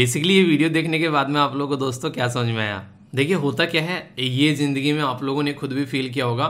Basically ये video देखने के बाद में आप लोगों को दोस्तों क्या समझ में आया देखिए होता क्या है ये ज़िंदगी में आप लोगों ने खुद भी फील किया होगा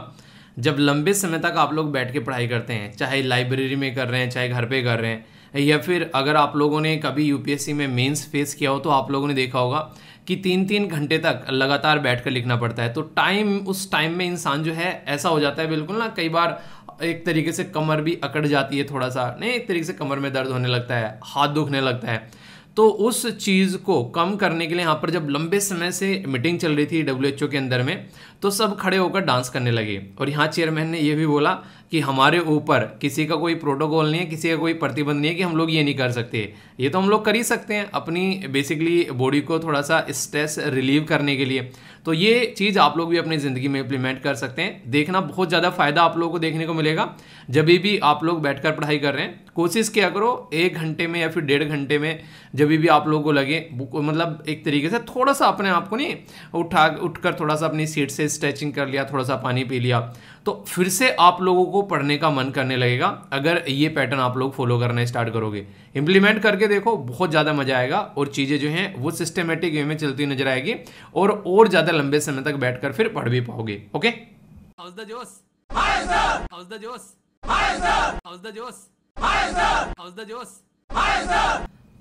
जब लंबे समय तक आप लोग बैठ के पढ़ाई करते हैं चाहे लाइब्रेरी में कर रहे हैं चाहे घर पे कर रहे हैं या फिर अगर आप लोगों ने कभी यूपीएससी में मेंस फेस किया हो तो आप लोगों ने देखा होगा कि तीन तीन घंटे तक लगातार बैठ कर लिखना पड़ता है तो टाइम उस टाइम में इंसान जो है ऐसा हो जाता है बिल्कुल ना कई बार एक तरीके से कमर भी अकड़ जाती है थोड़ा सा नहीं एक तरीके से कमर में दर्द होने लगता है हाथ दुखने लगता है तो उस चीज़ को कम करने के लिए यहाँ पर जब लंबे समय से मीटिंग चल रही थी डब्ल्यू के अंदर में तो सब खड़े होकर डांस करने लगे और यहाँ चेयरमैन ने यह भी बोला कि हमारे ऊपर किसी का कोई प्रोटोकॉल नहीं है किसी का कोई प्रतिबंध नहीं है कि हम लोग ये नहीं कर सकते ये तो हम लोग कर ही सकते हैं अपनी बेसिकली बॉडी को थोड़ा सा स्ट्रेस रिलीव करने के लिए तो ये चीज़ आप लोग भी अपनी ज़िंदगी में इंप्लीमेंट कर सकते हैं देखना बहुत ज़्यादा फ़ायदा आप लोगों को देखने को मिलेगा जब भी आप लोग बैठकर पढ़ाई कर रहे हैं कोशिश क्या करो एक घंटे में या फिर डेढ़ घंटे में जब भी आप लोगों को लगे मतलब एक तरीके से थोड़ा सा अपने आप को नहीं उठा उठकर थोड़ा सा अपनी सीट से स्ट्रेचिंग कर लिया थोड़ा सा पानी पी लिया तो फिर से आप लोगों को पढ़ने का मन करने लगेगा अगर ये पैटर्न आप लोग फॉलो करना स्टार्ट करोगे इंप्लीमेंट करके देखो बहुत ज़्यादा मजा आएगा और चीज़ें जो हैं वो सिस्टमेटिक वे में चलती नजर आएगी और और ज़्यादा लंबे समय तक बैठकर फिर पढ़ भी पाओगे ओके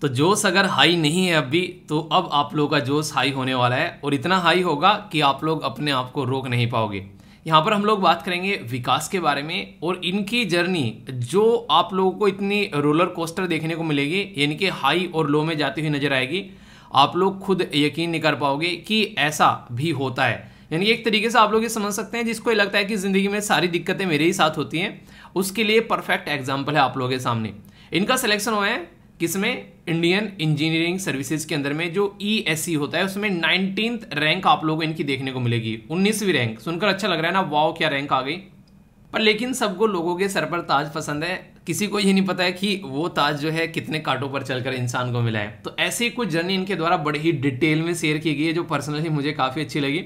तो जोश अगर हाई नहीं है अभी तो अब आप लोगों का जोश हाई होने वाला है और इतना हाई होगा कि आप लोग अपने आप को रोक नहीं पाओगे यहाँ पर हम लोग बात करेंगे विकास के बारे में और इनकी जर्नी जो आप लोगों को इतनी रोलर कोस्टर देखने को मिलेगी यानी कि हाई और लो में जाती हुई नज़र आएगी आप लोग खुद यकीन नहीं कर पाओगे कि ऐसा भी होता है यानी एक तरीके से आप लोग ये समझ सकते हैं जिसको लगता है कि ज़िंदगी में सारी दिक्कतें मेरे ही साथ होती हैं उसके लिए परफेक्ट एग्जाम्पल है आप लोगों के सामने इनका सिलेक्शन हुआ है किसमें इंडियन इंजीनियरिंग सर्विसेज के अंदर में जो ई e होता है उसमें नाइनटीन रैंक आप लोगों को इनकी देखने को मिलेगी उन्नीसवीं रैंक सुनकर अच्छा लग रहा है ना वाओ क्या रैंक आ गई पर लेकिन सबको लोगों के सर पर ताज पसंद है किसी को ये नहीं पता है कि वो ताज जो है कितने कांटों पर चलकर इंसान को मिला है तो ऐसे ही कुछ जर्नी इनके द्वारा बड़े ही डिटेल में शेयर की गई है जो पर्सनली मुझे काफ़ी अच्छी लगी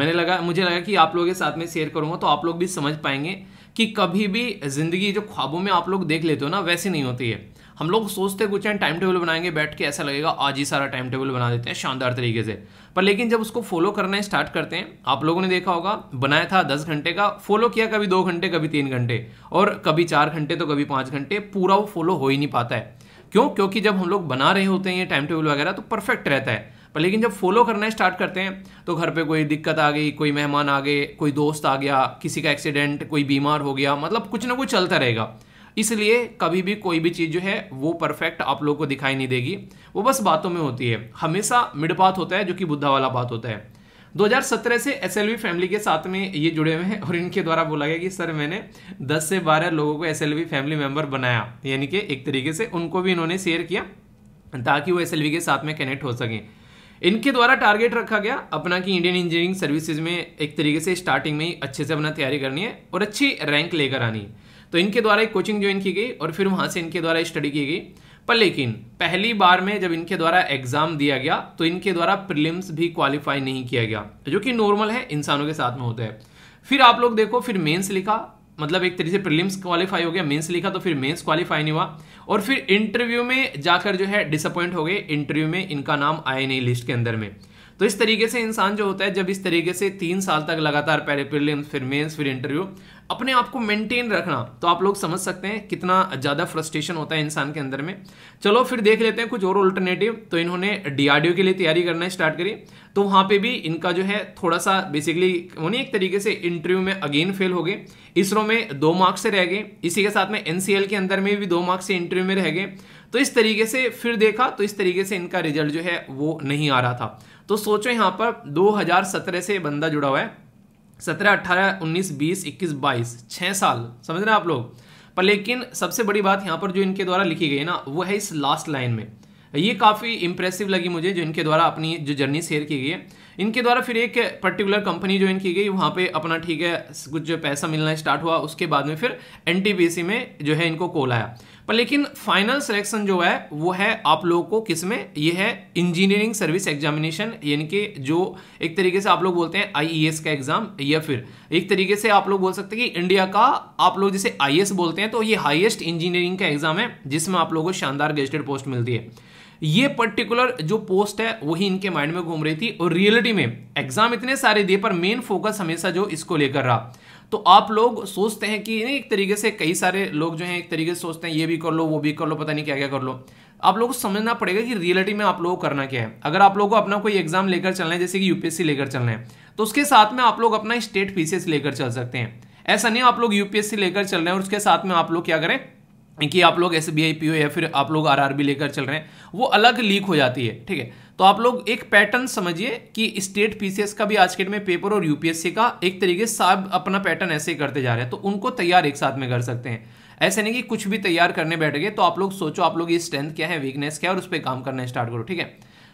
मैंने लगा मुझे लगा कि आप लोगों के साथ में शेयर करूंगा तो आप लोग भी समझ पाएंगे कि कभी भी ज़िंदगी जो ख्वाबों में आप लोग देख लेते हो ना वैसी नहीं होती है हम लोग सोचते कुछ हैं टाइम टेबल बनाएंगे बैठ के ऐसा लगेगा आज ही सारा टाइम टेबल बना देते हैं शानदार तरीके से पर लेकिन जब उसको फॉलो करना स्टार्ट करते हैं आप लोगों ने देखा होगा बनाया था दस घंटे का फॉलो किया कभी दो घंटे कभी तीन घंटे और कभी चार घंटे तो कभी पाँच घंटे पूरा वो फॉलो हो ही नहीं पाता है क्यों क्योंकि जब हम लोग बना रहे होते हैं ये टाइम टेबल वगैरह तो परफेक्ट रहता है पर लेकिन जब फॉलो करना स्टार्ट करते हैं तो घर पे कोई दिक्कत आ गई कोई मेहमान आ गए कोई दोस्त आ गया किसी का एक्सीडेंट कोई बीमार हो गया मतलब कुछ ना कुछ चलता रहेगा इसलिए कभी भी कोई भी चीज़ जो है वो परफेक्ट आप लोगों को दिखाई नहीं देगी वो बस बातों में होती है हमेशा मिड पाथ होता है जो कि बुद्धा वाला बात होता है 2017 से एस फैमिली के साथ में ये जुड़े हुए हैं और इनके द्वारा बोला गया कि सर मैंने 10 से 12 लोगों को एस फैमिली मेंबर बनाया यानी कि एक तरीके से उनको भी इन्होंने शेयर किया ताकि वो एस के साथ में कनेक्ट हो सकें इनके द्वारा टारगेट रखा गया अपना कि इंडियन इंजीनियरिंग सर्विसेज में एक तरीके से स्टार्टिंग में ही अच्छे से अपना तैयारी करनी है और अच्छी रैंक लेकर आनी है तो इनके द्वारा एक कोचिंग ज्वाइन की गई और फिर वहाँ से इनके द्वारा स्टडी की गई पर लेकिन पहली बार में जब इनके द्वारा एग्जाम दिया गया तो इनके द्वारा प्रिलिम्स भी क्वालिफाई नहीं किया गया जो कि नॉर्मल है इंसानों के साथ में होता है फिर आप लोग देखो फिर मेंस लिखा मतलब एक तरीके से प्रिलिम्स क्वालिफाई हो गया मेंस लिखा तो फिर मेंस क्वालिफाई नहीं हुआ और फिर इंटरव्यू में जाकर जो है डिसअपॉइंट हो गए इंटरव्यू में इनका नाम आए नहीं लिस्ट के अंदर में तो इस तरीके से इंसान जो होता है जब इस तरीके से तीन साल तक लगातार पहले प्रिलिम्स फिर मेंस फिर इंटरव्यू अपने आप को मेंटेन रखना तो आप लोग समझ सकते हैं कितना ज़्यादा फ्रस्ट्रेशन होता है इंसान के अंदर में चलो फिर देख लेते हैं कुछ और अल्टरनेटिव तो इन्होंने डीआरडीओ के लिए तैयारी करना स्टार्ट करी तो वहां पे भी इनका जो है थोड़ा सा बेसिकली उन्हें एक तरीके से इंटरव्यू में अगेन फेल हो गए इसरो में दो मार्क्स से रह गए इसी के साथ में एनसीएल के अंदर में भी दो मार्क्स से इंटरव्यू में रह गए तो इस तरीके से फिर देखा तो इस तरीके से इनका रिजल्ट जो है वो नहीं आ रहा था तो सोचो यहाँ पर 2017 से बंदा जुड़ा हुआ है सत्रह अट्ठारह उन्नीस बीस इक्कीस बाईस छः साल समझ रहे हैं आप लोग पर लेकिन सबसे बड़ी बात यहाँ पर जो इनके द्वारा लिखी गई ना वो है इस लास्ट लाइन में ये काफ़ी इंप्रेसिव लगी मुझे जो इनके द्वारा अपनी जो जर्नी शेयर की गई है इनके द्वारा फिर एक पर्टिकुलर कंपनी ज्वाइन की गई वहाँ पे अपना ठीक है कुछ जो पैसा मिलना स्टार्ट हुआ उसके बाद में फिर एन में जो है इनको कॉल आया पर लेकिन फाइनल सिलेक्शन जो है वो है आप लोगों को किस में ये है इंजीनियरिंग सर्विस एग्जामिनेशन यानी कि जो एक तरीके से आप लोग बोलते हैं आईईएस e का एग्जाम या फिर एक तरीके से आप लोग बोल सकते हैं कि इंडिया का आप लोग जिसे आईएएस e बोलते हैं तो ये हाइएस्ट इंजीनियरिंग का एग्जाम है जिसमें आप लोगों को शानदार गेजेटेड पोस्ट मिलती है ये पर्टिकुलर जो पोस्ट है वही इनके माइंड में घूम रही थी और रियलिटी में एग्जाम इतने सारे दिए पर मेन फोकस हमेशा जो इसको लेकर रहा तो आप लोग सोचते हैं कि एक तरीके से कई सारे लोग जो हैं एक तरीके से सोचते हैं ये भी कर लो वो भी कर लो पता नहीं क्या क्या कर लो आप लोगों को समझना पड़ेगा कि रियलिटी में आप लोगों को करना क्या है अगर आप लोगों को अपना कोई एग्जाम लेकर चलना है जैसे कि यूपीएससी लेकर चलना है तो उसके साथ में आप लोग अपना स्टेट पीसीएस लेकर चल सकते हैं ऐसा नहीं आप लोग यूपीएससी लेकर चल रहे हैं और उसके साथ में आप लोग क्या करें कि आप लोग एस बी आई पी या फिर आप लोग आर आर बी लेकर चल रहे हैं वो अलग लीक हो जाती है ठीक है तो आप लोग एक पैटर्न समझिए कि स्टेट पीसीएस का भी आज के डेट में पेपर और यूपीएससी का एक तरीके से सब अपना पैटर्न ऐसे ही करते जा रहे हैं तो उनको तैयार एक साथ में कर सकते हैं ऐसे नहीं कि कुछ भी तैयार करने बैठ गए तो आप लोग सोचो आप लोग ये स्ट्रेंथ क्या है वीकनेस क्या है और उस पर काम करना स्टार्ट करो ठीक है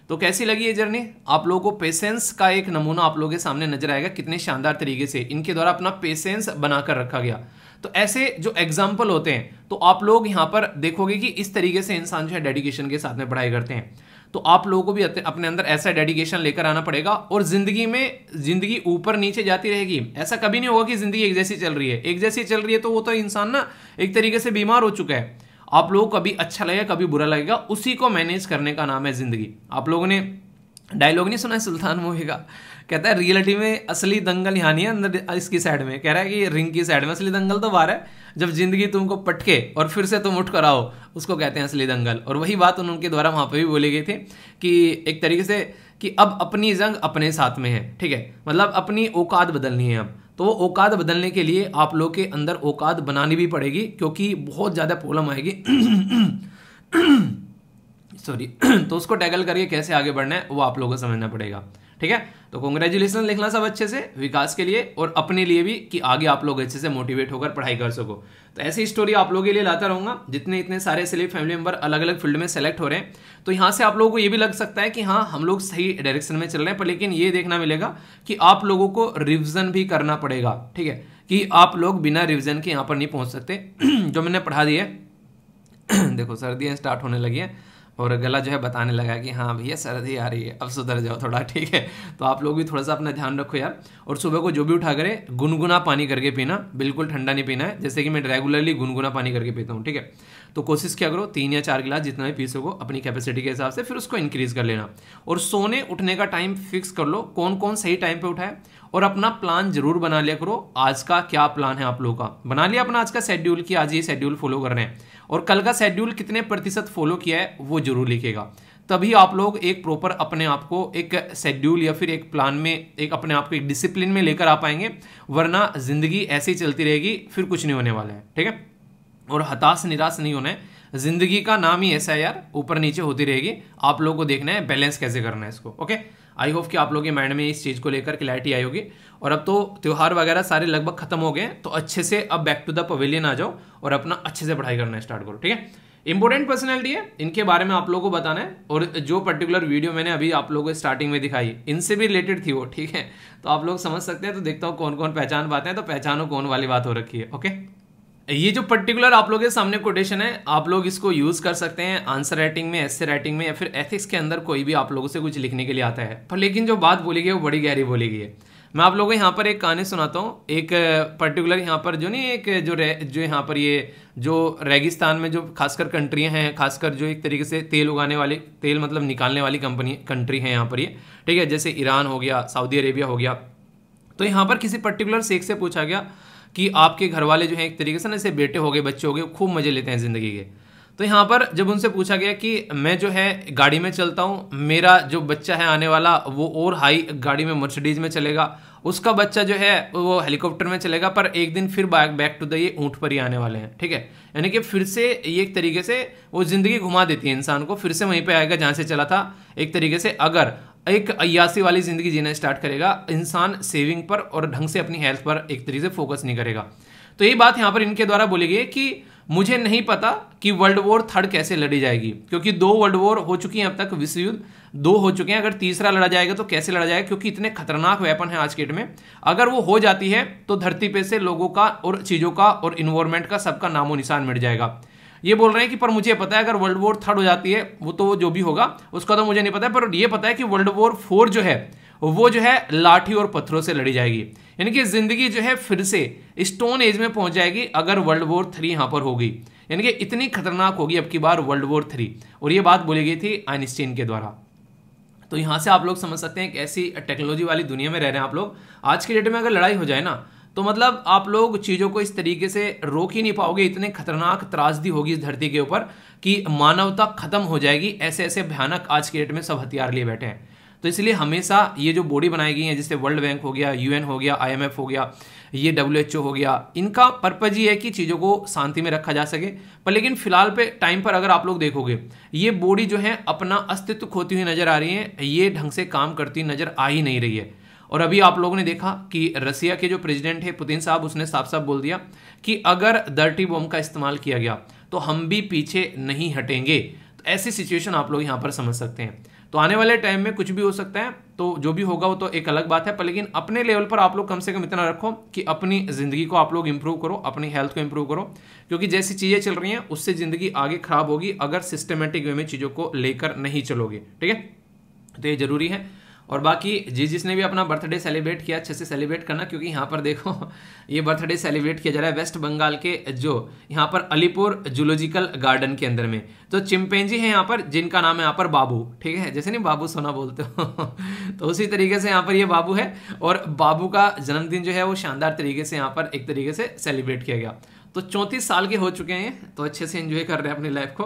तो कैसी लगी ये जर्नी आप लोगों को पेशेंस का एक नमूना आप लोगों के सामने नजर आएगा कितने शानदार तरीके से इनके द्वारा अपना पेशेंस बनाकर रखा गया तो ऐसे जो एग्जाम्पल होते हैं तो आप लोग यहाँ पर देखोगे कि इस तरीके से इंसान जो है डेडिकेशन के साथ में पढ़ाई करते हैं तो आप लोगों को भी अपने अंदर ऐसा डेडिकेशन लेकर आना पड़ेगा और ज़िंदगी में ज़िंदगी ऊपर नीचे जाती रहेगी ऐसा कभी नहीं होगा कि ज़िंदगी एक जैसी चल रही है एक जैसी चल रही है तो वो तो इंसान ना एक तरीके से बीमार हो चुका है आप लोगों को कभी अच्छा लगेगा कभी बुरा लगेगा उसी को मैनेज करने का नाम है ज़िंदगी आप लोगों ने डायलॉग नहीं सुना है सुल्तान मूवी का कहता है रियलिटी में असली दंगल यहाँ नहीं है अंदर इसकी साइड में कह रहा है कि रिंग की साइड में असली दंगल तो बाहर है जब जिंदगी तुमको पटके और फिर से तुम उठ कर आओ उसको कहते हैं असली दंगल और वही बात उनके द्वारा वहाँ पर भी बोली गई थी कि एक तरीके से कि अब अपनी जंग अपने साथ में है ठीक है मतलब अपनी औकात बदलनी है अब तो वो औकात बदलने के लिए आप लोग के अंदर औकात बनानी भी पड़ेगी क्योंकि बहुत ज़्यादा प्रॉब्लम आएगी सॉरी तो उसको टैगल करके कैसे आगे बढ़ना है वो आप लोगों को समझना पड़ेगा ठीक है तो कॉन्ग्रेचुलेसन लिखना सब अच्छे से विकास के लिए और अपने लिए भी कि आगे आप लोग अच्छे से मोटिवेट होकर पढ़ाई कर सको तो ऐसी स्टोरी आप लोगों के लिए लाता रहूंगा जितने इतने सारे सेलेक्ट फैमिली मेंबर अलग अलग फील्ड में सेलेक्ट हो रहे हैं तो यहाँ से आप लोगों को ये भी लग सकता है कि हाँ हम लोग सही डायरेक्शन में चल रहे हैं पर लेकिन ये देखना मिलेगा कि आप लोगों को रिविजन भी करना पड़ेगा ठीक है कि आप लोग बिना रिविजन के यहाँ पर नहीं पहुँच सकते जो मैंने पढ़ा दिया देखो सर्दियाँ स्टार्ट होने लगी हैं और गला जो है बताने लगा कि हाँ भैया सर्दी आ रही है अब सुधर जाओ थोड़ा ठीक है तो आप लोग भी थोड़ा सा अपना ध्यान रखो यार और सुबह को जो भी उठा करें गुनगुना पानी करके पीना बिल्कुल ठंडा नहीं पीना है जैसे कि मैं रेगुलरली गुनगुना पानी करके पीता हूँ ठीक है तो कोशिश क्या करो तीन या चार गिलास जितना भी पी सको अपनी कैपेसिटी के हिसाब से फिर उसको इंक्रीज कर लेना और सोने उठने का टाइम फिक्स कर लो कौन कौन सही टाइम पर उठाए और अपना प्लान जरूर बना लिया करो आज का क्या प्लान है आप लोगों का बना लिया अपना आज का शेड्यूल कि आज ये शेड्यूल फॉलो रहे हैं और कल का शेड्यूल कितने प्रतिशत फॉलो किया है वो जरूर लिखेगा तभी आप लोग एक प्रॉपर अपने आप को एक शेड्यूल या फिर एक प्लान में एक अपने आप को एक डिसिप्लिन में लेकर आ पाएंगे वरना ज़िंदगी ऐसे ही चलती रहेगी फिर कुछ नहीं होने वाला है ठीक है और हताश निराश नहीं होना है ज़िंदगी का नाम ही ऐसा है यार ऊपर नीचे होती रहेगी आप लोगों को देखना है बैलेंस कैसे करना है इसको ओके आई होप कि आप लोगों के माइंड में इस चीज़ को लेकर क्लैरिटी आई होगी और अब तो त्यौहार वगैरह सारे लगभग खत्म हो गए तो अच्छे से अब बैक टू द पवेलियन आ जाओ और अपना अच्छे से पढ़ाई करना स्टार्ट करो ठीक है इंपॉर्टेंट पर्सनैलिटी है इनके बारे में आप लोगों को बताना है और जो पर्टिकुलर वीडियो मैंने अभी आप लोगों को स्टार्टिंग में दिखाई इनसे भी रिलेटेड थी वो ठीक है तो आप लोग समझ सकते हैं तो देखता हूँ कौन कौन पहचान पाते हैं तो पहचानो कौन वाली बात हो रखी है ओके ये जो पर्टिकुलर आप लोग के सामने कोटेशन है आप लोग इसको यूज़ कर सकते हैं आंसर राइटिंग में एस राइटिंग में या फिर एथिक्स के अंदर कोई भी आप लोगों से कुछ लिखने के लिए आता है पर लेकिन जो बात बोली गई है वो बड़ी गहरी बोली गई है मैं आप लोगों को यहाँ पर एक कहानी सुनाता हूँ एक पर्टिकुलर यहाँ पर जो नहीं एक जो रे, जो यहाँ पर ये जो रेगिस्तान में जो खासकर कंट्रियाँ हैं खासकर जो एक तरीके से तेल उगाने वाली तेल मतलब निकालने वाली कंपनी कंट्री है यहाँ पर ये ठीक है जैसे ईरान हो गया सऊदी अरेबिया हो गया तो यहाँ पर किसी पर्टिकुलर शेख से पूछा गया कि आपके घर वाले जो हैं एक तरीके से ना जैसे बेटे हो गए बच्चे हो गए खूब मज़े लेते हैं ज़िंदगी के तो यहाँ पर जब उनसे पूछा गया कि मैं जो है गाड़ी में चलता हूँ मेरा जो बच्चा है आने वाला वो और हाई गाड़ी में मर्सिडीज़ में चलेगा उसका बच्चा जो है वो हेलीकॉप्टर में चलेगा पर एक दिन फिर बैक बैक टू द ये ऊँट पर ही आने वाले हैं ठीक है यानी कि फिर से ये एक तरीके से वो ज़िंदगी घुमा देती है इंसान को फिर से वहीं पर आएगा जहाँ से चला था एक तरीके से अगर एक अयासी वाली ज़िंदगी जीना स्टार्ट करेगा इंसान सेविंग पर और ढंग से अपनी हेल्थ पर एक तरीके से फोकस नहीं करेगा तो ये बात यहाँ पर इनके द्वारा बोली गई कि मुझे नहीं पता कि वर्ल्ड वॉर थर्ड कैसे लड़ी जाएगी क्योंकि दो वर्ल्ड वॉर हो चुकी हैं अब तक विश्व युद्ध दो हो चुके हैं अगर तीसरा लड़ा जाएगा तो कैसे लड़ा जाएगा क्योंकि इतने खतरनाक वेपन है आज के डेट में अगर वो हो जाती है तो धरती पे से लोगों का और चीज़ों का और इन्वायरमेंट का सबका नामो निशान मिट जाएगा ये बोल रहे हैं कि पर मुझे पता है अगर वर्ल्ड वॉर थर्ड हो जाती है वो तो जो भी होगा उसका तो मुझे नहीं पता है पर ये पता है कि वर्ल्ड वॉर फोर जो है वो जो है लाठी और पत्थरों से लड़ी जाएगी यानी कि जिंदगी जो है फिर से स्टोन एज में पहुंच जाएगी अगर वर्ल्ड वॉर थ्री यहाँ पर होगी यानी कि इतनी खतरनाक होगी अब की बार वर्ल्ड वॉर थ्री और ये बात बोली गई थी आइनस्टीन के द्वारा तो यहाँ से आप लोग समझ सकते हैं कि ऐसी टेक्नोलॉजी वाली दुनिया में रह रहे हैं आप लोग आज के डेट में अगर लड़ाई हो जाए ना तो मतलब आप लोग चीज़ों को इस तरीके से रोक ही नहीं पाओगे इतने खतरनाक त्रासदी होगी इस धरती के ऊपर कि मानवता खत्म हो जाएगी ऐसे ऐसे भयानक आज के डेट में सब हथियार लिए बैठे हैं तो इसलिए हमेशा ये जो बॉडी बनाई गई है जैसे वर्ल्ड बैंक हो गया यूएन हो गया आईएमएफ हो गया ये डब्ल्यू हो गया इनका पर्पज ये है कि चीज़ों को शांति में रखा जा सके पर लेकिन फिलहाल पे टाइम पर अगर आप लोग देखोगे ये बॉडी जो है अपना अस्तित्व खोती हुई नज़र आ रही है ये ढंग से काम करती नज़र आ ही नहीं रही है और अभी आप लोगों ने देखा कि रसिया के जो प्रेसिडेंट है पुतिन साहब उसने साफ साफ बोल दिया कि अगर डर्टी बॉम्ब का इस्तेमाल किया गया तो हम भी पीछे नहीं हटेंगे तो ऐसी सिचुएशन आप लोग यहाँ पर समझ सकते हैं तो आने वाले टाइम में कुछ भी हो सकता है तो जो भी होगा वो तो एक अलग बात है पर लेकिन अपने लेवल पर आप लोग कम से कम इतना रखो कि अपनी ज़िंदगी को आप लोग इंप्रूव करो अपनी हेल्थ को इंप्रूव करो क्योंकि जैसी चीज़ें चल रही हैं उससे ज़िंदगी आगे खराब होगी अगर सिस्टमेटिक वे में चीज़ों को लेकर नहीं चलोगे ठीक है तो ये ज़रूरी है और बाकी जिस जिसने भी अपना बर्थडे सेलिब्रेट किया अच्छे से सेलिब्रेट करना क्योंकि यहाँ पर देखो ये बर्थडे सेलिब्रेट किया जा रहा है वेस्ट बंगाल के जो यहाँ पर अलीपुर जूलॉजिकल गार्डन के अंदर में तो चिंपेंजी है यहाँ पर जिनका नाम है यहाँ पर बाबू ठीक है जैसे नहीं बाबू सोना बोलते हो तो उसी तरीके से यहाँ पर ये बाबू है और बाबू का जन्मदिन जो है वो शानदार तरीके से यहाँ पर एक तरीके से सेलिब्रेट किया गया तो चौंतीस साल के हो चुके हैं तो अच्छे से इन्जॉय कर रहे हैं अपनी लाइफ को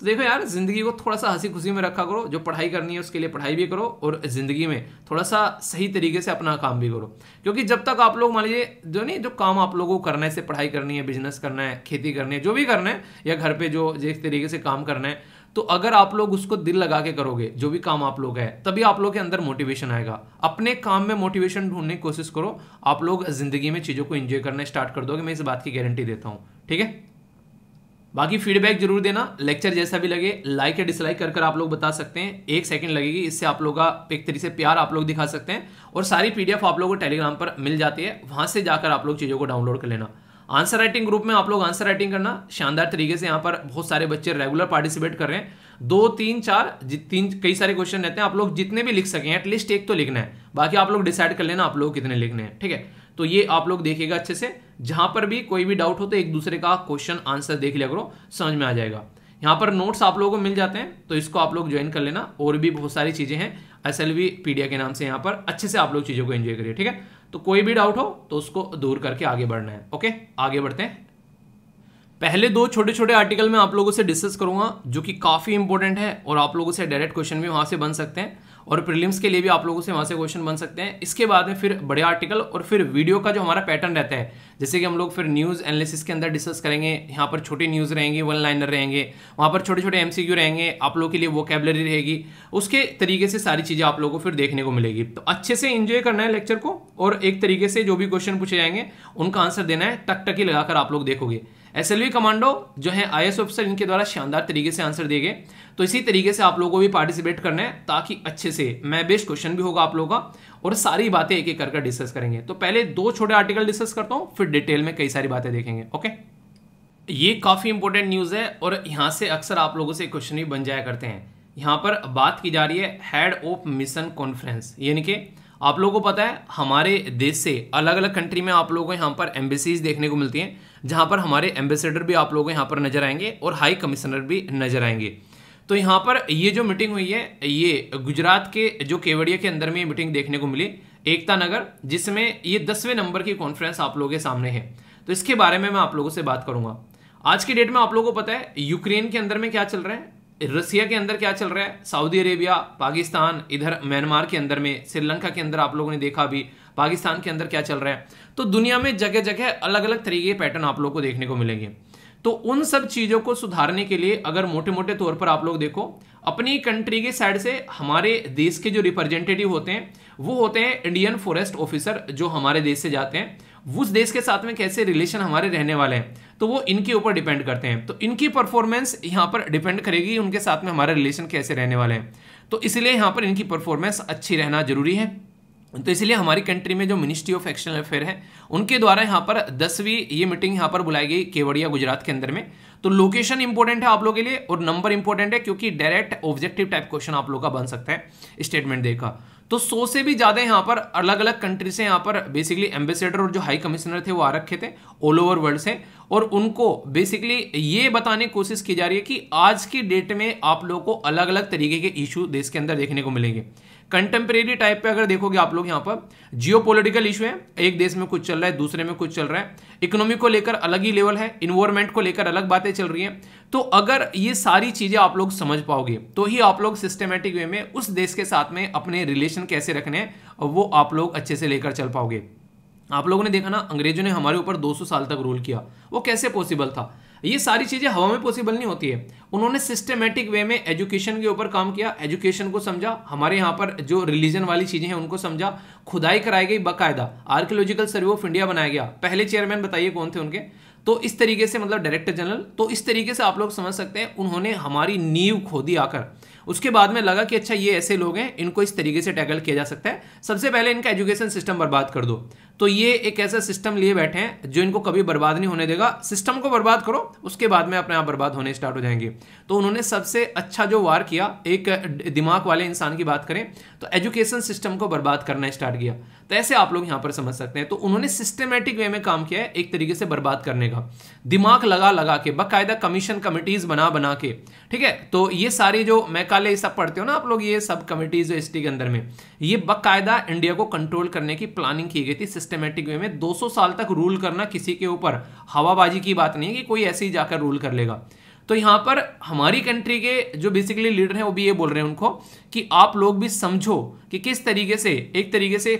तो देखो यार ज़िंदगी को थोड़ा सा हंसी खुशी में रखा करो जो पढ़ाई करनी है उसके लिए पढ़ाई भी करो और ज़िंदगी में थोड़ा सा सही तरीके से अपना काम भी करो क्योंकि जब तक आप लोग मान लीजिए जो नहीं जो काम आप लोगों को करना है जैसे पढ़ाई करनी है बिजनेस करना है खेती करनी है जो भी करना है या घर पर जो जिस तरीके से काम करना है तो अगर आप लोग उसको दिल लगा के करोगे जो भी काम आप लोग है तभी आप लोग के अंदर मोटिवेशन आएगा अपने काम में मोटिवेशन ढूंढने की कोशिश करो आप लोग जिंदगी में चीज़ों को एंजॉय करना स्टार्ट कर दोगे मैं इस बात की गारंटी देता हूँ ठीक है बाकी फीडबैक जरूर देना लेक्चर जैसा भी लगे लाइक या डिसलाइक कर कर आप लोग बता सकते हैं एक सेकंड लगेगी इससे आप लोग का एक तरीके से प्यार आप लोग दिखा सकते हैं और सारी पीडीएफ आप लोगों को टेलीग्राम पर मिल जाती है वहां से जाकर आप लोग चीज़ों को डाउनलोड कर लेना आंसर राइटिंग ग्रुप में आप लोग आंसर राइटिंग करना शानदार तरीके से यहाँ पर बहुत सारे बच्चे रेगुलर पार्टिसिपेट कर रहे हैं दो तीन चार तीन कई सारे क्वेश्चन रहते हैं आप लोग जितने भी लिख सकें एटलीस्ट एक तो लिखना है बाकी आप लोग डिसाइड कर लेना आप लोग कितने लिखने हैं ठीक है तो ये आप लोग देखिएगा अच्छे से जहां पर भी कोई भी डाउट हो तो एक दूसरे का क्वेश्चन आंसर देख लिया करो समझ में आ जाएगा यहां पर नोट्स आप लोगों को मिल जाते हैं तो इसको आप लोग ज्वाइन कर लेना और भी बहुत सारी चीज़ें हैं एस एल पीडिया के नाम से यहां पर अच्छे से आप लोग चीज़ों को एंजॉय करिए ठीक है तो कोई भी डाउट हो तो उसको दूर करके आगे बढ़ना है ओके आगे बढ़ते हैं पहले दो छोटे छोटे आर्टिकल में आप लोगों से डिस्कस करूंगा जो कि काफ़ी इंपॉर्टेंट है और आप लोगों से डायरेक्ट क्वेश्चन भी वहां से बन सकते हैं और प्रीलिम्स के लिए भी आप लोगों से वहां से क्वेश्चन बन सकते हैं इसके बाद में फिर बड़े आर्टिकल और फिर वीडियो का जो हमारा पैटर्न रहता है जैसे कि हम लोग फिर न्यूज़ एनालिसिस के अंदर डिस्कस करेंगे यहाँ पर छोटी न्यूज़ रहेंगे वन लाइनर रहेंगे वहाँ पर छोटे छोटे एम रहेंगे आप लोग के लिए वो कैबलरी रहेगी उसके तरीके से सारी चीज़ें आप लोगों को फिर देखने को मिलेगी तो अच्छे से इन्जॉय करना है लेक्चर को और एक तरीके से जो भी क्वेश्चन पूछे जाएंगे उनका आंसर देना है टक टकी लगाकर आप लोग देखोगे एस कमांडो जो है आई ऑफिसर इनके द्वारा शानदार तरीके से आंसर देंगे तो इसी तरीके से आप लोगों को भी पार्टिसिपेट करना है ताकि अच्छे से मैं बेस्ट क्वेश्चन भी होगा आप लोगों का और सारी बातें एक एक करके डिस्कस करेंगे तो पहले दो छोटे आर्टिकल डिस्कस करता हूँ फिर डिटेल में कई सारी बातें देखेंगे ओके ये काफ़ी इंपॉर्टेंट न्यूज़ है और यहाँ से अक्सर आप लोगों से क्वेश्चन भी बन जाया करते हैं यहाँ पर बात की जा रही है हेड ऑफ मिशन कॉन्फ्रेंस यानी कि आप लोगों को पता है हमारे देश से अलग अलग कंट्री में आप लोगों को यहाँ पर एम्बेसीज देखने को मिलती हैं जहाँ पर हमारे एम्बेसडर भी आप लोगों को यहाँ पर नजर आएंगे और हाई कमिश्नर भी नजर आएंगे तो यहाँ पर ये जो मीटिंग हुई है ये गुजरात के जो केवड़िया के अंदर में ये मीटिंग देखने को मिली एकता नगर जिसमें ये दसवें नंबर की कॉन्फ्रेंस आप लोगों के सामने है तो इसके बारे में मैं आप लोगों से बात करूंगा आज की डेट में आप लोगों को पता है यूक्रेन के अंदर में क्या चल रहा है रसिया के अंदर क्या चल रहा है सऊदी अरेबिया पाकिस्तान इधर म्यांमार के अंदर में श्रीलंका के अंदर आप लोगों ने देखा भी पाकिस्तान के अंदर क्या चल रहा है तो दुनिया में जगह जगह अलग अलग तरीके के पैटर्न आप लोगों को देखने को मिलेंगे तो उन सब चीज़ों को सुधारने के लिए अगर मोटे मोटे तौर पर आप लोग देखो अपनी कंट्री के साइड से हमारे देश के जो रिप्रेजेंटेटिव होते हैं वो होते हैं इंडियन फॉरेस्ट ऑफिसर जो हमारे देश से जाते हैं उस देश के साथ में कैसे रिलेशन हमारे रहने वाले हैं तो वो इनके ऊपर डिपेंड करते हैं तो इनकी परफॉर्मेंस यहाँ पर डिपेंड करेगी उनके साथ में हमारे रिलेशन कैसे रहने वाले हैं तो इसलिए यहाँ पर इनकी परफॉर्मेंस अच्छी रहना जरूरी है तो इसलिए हमारी कंट्री में जो मिनिस्ट्री ऑफ एक्सटर्नल अफेयर है उनके द्वारा यहाँ पर दसवीं ये मीटिंग यहाँ पर बुलाई गई केवड़िया गुजरात के अंदर में तो लोकेशन इंपॉर्टेंट है आप लोगों के लिए और नंबर इंपॉर्टेंट है क्योंकि डायरेक्ट ऑब्जेक्टिव टाइप क्वेश्चन आप लोग का बन सकता है स्टेटमेंट देखा तो सौ से भी ज्यादा यहाँ पर अलग अलग कंट्री से यहाँ पर बेसिकली एम्बेसडर और जो हाई कमिश्नर थे वो आ रखे थे ऑल ओवर वर्ल्ड से और उनको बेसिकली ये बताने की कोशिश की जा रही है कि आज की डेट में आप लोगों को अलग अलग तरीके के इशू देश के अंदर देखने को मिलेंगे कंटेम्प्रेरी टाइप पे अगर देखोगे आप लोग यहाँ पर जियो पोलिटिकल इशू है एक देश में कुछ चल रहा है दूसरे में कुछ चल रहा है इकोनॉमी को लेकर अलग ही लेवल है इन्वायरमेंट को लेकर अलग बातें चल रही हैं तो अगर ये सारी चीज़ें आप लोग समझ पाओगे तो ही आप लोग सिस्टमेटिक वे में उस देश के साथ में अपने रिलेशन कैसे रखने हैं वो आप लोग अच्छे से लेकर चल पाओगे आप लोगों ने देखा ना अंग्रेजों ने हमारे ऊपर 200 साल तक रूल किया वो कैसे पॉसिबल था ये सारी चीज़ें हवा में पॉसिबल नहीं होती है उन्होंने सिस्टमेटिक वे में एजुकेशन के ऊपर काम किया एजुकेशन को समझा हमारे यहाँ पर जो रिलीजन वाली चीज़ें हैं उनको समझा खुदाई कराई गई बाकायदा आर्कियोलॉजिकल सर्वे ऑफ इंडिया बनाया गया पहले चेयरमैन बताइए कौन थे उनके तो इस तरीके से मतलब डायरेक्टर जनरल तो इस तरीके से आप लोग समझ सकते हैं उन्होंने हमारी नींव खोदी आकर उसके बाद में लगा कि अच्छा ये ऐसे लोग हैं इनको इस तरीके से टैकल किया जा सकता है सबसे पहले इनका एजुकेशन सिस्टम बर्बाद कर दो तो ये एक ऐसा सिस्टम लिए बैठे हैं जो इनको कभी बर्बाद नहीं होने देगा सिस्टम को बर्बाद करो उसके बाद में अपने आप बर्बाद होने स्टार्ट हो जाएंगे तो उन्होंने सबसे अच्छा जो वार किया एक दिमाग वाले इंसान की बात करें तो एजुकेशन सिस्टम को बर्बाद करना स्टार्ट किया तो ऐसे आप लोग यहां पर समझ सकते हैं तो उन्होंने सिस्टमेटिक वे में काम किया है एक तरीके से बर्बाद करने का दिमाग लगा लगा के बाकायदा कमीशन कमिटीज बना बना के ठीक है तो ये सारी जो मैकाले ये सब पढ़ते हो ना आप लोग ये सब कमिटीज एस के अंदर में ये बाकायदा इंडिया को कंट्रोल करने की प्लानिंग की गई थी सिस्टमेटिक वे में 200 साल तक रूल करना किसी के ऊपर हवाबाजी की बात नहीं है कि कोई ऐसे ही जाकर रूल कर लेगा तो यहाँ पर हमारी कंट्री के जो बेसिकली लीडर हैं वो भी ये बोल रहे हैं उनको कि आप लोग भी समझो कि किस तरीके से एक तरीके से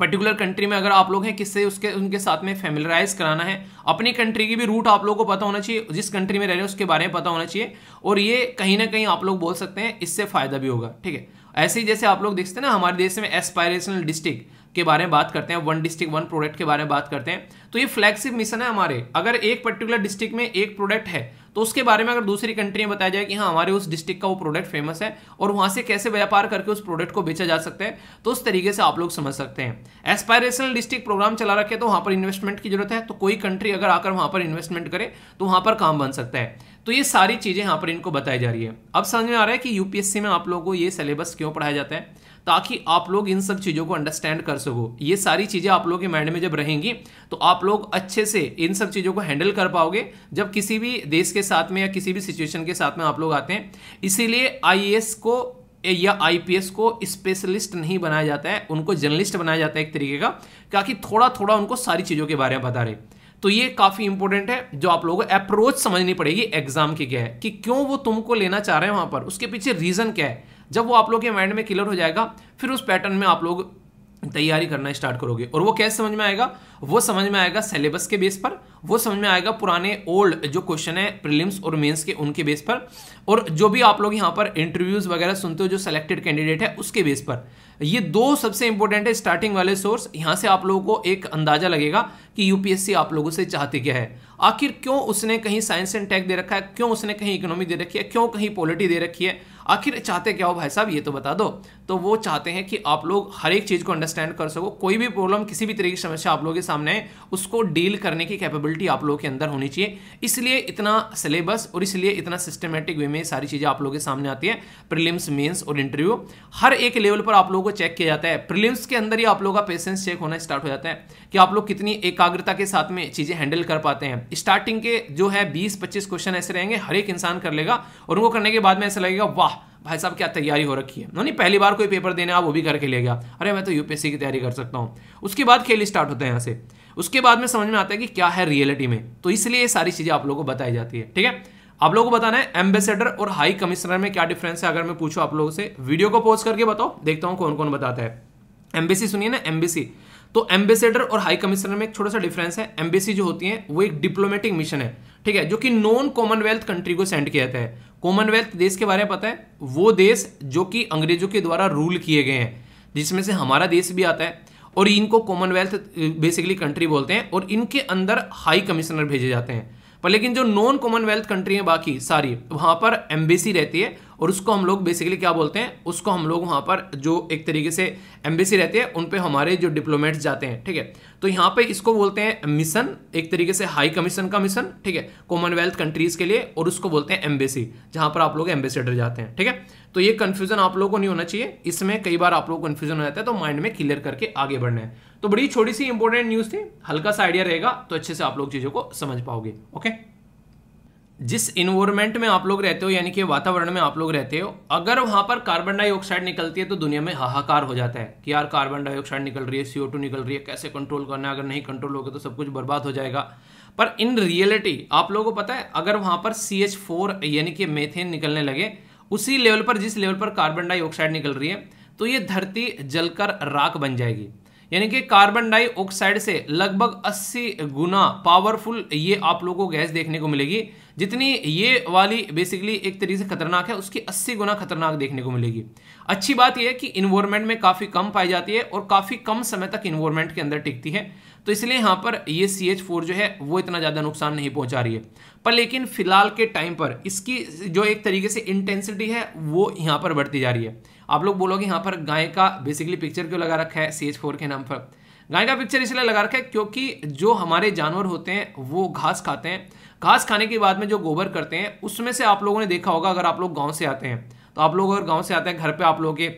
पर्टिकुलर कंट्री में अगर आप लोग हैं किससे उसके उनके साथ में फेमिलराइज कराना है अपनी कंट्री की भी रूट आप लोगों को पता होना चाहिए जिस कंट्री में रह रहे हैं उसके बारे में पता होना चाहिए और ये कहीं ना कहीं आप लोग बोल सकते हैं इससे फ़ायदा भी होगा ठीक है ऐसे ही जैसे आप लोग देखते हैं ना हमारे देश में एस्पायरेशनल डिस्ट्रिक्ट के बारे में बात करते हैं वन डिस्ट्रिक्ट वन प्रोडक्ट के बारे में बात करते हैं तो ये फ्लैगशिप मिशन है हमारे अगर एक पर्टिकुलर डिस्ट्रिक्ट में एक प्रोडक्ट है तो उसके बारे में अगर दूसरी कंट्री में बताया जाए कि हाँ हमारे उस डिस्ट्रिक्ट का वो प्रोडक्ट फेमस है और वहां से कैसे व्यापार करके उस प्रोडक्ट को बेचा जा सकता है तो उस तरीके से आप लोग समझ सकते हैं एस्पायरेशनल डिस्ट्रिक्ट प्रोग्राम चला रखे तो वहां पर इन्वेस्टमेंट की जरूरत है तो कोई कंट्री अगर आकर वहां पर इन्वेस्टमेंट करे तो वहां पर काम बन सकता है तो ये सारी चीज़ें यहां पर इनको बताई जा रही है अब समझ में आ रहा है कि यूपीएससी में आप लोगों को ये सिलेबस क्यों पढ़ाया जाता है ताकि आप लोग इन सब चीज़ों को अंडरस्टैंड कर सको ये सारी चीज़ें आप लोग के माइंड में जब रहेंगी तो आप लोग अच्छे से इन सब चीज़ों को हैंडल कर पाओगे जब किसी भी देश के साथ में या किसी भी सिचुएशन के साथ में आप लोग आते हैं इसीलिए आई को या आई को स्पेशलिस्ट नहीं बनाया जाता है उनको जर्नलिस्ट बनाया जाता है एक तरीके का ताकि थोड़ा थोड़ा उनको सारी चीज़ों के बारे में बता रहे तो ये काफ़ी इंपॉर्टेंट है जो आप लोगों को अप्रोच समझनी पड़ेगी एग्जाम की क्या है कि क्यों वो तुमको लेना चाह रहे हैं वहां पर उसके पीछे रीज़न क्या है जब वो आप लोग के माइंड में क्लियर हो जाएगा फिर उस पैटर्न में आप लोग तैयारी करना स्टार्ट करोगे और वो कैसे समझ में आएगा वो समझ में आएगा सिलेबस के बेस पर वो समझ में आएगा पुराने ओल्ड जो क्वेश्चन है प्रीलिम्स और मेंस के उनके बेस पर और जो भी आप लोग यहाँ पर इंटरव्यूज वगैरह सुनते हो जो सेलेक्टेड कैंडिडेट है उसके बेस पर ये दो सबसे इंपॉर्टेंट है स्टार्टिंग वाले सोर्स यहाँ से आप लोगों को एक अंदाजा लगेगा कि यूपीएससी आप लोगों से चाहती क्या है आखिर क्यों उसने कहीं साइंस एंड टेक दे रखा है क्यों उसने कहीं इकोनॉमी दे रखी है क्यों कहीं पॉलिटी दे रखी है आखिर चाहते क्या हो भाई साहब ये तो बता दो तो वो चाहते हैं कि आप लोग हर एक चीज़ को अंडरस्टैंड कर सको कोई भी प्रॉब्लम किसी भी तरीके की समस्या आप लोगों के सामने है उसको डील करने की कैपेबिलिटी आप लोगों के अंदर होनी चाहिए इसलिए इतना सिलेबस और इसलिए इतना सिस्टमेटिक वे में सारी चीज़ें आप लोगों के सामने आती है प्रिलिम्स मेन्स और इंटरव्यू हर एक लेवल पर आप लोगों को चेक किया जाता है प्रिलिम्स के अंदर ही आप लोगों का पेशेंस चेक होना स्टार्ट हो जाता है कि आप लोग कितनी एकाग्रता के साथ में चीज़ें हैंडल कर पाते हैं स्टार्टिंग के जो है बीस पच्चीस क्वेश्चन ऐसे रहेंगे हर एक इंसान कर लेगा और उनको करने के बाद में ऐसा लगेगा वाह भाई साहब क्या तैयारी हो रखी है नहीं पहली बार कोई पेपर देने आप वो भी करके ले गया अरे मैं तो यूपीएससी की तैयारी कर सकता हूँ उसके बाद खेल स्टार्ट होता है यहाँ से उसके बाद में समझ में आता है कि क्या है रियलिटी में तो इसलिए ये सारी चीज़ें आप लोगों को बताई जाती है ठीक है आप लोगों को बताना है एम्बेसडर और हाई कमिश्नर में क्या डिफरेंस है अगर मैं पूछूं आप लोगों से वीडियो को पोस्ट करके बताओ देखता हूँ कौन कौन बताता है एम्बेसी सुनिए ना एम्बेसी तो एम्बेसडर और हाई कमिश्नर में एक छोटा सा डिफरेंस है एम्बेसी जो होती है वो एक डिप्लोमेटिक मिशन है ठीक है जो कि नॉन कॉमनवेल्थ कंट्री को सेंड किया जाता है कॉमनवेल्थ देश के बारे में पता है वो देश जो कि अंग्रेजों के द्वारा रूल किए गए हैं जिसमें से हमारा देश भी आता है और इनको कॉमनवेल्थ बेसिकली कंट्री बोलते हैं और इनके अंदर हाई कमिश्नर भेजे जाते हैं पर लेकिन जो नॉन कॉमनवेल्थ कंट्री है बाकी सारी वहां पर एम्बेसी रहती है और उसको हम लोग बेसिकली क्या बोलते हैं उसको हम लोग वहाँ पर जो एक तरीके से एम्बेसी रहती है उन पर हमारे जो डिप्लोमेट्स जाते हैं ठीक है तो यहाँ पर इसको बोलते हैं मिशन एक तरीके से हाई कमीशन का मिशन ठीक है कॉमनवेल्थ कंट्रीज़ के लिए और उसको बोलते हैं एम्बेसी जहाँ पर आप लोग एम्बेसडर जाते हैं ठीक है तो ये कन्फ्यूजन आप लोगों को नहीं होना चाहिए इसमें कई बार आप लोग कन्फ्यूजन हो जाता है तो माइंड में क्लियर करके आगे बढ़ना है तो बड़ी छोटी सी इंपॉर्टेंट न्यूज़ थी हल्का सा आइडिया रहेगा तो अच्छे से आप लोग चीज़ों को समझ पाओगे ओके okay? जिस इन्वायरमेंट में आप लोग रहते हो यानी कि वातावरण में आप लोग रहते हो अगर वहां पर कार्बन डाइऑक्साइड निकलती है तो दुनिया में हाहाकार हो जाता है कि यार कार्बन डाइऑक्साइड निकल रही है सीओ टू निकल रही है कैसे कंट्रोल करना है अगर नहीं कंट्रोल होगा तो सब कुछ बर्बाद हो जाएगा पर इन रियलिटी आप लोगों को पता है अगर वहां पर सी एच फोर यानी कि मेथेन निकलने लगे उसी लेवल पर जिस लेवल पर कार्बन डाइऑक्साइड निकल रही है तो ये धरती जलकर राख बन जाएगी यानी कि कार्बन डाइऑक्साइड से लगभग 80 गुना पावरफुल ये आप लोगों को गैस देखने को मिलेगी जितनी ये वाली बेसिकली एक तरीके से खतरनाक है उसकी अस्सी गुना खतरनाक देखने को मिलेगी अच्छी बात यह है कि इन्वॉर्मेंट में काफ़ी कम पाई जाती है और काफ़ी कम समय तक इन्वॉर्मेंट के अंदर टिकती है तो इसलिए यहाँ पर ये सी एच फोर जो है वो इतना ज़्यादा नुकसान नहीं पहुँचा रही है पर लेकिन फिलहाल के टाइम पर इसकी जो एक तरीके से इंटेंसिटी है वो यहाँ पर बढ़ती जा रही है आप लोग बोलोगे यहाँ पर गाय का बेसिकली पिक्चर क्यों लगा रखा है सी एच फोर के नाम पर गाय का पिक्चर इसलिए लगा रखा है क्योंकि जो हमारे जानवर होते हैं वो घास खाते हैं घास खाने के बाद में जो गोबर करते हैं उसमें से आप लोगों ने देखा होगा अगर आप लोग गाँव से आते हैं तो आप लोग अगर गाँव से आते हैं घर पर आप लोगों के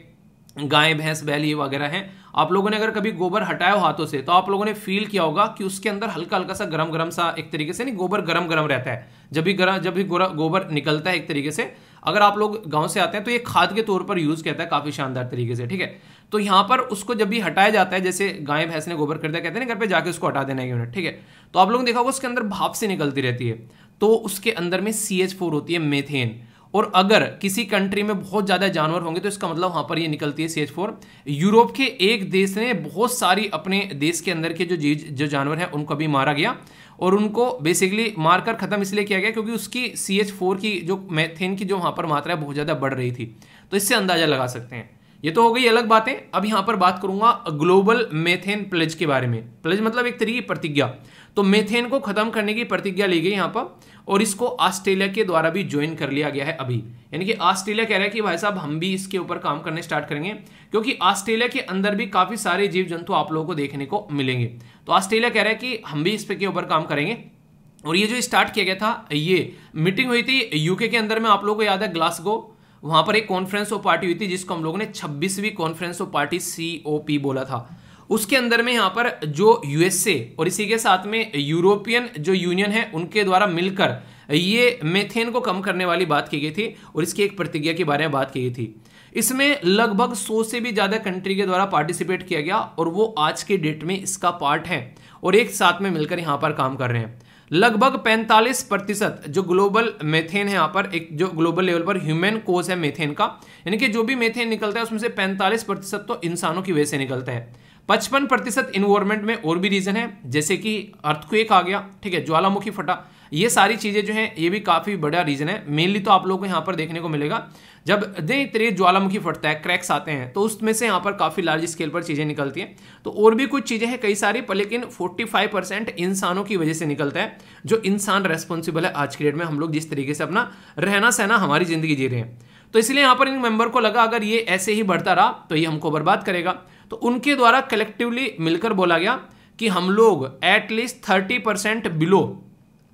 गाय भैंस बैल ये वगैरह हैं आप लोगों ने अगर कभी गोबर हटाया हो हाथों से तो आप लोगों ने फील किया होगा कि उसके अंदर हल्का हल्का सा गरम गरम सा एक तरीके से नहीं गोबर गरम गरम रहता है जब भी गरम जब भी गोबर निकलता है एक तरीके से अगर आप लोग गांव से आते हैं तो ये खाद के तौर पर यूज़ कहता है काफ़ी शानदार तरीके से ठीक है तो यहां पर उसको जब भी हटाया जाता है जैसे गाय भैंस ने गोबर कर दिया कहते हैं ना घर पे जाके उसको हटा देना है यूनिट ठीक है तो आप लोगों ने देखा होगा उसके अंदर भाप से निकलती रहती है तो उसके अंदर में सी एच फोर होती है मेथेन और अगर किसी कंट्री में बहुत ज़्यादा जानवर होंगे तो इसका मतलब वहां पर ये निकलती है सी एच फोर यूरोप के एक देश ने बहुत सारी अपने देश के अंदर के जो जीव जो जानवर हैं उनको भी मारा गया और उनको बेसिकली मारकर ख़त्म इसलिए किया गया क्योंकि उसकी सी एच फोर की जो मैथेन की जो वहां पर मात्रा है बहुत ज़्यादा बढ़ रही थी तो इससे अंदाज़ा लगा सकते हैं ये तो हो गई अलग बातें अब यहां पर बात करूंगा ग्लोबल मेथेन प्लेज के बारे में प्लेज मतलब एक तरीके प्रतिज्ञा तो मेथेन को खत्म करने की प्रतिज्ञा ली गई यहां पर और इसको ऑस्ट्रेलिया के द्वारा भी ज्वाइन कर लिया गया है अभी यानी कि ऑस्ट्रेलिया कह रहा है कि भाई साहब हम भी इसके ऊपर काम करने स्टार्ट करेंगे क्योंकि ऑस्ट्रेलिया के अंदर भी काफी सारे जीव जंतु आप लोगों को देखने को मिलेंगे तो ऑस्ट्रेलिया कह रहा है कि हम भी इस पे के ऊपर काम करेंगे और ये जो स्टार्ट किया गया था ये मीटिंग हुई थी यूके के अंदर में आप लोगों को याद है ग्लासगो वहां पर एक कॉन्फ्रेंस ऑफ पार्टी हुई थी जिसको हम लोगों ने छब्बीसवीं कॉन्फ्रेंस ऑफ पार्टी सी बोला था उसके अंदर में यहाँ पर जो यूएसए और इसी के साथ में यूरोपियन जो यूनियन है उनके द्वारा मिलकर ये मेथेन को कम करने वाली बात की गई थी और इसकी एक प्रतिज्ञा के बारे में बात की गई थी इसमें लगभग सौ से भी ज़्यादा कंट्री के द्वारा पार्टिसिपेट किया गया और वो आज के डेट में इसका पार्ट है और एक साथ में मिलकर यहाँ पर काम कर रहे हैं लगभग 45 प्रतिशत जो ग्लोबल मेथेन है यहाँ पर एक जो ग्लोबल लेवल पर ह्यूमन कोज है मेथेन का यानी कि जो भी मेथेन निकलता है उसमें से 45 प्रतिशत तो इंसानों की वजह से निकलता है पचपन प्रतिशत इन्वायरमेंट में और भी रीजन है जैसे कि अर्थक्वेक आ गया ठीक है ज्वालामुखी फटा ये सारी चीज़ें जो है ये भी काफ़ी बड़ा रीजन है मेनली तो आप लोग को यहाँ पर देखने को मिलेगा जब दे तेज ज्वालामुखी फटता है क्रैक्स आते हैं तो उसमें से यहाँ पर काफ़ी लार्ज स्केल पर चीज़ें निकलती हैं तो और भी कुछ चीज़ें हैं कई सारी पर लेकिन 45 परसेंट इंसानों की वजह से निकलता है जो इंसान रेस्पॉन्सिबल है आज के डेट में हम लोग जिस तरीके से अपना रहना सहना हमारी ज़िंदगी जी रहे हैं तो इसलिए यहाँ पर इन मेंबर को लगा अगर ये ऐसे ही बढ़ता रहा तो ये हमको बर्बाद करेगा तो उनके द्वारा कलेक्टिवली मिलकर बोला गया कि हम लोग एटलीस्ट थर्टी परसेंट बिलो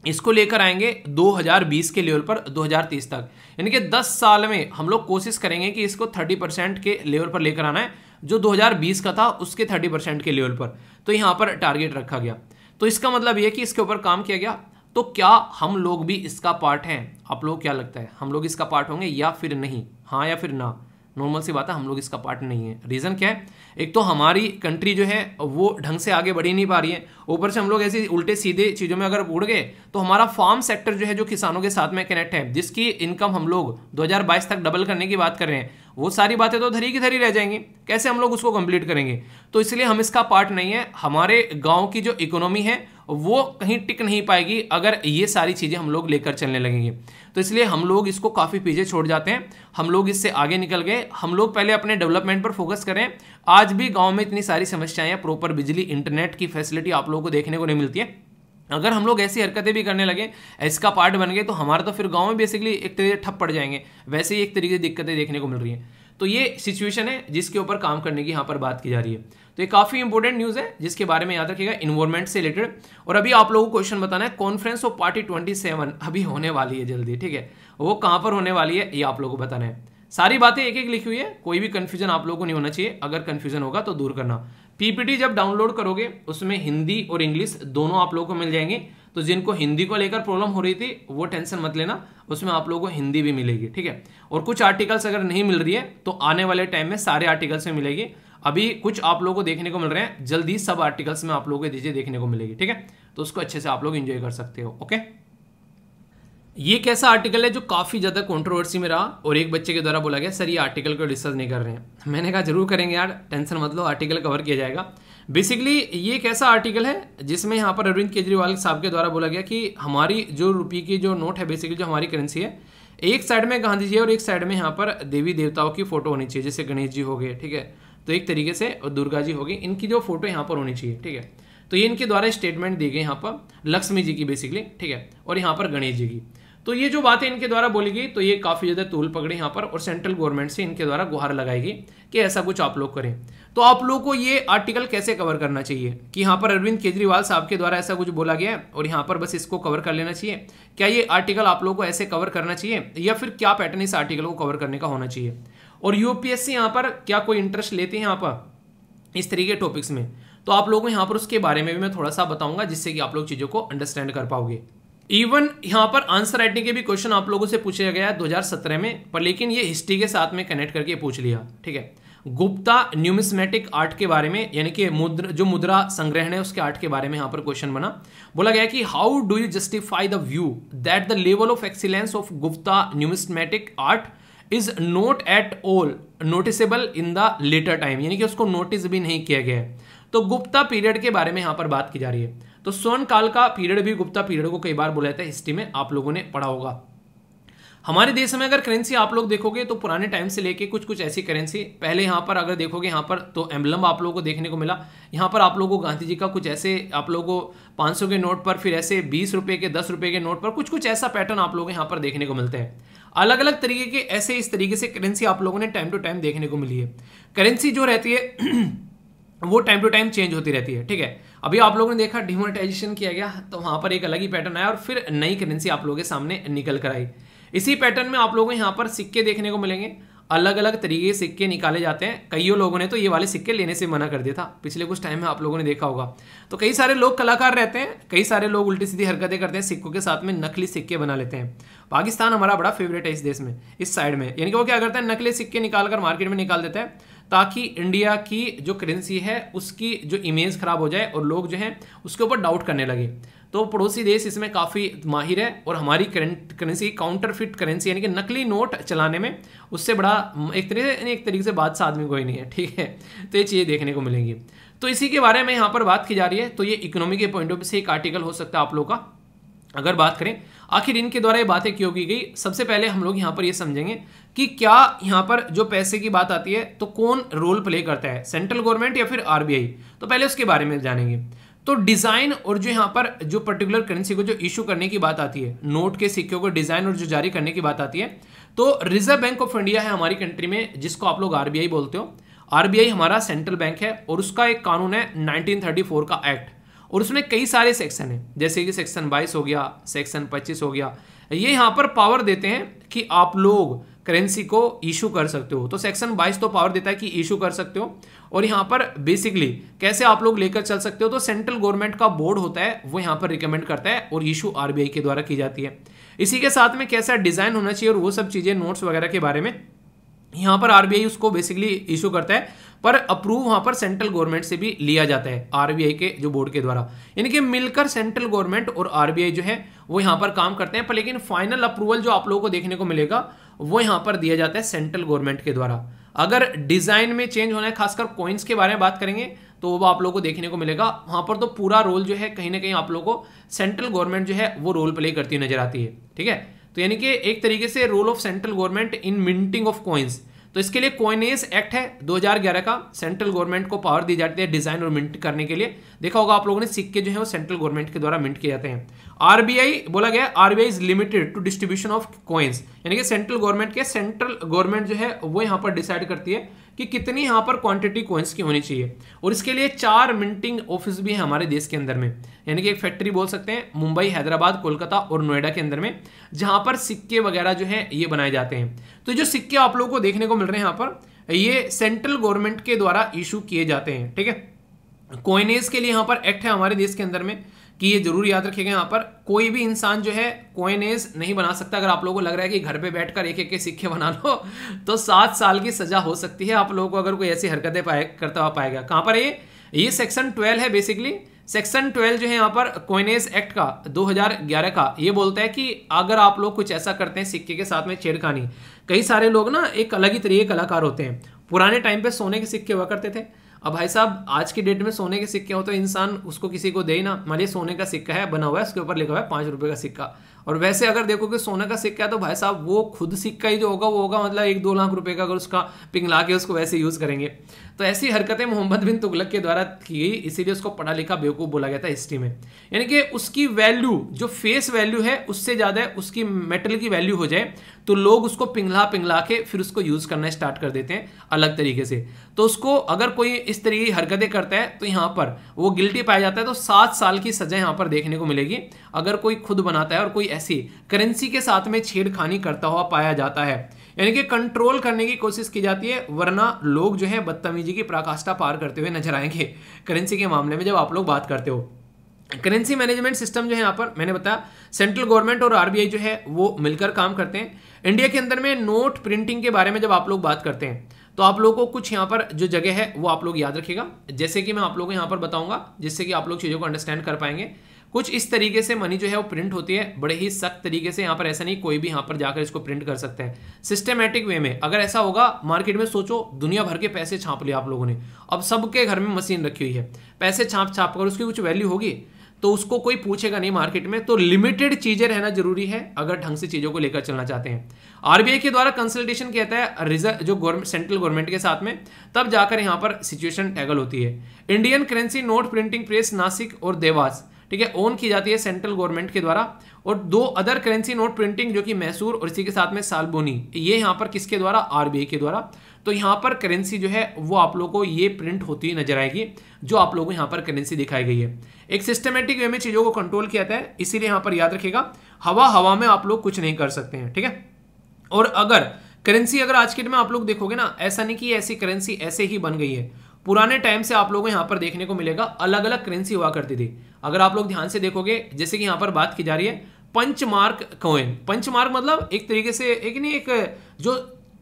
इसको लेकर आएंगे 2020 के लेवल पर 2030 तक यानी कि 10 साल में हम लोग कोशिश करेंगे कि इसको 30 परसेंट के लेवल पर लेकर आना है जो 2020 का था उसके 30 परसेंट के लेवल पर तो यहाँ पर टारगेट रखा गया तो इसका मतलब ये कि इसके ऊपर काम किया गया तो क्या हम लोग भी इसका पार्ट हैं आप लोग क्या लगता है हम लोग इसका पार्ट होंगे या फिर नहीं हाँ या फिर ना नॉर्मल सी बात है हम लोग इसका पार्ट नहीं है रीज़न क्या है एक तो हमारी कंट्री जो है वो ढंग से आगे बढ़ ही नहीं पा रही है ऊपर से हम लोग ऐसे उल्टे सीधे चीज़ों में अगर उड़ गए तो हमारा फार्म सेक्टर जो है जो किसानों के साथ में कनेक्ट है जिसकी इनकम हम लोग 2022 तक डबल करने की बात कर रहे हैं वो सारी बातें तो धरी की धरी रह जाएंगी कैसे हम लोग उसको कंप्लीट करेंगे तो इसलिए हम इसका पार्ट नहीं है हमारे गाँव की जो इकोनॉमी है वो कहीं टिक नहीं पाएगी अगर ये सारी चीज़ें हम लोग लेकर चलने लगेंगे तो इसलिए हम लोग इसको काफ़ी पीछे छोड़ जाते हैं हम लोग इससे आगे निकल गए हम लोग पहले अपने डेवलपमेंट पर फोकस करें आज भी गाँव में इतनी सारी समस्याएं प्रॉपर बिजली इंटरनेट की फैसिलिटी आप लोगों को देखने को नहीं मिलती है अगर हम लोग ऐसी हरकतें भी करने लगे इसका पार्ट बन गए तो हमारा तो फिर गांव में बेसिकली एक तरीके तो से ठप पड़ जाएंगे वैसे ही एक तरीके से दिक्कतें देखने को मिल रही हैं तो ये सिचुएशन है जिसके ऊपर काम करने की यहाँ पर बात की जा रही है तो ये काफ़ी इंपॉर्टेंट न्यूज़ है जिसके बारे में याद रखिएगा इन्वायरमेंट से रिलेटेड और अभी आप लोगों को क्वेश्चन बताना है conference of party twenty seven अभी होने वाली है जल्दी ठीक है वो कहाँ पर होने वाली है ये आप लोगों को बताना है सारी बातें एक एक लिखी हुई है कोई भी कन्फ्यूजन आप लोगों को नहीं होना चाहिए अगर कन्फ्यूजन होगा तो दूर करना पीपीटी जब डाउनलोड करोगे उसमें हिंदी और इंग्लिश दोनों आप लोगों को मिल जाएंगे तो जिनको हिंदी को लेकर प्रॉब्लम हो रही थी वो टेंशन मत लेना उसमें आप लोगों को हिंदी भी मिलेगी ठीक है और कुछ आर्टिकल्स अगर नहीं मिल रही है तो आने वाले टाइम में सारे आर्टिकल्स में मिलेगी अभी कुछ आप लोगों को देखने को मिल रहे हैं जल्दी सब आर्टिकल्स में आप लोगों को दीजिए देखने को मिलेगी ठीक है तो उसको अच्छे से आप लोग इंजॉय कर सकते हो ओके ये कैसा आर्टिकल है जो काफ़ी ज़्यादा कंट्रोवर्सी में रहा और एक बच्चे के द्वारा बोला गया सर ये आर्टिकल को डिस्कस नहीं कर रहे हैं मैंने कहा जरूर करेंगे यार टेंशन मत लो आर्टिकल कवर किया जाएगा बेसिकली ये एक ऐसा आर्टिकल है जिसमें यहाँ पर अरविंद केजरीवाल साहब के द्वारा बोला गया कि हमारी जो रुपये की जो नोट है बेसिकली जो हमारी करेंसी है एक साइड में गांधी जी और एक साइड में यहाँ पर देवी देवताओं की फोटो होनी चाहिए जैसे गणेश जी हो गए ठीक है तो एक तरीके से और दुर्गा जी हो गई इनकी जो फोटो यहाँ पर होनी चाहिए ठीक है तो ये इनके द्वारा स्टेटमेंट दी गई यहाँ पर लक्ष्मी जी की बेसिकली ठीक है और यहाँ पर गणेश जी की तो ये जो बातें इनके द्वारा बोली गई तो ये काफ़ी ज़्यादा तूल पकड़े यहाँ पर और सेंट्रल गवर्नमेंट से इनके द्वारा गुहार लगाएगी कि ऐसा कुछ आप लोग करें तो आप लोगों को ये आर्टिकल कैसे कवर करना चाहिए कि यहाँ पर अरविंद केजरीवाल साहब के द्वारा ऐसा कुछ बोला गया है और यहाँ पर बस इसको कवर कर लेना चाहिए क्या ये आर्टिकल आप लोगों को ऐसे कवर करना चाहिए या फिर क्या पैटर्न इस आर्टिकल को कवर करने का होना चाहिए और यूपीएससी यहाँ पर क्या कोई इंटरेस्ट लेते हैं यहाँ पर इस तरीके टॉपिक्स में तो आप लोगों को यहाँ पर उसके बारे में भी मैं थोड़ा सा बताऊंगा जिससे कि आप लोग चीज़ों को अंडरस्टैंड कर पाओगे इवन यहाँ पर आंसर राइटिंग के भी क्वेश्चन आप लोगों से पूछा गया है 2017 में पर लेकिन ये हिस्ट्री के साथ में कनेक्ट करके पूछ लिया ठीक है गुप्ता न्यूमिस्मेटिक आर्ट के बारे में यानी कि मुद्र जो मुद्रा संग्रहण है उसके आर्ट के बारे में यहां पर क्वेश्चन बना बोला गया कि how do you justify the view that the level of excellence of Gupta numismatic art is not at all noticeable in the later time यानी कि उसको नोटिस भी नहीं किया गया है तो गुप्ता पीरियड के बारे में यहां पर बात की जा रही है तो स्वर्ण काल का पीरियड भी गुप्ता पीरियड को कई बार बोला जाता है हिस्ट्री में आप लोगों ने पढ़ा होगा हमारे देश में अगर करेंसी आप लोग देखोगे तो पुराने टाइम से लेके कुछ कुछ ऐसी करेंसी पहले यहाँ पर अगर देखोगे यहाँ पर तो एम्बलम आप लोगों को देखने को मिला यहाँ पर आप लोगों को गांधी जी का कुछ ऐसे आप लोगों को पाँच सौ के नोट पर फिर ऐसे बीस रुपये के दस रुपये के नोट पर कुछ कुछ ऐसा पैटर्न आप लोग यहाँ पर देखने को मिलता है अलग अलग तरीके के ऐसे इस तरीके से करेंसी आप लोगों ने टाइम टू टाइम देखने को मिली है करेंसी जो रहती है वो टाइम टू टाइम चेंज होती रहती है ठीक है अभी आप लोगों ने देखा डिमोनेटाइजेशन किया गया तो वहां पर एक अलग ही पैटर्न आया और फिर नई करेंसी आप लोगों के सामने निकल कर आई इसी पैटर्न में आप लोगों को यहाँ पर सिक्के देखने को मिलेंगे अलग अलग तरीके के सिक्के निकाले जाते हैं कईयों लोगों ने तो ये वाले सिक्के लेने से मना कर दिया था पिछले कुछ टाइम में आप लोगों ने देखा होगा तो कई सारे लोग कलाकार रहते हैं कई सारे लोग उल्टी सीधी हरकतें करते हैं सिक्कों के साथ में नकली सिक्के बना लेते हैं पाकिस्तान हमारा बड़ा फेवरेट है इस देश में इस साइड में यानी कि वो क्या करते हैं नकली सिक्के निकाल कर मार्केट में निकाल देता है ताकि इंडिया की जो करेंसी है उसकी जो इमेज ख़राब हो जाए और लोग जो है उसके ऊपर डाउट करने लगे तो पड़ोसी देश इसमें काफ़ी माहिर है और हमारी करेंसी काउंटरफिट करेंसी यानी कि नकली नोट चलाने में उससे बड़ा एक तरीके से एक तरीके से बादशाह आदमी कोई नहीं है ठीक है तो ये चीज़ें देखने को मिलेंगी तो इसी के बारे में यहाँ पर बात की जा रही है तो ये इकोनॉमी के पॉइंट ऑफ व्यू से एक आर्टिकल हो सकता है आप लोग का अगर बात करें आखिर इनके द्वारा ये बातें क्यों की गई सबसे पहले हम लोग यहाँ पर ये समझेंगे कि क्या यहाँ पर जो पैसे की बात आती है तो कौन रोल प्ले करता है सेंट्रल गवर्नमेंट या फिर आरबीआई तो पहले उसके बारे में जानेंगे तो डिज़ाइन और जो यहाँ पर जो पर्टिकुलर करेंसी को जो इशू करने की बात आती है नोट के सिक्के को डिज़ाइन और जो जारी करने की बात आती है तो रिजर्व बैंक ऑफ इंडिया है हमारी कंट्री में जिसको आप लोग आरबीआई बोलते हो आरबीआई हमारा सेंट्रल बैंक है और उसका एक कानून है 1934 का एक्ट और उसमें कई सारे सेक्शन हैं जैसे कि सेक्शन 22 हो गया सेक्शन 25 हो गया ये यहाँ पर पावर देते हैं कि आप लोग करेंसी को इशू कर सकते हो तो सेक्शन 22 तो पावर देता है कि इशू कर सकते हो और यहाँ पर बेसिकली कैसे आप लोग लेकर चल सकते हो तो सेंट्रल गवर्नमेंट का बोर्ड होता है वो यहाँ पर रिकमेंड करता है और इशू आर के द्वारा की जाती है इसी के साथ में कैसा डिज़ाइन होना चाहिए और वो सब चीज़ें नोट्स वगैरह के बारे में यहाँ पर आर उसको बेसिकली इशू करता है पर अप्रूव वहां पर सेंट्रल गवर्नमेंट से भी लिया जाता है आरबीआई के जो बोर्ड के द्वारा यानी कि मिलकर सेंट्रल गवर्नमेंट और आरबीआई जो है वो यहां पर काम करते हैं पर लेकिन फाइनल अप्रूवल जो आप लोगों को देखने को मिलेगा वो यहां पर दिया जाता है सेंट्रल गवर्नमेंट के द्वारा अगर डिजाइन में चेंज होना है खासकर कॉइन्स के बारे में बात करेंगे तो वो आप लोगों को देखने को मिलेगा वहां पर तो पूरा रोल जो है कहीं ना कहीं आप लोगों को सेंट्रल गवर्नमेंट जो है वो रोल प्ले करती नजर आती है ठीक है तो यानी कि एक तरीके से role of central government in minting of coins तो इसके लिए कोइनेस एक्ट है 2011 का सेंट्रल गवर्नमेंट को पावर दी जाती है डिजाइन और मिंट करने के लिए देखा होगा आप लोगों ने सिक्के जो है वो सेंट्रल गवर्नमेंट के द्वारा मिंट किए जाते हैं आरबीआई बोला गया RBI is limited to distribution of coins यानी कि सेंट्रल गवर्नमेंट के सेंट्रल गवर्नमेंट जो है वो यहाँ पर डिसाइड करती है कि कितनी यहाँ पर क्वांटिटी कोइंस की होनी चाहिए और इसके लिए चार मिंटिंग ऑफिस भी है हमारे देश के अंदर में यानी कि एक फैक्ट्री बोल सकते हैं मुंबई हैदराबाद कोलकाता और नोएडा के अंदर में जहाँ पर सिक्के वगैरह जो है ये बनाए जाते हैं तो जो सिक्के आप लोगों को देखने को मिल रहे हैं यहाँ पर ये सेंट्रल गवर्नमेंट के द्वारा इशू किए जाते हैं ठीक है कोइनेज के लिए यहाँ पर एक्ट है हमारे देश के अंदर में कि ये जरूर याद रखिएगा यहाँ पर कोई भी इंसान जो है कोइनेज नहीं बना सकता अगर आप लोगों को लग रहा है कि घर पे बैठकर एक एक के सिक्के बना लो तो सात साल की सजा हो सकती है आप लोगों को अगर कोई ऐसी हरकतें पाए करता हुआ पाएगा कहाँ पर ये ये सेक्शन ट्वेल्व है बेसिकली सेक्शन ट्वेल्व जो है यहाँ पर कोइनेज एक्ट का 2011 का ये बोलता है कि अगर आप लोग कुछ ऐसा करते हैं सिक्के के साथ में छेड़खानी कई सारे लोग ना एक अलग ही तरीके कलाकार होते हैं पुराने टाइम पे सोने के सिक्के हुआ करते थे अब भाई साहब आज की डेट में सोने के सिक्के हो तो इंसान उसको किसी को दे ही ना मान लिया सोने का सिक्का है बना हुआ है उसके ऊपर लिखा हुआ है पाँच रुपये का सिक्का और वैसे अगर देखोगे सोने का सिक्का है तो भाई साहब वो खुद सिक्का ही जो होगा वो होगा मतलब एक दो लाख रुपए का अगर उसका पिंगला के उसको वैसे यूज़ करेंगे तो ऐसी हरकतें मोहम्मद बिन तुगलक के द्वारा की गई इसीलिए उसको पढ़ा लिखा बेवकूफ़ बोला गया था हिस्ट्री में यानी कि उसकी वैल्यू जो फेस वैल्यू है उससे ज़्यादा उसकी मेटल की वैल्यू हो जाए तो लोग उसको पिघला पिंगला के फिर उसको यूज़ करना स्टार्ट कर देते हैं अलग तरीके से तो उसको अगर कोई इस तरीके की हरकतें करता है तो यहाँ पर वो गिल्टी पाया जाता है तो सात साल की सजा यहाँ पर देखने को मिलेगी अगर कोई खुद बनाता है और कोई ऐसी करेंसी के साथ में छेड़खानी करता हुआ पाया जाता है यानी कि कंट्रोल करने की कोशिश की जाती है वरना लोग जो है बदतमीजी की पराकाष्ठा पार करते हुए नजर आएंगे करेंसी के मामले में जब आप लोग बात करते हो करेंसी मैनेजमेंट सिस्टम जो है यहाँ पर मैंने बताया सेंट्रल गवर्नमेंट और आरबीआई जो है वो मिलकर काम करते हैं इंडिया के अंदर में नोट प्रिंटिंग के बारे में जब आप लोग बात करते हैं तो आप लोगों को कुछ यहाँ पर जो जगह है वो आप लोग याद रखिएगा जैसे कि मैं आप लोगों को यहाँ पर बताऊंगा जिससे कि आप लोग चीज़ों को अंडरस्टैंड कर पाएंगे कुछ इस तरीके से मनी जो है वो प्रिंट होती है बड़े ही सख्त तरीके से यहाँ पर ऐसा नहीं कोई भी यहाँ पर जाकर इसको प्रिंट कर सकता है सिस्टमेटिक वे में अगर ऐसा होगा मार्केट में सोचो दुनिया भर के पैसे छाप लिए आप लोगों ने अब सबके घर में मशीन रखी हुई है पैसे छाप छाप कर उसकी कुछ वैल्यू होगी तो उसको कोई पूछेगा नहीं मार्केट में तो लिमिटेड चीजें रहना जरूरी है अगर ढंग से चीजों को लेकर चलना चाहते हैं आरबीआई के द्वारा कंसल्टेशन कहता है रिजर्व जो गवर्नमेंट सेंट्रल गवर्नमेंट के साथ में तब जाकर यहाँ पर सिचुएशन टैगल होती है Indian currency note printing press Nashik और देवास ठीक है ओन की जाती है सेंट्रल गवर्नमेंट के द्वारा और दो अदर करेंसी नोट प्रिंटिंग जो कि मैसूर और इसी के साथ में सालबोनी ये यहाँ पर किसके द्वारा आरबीआई के द्वारा तो यहाँ पर करेंसी जो है वो आप लोगों को ये प्रिंट होती हुई नजर आएगी जो आप लोगों को यहाँ पर करेंसी दिखाई गई है एक सिस्टमेटिक वे में चीज़ों को कंट्रोल किया जाता है इसीलिए यहाँ पर याद रखेगा हवा हवा में आप लोग कुछ नहीं कर सकते हैं ठीक है और अगर करेंसी अगर आज के डेट में आप लोग देखोगे ना ऐसा नहीं कि ऐसी करेंसी ऐसे ही बन गई है पुराने टाइम से आप लोगों को यहाँ पर देखने को मिलेगा अलग अलग करेंसी हुआ करती थी अगर आप लोग ध्यान से देखोगे जैसे कि यहाँ पर बात की जा रही है पंचमार्क कोइन पंचमार्क मतलब एक तरीके से एक नहीं एक जो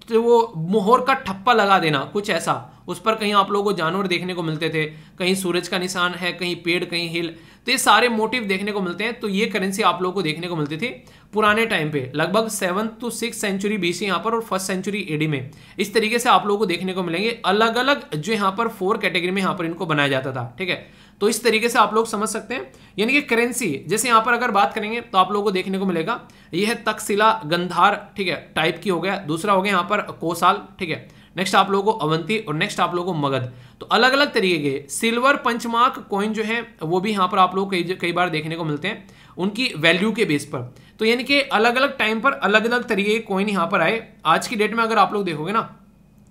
तो वो मोहर का ठप्पा लगा देना कुछ ऐसा उस पर कहीं आप लोगों को जानवर देखने को मिलते थे कहीं सूरज का निशान है कहीं पेड़ कहीं हिल तो ये सारे मोटिव देखने को मिलते हैं तो ये करेंसी आप लोगों को देखने को मिलती थी पुराने टाइम पे लगभग seven to six century BC यहाँ पर और फर्स्ट सेंचुरी एडी में इस तरीके से आप लोगों को देखने को मिलेंगे अलग अलग जो यहाँ पर फोर कैटेगरी में यहाँ पर इनको बनाया जाता था ठीक है तो इस तरीके से आप लोग समझ सकते हैं यानी कि करेंसी जैसे यहाँ पर अगर बात करेंगे तो आप लोगों को देखने को मिलेगा यह है तकसिला गंधार ठीक है टाइप की हो गया दूसरा हो गया यहाँ पर कोसाल ठीक है नेक्स्ट आप लोगों को अवंती और नेक्स्ट आप लोगों को मगध तो अलग अलग तरीके के सिल्वर पंचमार्क कॉइन जो है वो भी यहाँ पर आप लोग कई कई बार देखने को मिलते हैं उनकी वैल्यू के बेस पर तो यानी कि अलग अलग टाइम पर अलग अलग तरीके के कॉइन यहाँ पर आए आज की डेट में अगर आप लोग देखोगे ना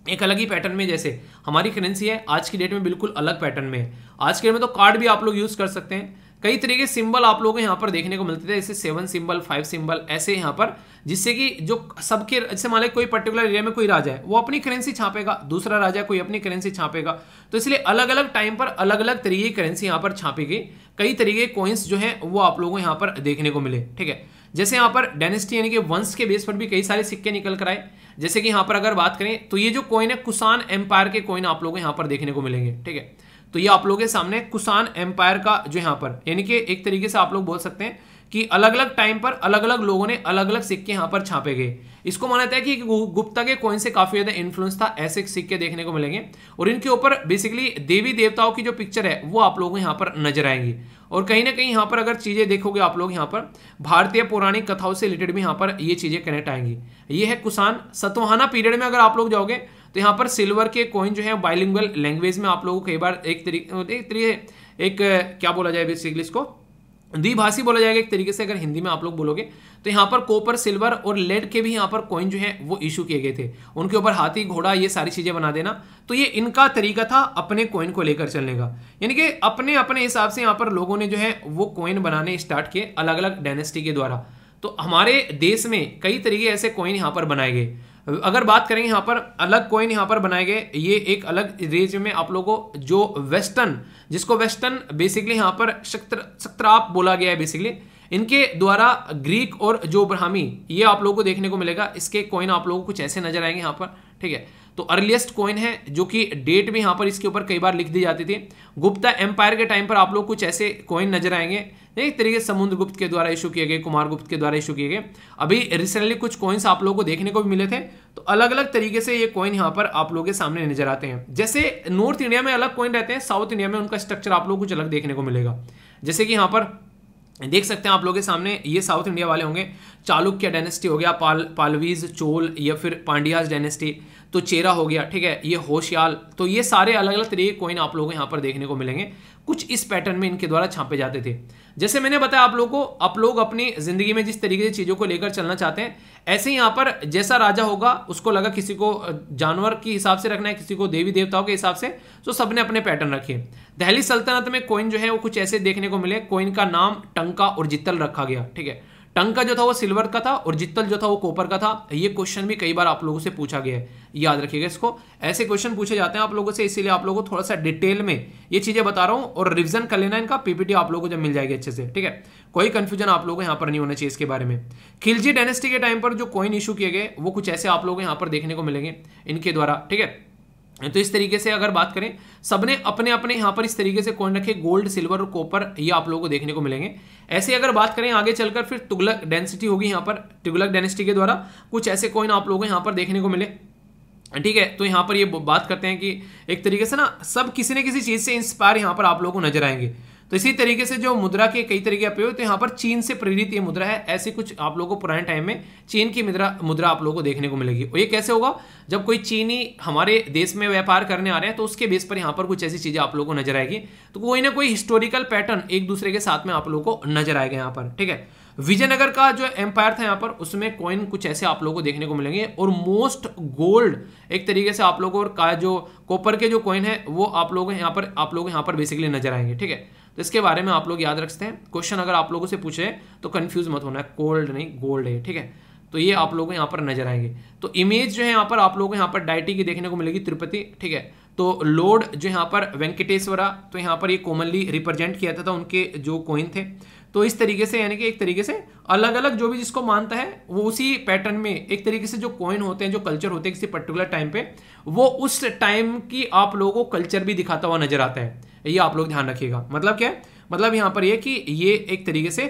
एक अलग ही पैटर्न में जैसे हमारी करेंसी है आज की डेट में बिल्कुल अलग पैटर्न में है आज के डेट में तो कार्ड भी आप लोग यूज़ कर सकते हैं कई तरह के सिंबल आप लोगों को यहाँ पर देखने को मिलते थे जैसे सेवन सिंबल फाइव सिंबल ऐसे यहाँ पर जिससे कि जो सबके जैसे मान लें कोई पर्टिकुलर एरिया में कोई राजा है वो अपनी करेंसी छापेगा दूसरा राजा कोई अपनी करेंसी छापेगा तो इसलिए अलग अलग टाइम पर अलग अलग तरीके की करेंसी यहाँ पर छापी गई कई तरीके के कोइंस जो है वो आप लोगों को यहाँ पर देखने को मिले ठीक है जैसे यहाँ पर डेनेस्टी यानी कि वंश के बेस पर भी कई सारे सिक्के निकल कर आए जैसे कि यहाँ पर अगर बात करें तो ये जो कोइन है कुसान एम्पायर के कोइन आप लोगों को यहाँ पर देखने को मिलेंगे ठीक है तो ये आप लोगों के सामने कुसान एम्पायर का जो यहाँ पर यानी कि एक तरीके से आप लोग बोल सकते हैं कि अलग अलग टाइम पर अलग अलग लोगों ने अलग अलग सिक्के यहाँ पर छापे गए इसको माना जाता है कि गुप्ता के कोइन से काफ़ी ज़्यादा इन्फ्लुएंस था ऐसे सिक्के देखने को मिलेंगे और इनके ऊपर बेसिकली देवी देवताओं की जो पिक्चर है वो आप लोगों को यहाँ पर नजर आएंगी और कहीं ना कहीं यहाँ पर अगर चीज़ें देखोगे आप लोग यहाँ पर भारतीय पौराणिक कथाओं से रिलेटेड भी यहाँ पर ये चीज़ें कनेक्ट आएंगी ये है कुसान सतोहाना पीरियड में अगर आप लोग जाओगे तो यहाँ पर सिल्वर के कॉइन जो है बाइलिंगल लैंग्वेज में आप लोगों को कई बार एक तरीके एक तरीके एक क्या बोला जाए बेसिकली इसको द्विभाषी बोला जाएगा एक तरीके से अगर हिंदी में आप लोग बोलोगे तो यहाँ पर कॉपर सिल्वर और लेड के भी यहाँ पर कॉइन जो है वो इशू किए गए थे उनके ऊपर हाथी घोड़ा ये सारी चीज़ें बना देना तो ये इनका तरीका था अपने कॉइन को लेकर चलने का यानी कि अपने अपने हिसाब से यहाँ पर लोगों ने जो है वो कॉइन बनाने स्टार्ट किए अलग अलग डायनेस्टी के द्वारा तो हमारे देश में कई तरीके ऐसे कॉइन यहाँ पर बनाए गए अगर बात करें यहाँ पर अलग कॉइन यहाँ पर बनाए गए ये एक अलग रेंज में आप लोगों को जो वेस्टर्न जिसको वेस्टर्न बेसिकली यहाँ पर शक्त्र शक्त्राप बोला गया है बेसिकली इनके द्वारा ग्रीक और जो ब्राह्मी ये आप लोगों को देखने को मिलेगा इसके कॉइन आप लोगों को कुछ ऐसे नजर आएंगे यहाँ पर ठीक है तो अर्लीस्ट कॉइन है जो कि डेट भी यहाँ पर इसके ऊपर कई बार लिख दी जाती थी गुप्ता एम्पायर के टाइम पर आप लोग कुछ ऐसे कॉइन नजर आएंगे एक तरीके समुद्र गुप्त के द्वारा इशू किए गए कुमार गुप्त के द्वारा इशू किए गए अभी रिसेंटली कुछ कॉइन्स आप लोगों को देखने को भी मिले थे तो अलग अलग तरीके से ये कॉइन यहाँ पर आप लोगों के सामने नजर आते हैं जैसे नॉर्थ इंडिया में अलग कॉइन रहते हैं साउथ इंडिया में उनका स्ट्रक्चर आप लोग कुछ अलग देखने को मिलेगा जैसे कि यहाँ पर देख सकते हैं आप लोगों के सामने ये साउथ इंडिया वाले होंगे चालुक्य डायनेस्टी हो गया पाल पालवीज चोल या फिर पांडियाज डायनेस्टी तो चेरा हो गया ठीक है ये होशियाल तो ये सारे अलग अलग तरीके कॉइन आप लोगों को यहाँ पर देखने को मिलेंगे कुछ इस पैटर्न में इनके द्वारा छापे जाते थे जैसे मैंने बताया आप लोगों को आप लोग अपनी ज़िंदगी में जिस तरीके से चीज़ों को लेकर चलना चाहते हैं ऐसे यहाँ पर जैसा राजा होगा उसको लगा किसी को जानवर के हिसाब से रखना है किसी को देवी देवताओं के हिसाब से तो सबने अपने पैटर्न रखे दहली सल्तनत में कोइन जो है वो कुछ ऐसे देखने को मिले कोइन का नाम टंका और जितल रखा गया ठीक है का जो था वो सिल्वर का था और जित्तल जो था वो कॉपर का था ये क्वेश्चन भी कई बार आप लोगों से पूछा गया है याद रखिएगा इसको ऐसे क्वेश्चन पूछे जाते हैं आप लोगों से इसीलिए आप लोगों को थोड़ा सा डिटेल में ये चीजें बता रहा हूँ और रिविजन कर लेना इनका पीपीटी आप लोगों को जब मिल जाएगी अच्छे से ठीक है कोई कंफ्यूजन आप लोगों को यहाँ पर नहीं होना चाहिए इसके बारे में खिलजी डायनेस्टी के टाइम पर जो कॉइन इशू किए गए वो कुछ ऐसे आप लोगों को यहाँ पर देखने को मिलेंगे इनके द्वारा ठीक है तो इस तरीके से अगर बात करें सबने अपने अपने यहाँ पर इस तरीके से कॉइन रखे गोल्ड सिल्वर और कॉपर ये आप लोगों को देखने को मिलेंगे ऐसे अगर बात करें आगे चलकर फिर तुगलक डेंसिटी होगी यहाँ पर तुगलक डेंसिटी के द्वारा कुछ ऐसे कॉइन आप लोगों को यहाँ पर देखने को मिले ठीक है तो यहाँ पर ये बात करते हैं कि एक तरीके से ना सब किसी न किसी चीज़ से इंस्पायर यहाँ पर आप लोगों को नजर आएंगे तो इसी तरीके से जो मुद्रा के कई तरीके अपयोग तो यहाँ पर चीन से प्रेरित ये मुद्रा है ऐसे कुछ आप लोगों को पुराने टाइम में चीन की मुद्रा मुद्रा आप लोगों को देखने को मिलेगी और ये कैसे होगा जब कोई चीनी हमारे देश में व्यापार करने आ रहे हैं तो उसके बेस पर यहाँ पर कुछ ऐसी चीज़ें आप लोगों को नजर आएगी तो कोई ना कोई हिस्टोरिकल पैटर्न एक दूसरे के साथ में आप लोगों को नजर आएगा यहाँ पर ठीक है विजयनगर का जो एम्पायर था यहाँ पर उसमें कॉइन कुछ ऐसे आप लोगों को देखने को मिलेंगे और मोस्ट गोल्ड एक तरीके से आप लोगों का जो कॉपर के जो कॉइन है वो आप लोगों यहाँ पर आप लोग यहाँ पर बेसिकली नजर आएंगे ठीक है तो इसके बारे में आप लोग याद रखते हैं क्वेश्चन अगर आप लोगों से पूछे तो कन्फ्यूज मत होना है कोल्ड नहीं गोल्ड है ठीक है तो ये आप लोगों को यहाँ पर नजर आएंगे तो इमेज जो है यहाँ पर आप लोगों को यहाँ पर डायटी की देखने को मिलेगी तिरुपति ठीक है तो लोड जो यहाँ पर वेंकटेश्वरा तो यहाँ पर ये कॉमनली रिप्रेजेंट किया जाता था उनके जो कोइन थे तो इस तरीके से यानी कि एक तरीके से अलग अलग जो भी जिसको मानता है वो उसी पैटर्न में एक तरीके से जो कॉइन होते हैं जो कल्चर होते हैं किसी पर्टिकुलर टाइम पे वो उस टाइम की आप लोगों को कल्चर भी दिखाता हुआ नजर आता है ये आप लोग ध्यान रखिएगा मतलब क्या है मतलब यहाँ पर यह कि ये एक तरीके से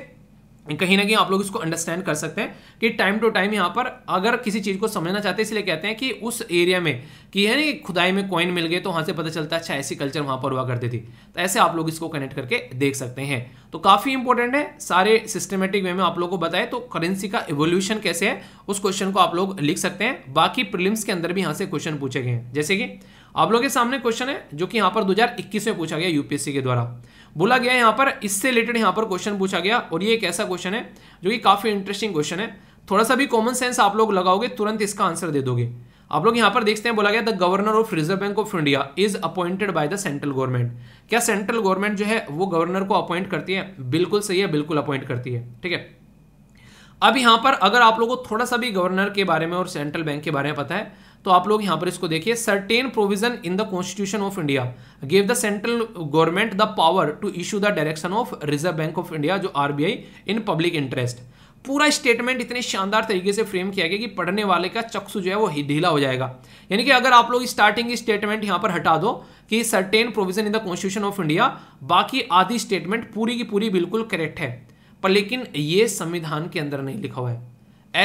कहीं ना कहीं आप लोग इसको अंडरस्टैंड कर सकते हैं कि टाइम टू टाइम यहाँ पर अगर किसी चीज़ को समझना चाहते हैं इसलिए कहते हैं कि उस एरिया में कि है ना खुदाई में कॉइन मिल गए तो वहाँ से पता चलता है अच्छा ऐसी कल्चर वहाँ पर हुआ करती थी तो ऐसे आप लोग इसको कनेक्ट करके देख सकते हैं तो काफ़ी इंपॉर्टेंट है सारे सिस्टमेटिक वे में आप लोग को बताए तो करेंसी का इवोल्यूशन कैसे है उस क्वेश्चन को आप लोग लिख सकते हैं बाकी प्रिलिम्स के अंदर भी यहाँ से क्वेश्चन पूछे गए हैं जैसे कि आप लोगों के सामने क्वेश्चन है जो कि यहाँ पर 2021 में पूछा गया यूपीएससी के द्वारा बोला गया यहाँ पर इससे रिलेटेड यहाँ पर क्वेश्चन पूछा गया और ये एक ऐसा क्वेश्चन है जो कि काफ़ी इंटरेस्टिंग क्वेश्चन है थोड़ा सा भी कॉमन सेंस आप लोग लगाओगे तुरंत इसका आंसर दे दोगे आप लोग यहाँ पर देखते हैं बोला गया the governor of Reserve Bank of India is appointed by the central government क्या सेंट्रल गवर्नमेंट जो है वो गवर्नर को अपॉइंट करती है बिल्कुल सही है बिल्कुल अपॉइंट करती है ठीक है अब यहाँ पर अगर आप लोगों को थोड़ा सा भी गवर्नर के बारे में और सेंट्रल बैंक के बारे में पता है तो आप लोग यहां पर इसको देखिए certain provision in the Constitution of India give the central government the power to issue the direction of Reserve Bank of India जो आरबीआई इन पब्लिक इंटरेस्ट पूरा स्टेटमेंट इतने शानदार तरीके से फ्रेम किया गया कि पढ़ने वाले का चक्षु जो है वो ढीला हो जाएगा यानी कि अगर आप लोग स्टार्टिंग स्टेटमेंट यहां पर हटा दो कि certain provision in the Constitution of India बाकी आधी स्टेटमेंट पूरी की पूरी बिल्कुल करेक्ट है पर लेकिन ये संविधान के अंदर नहीं लिखा हुआ है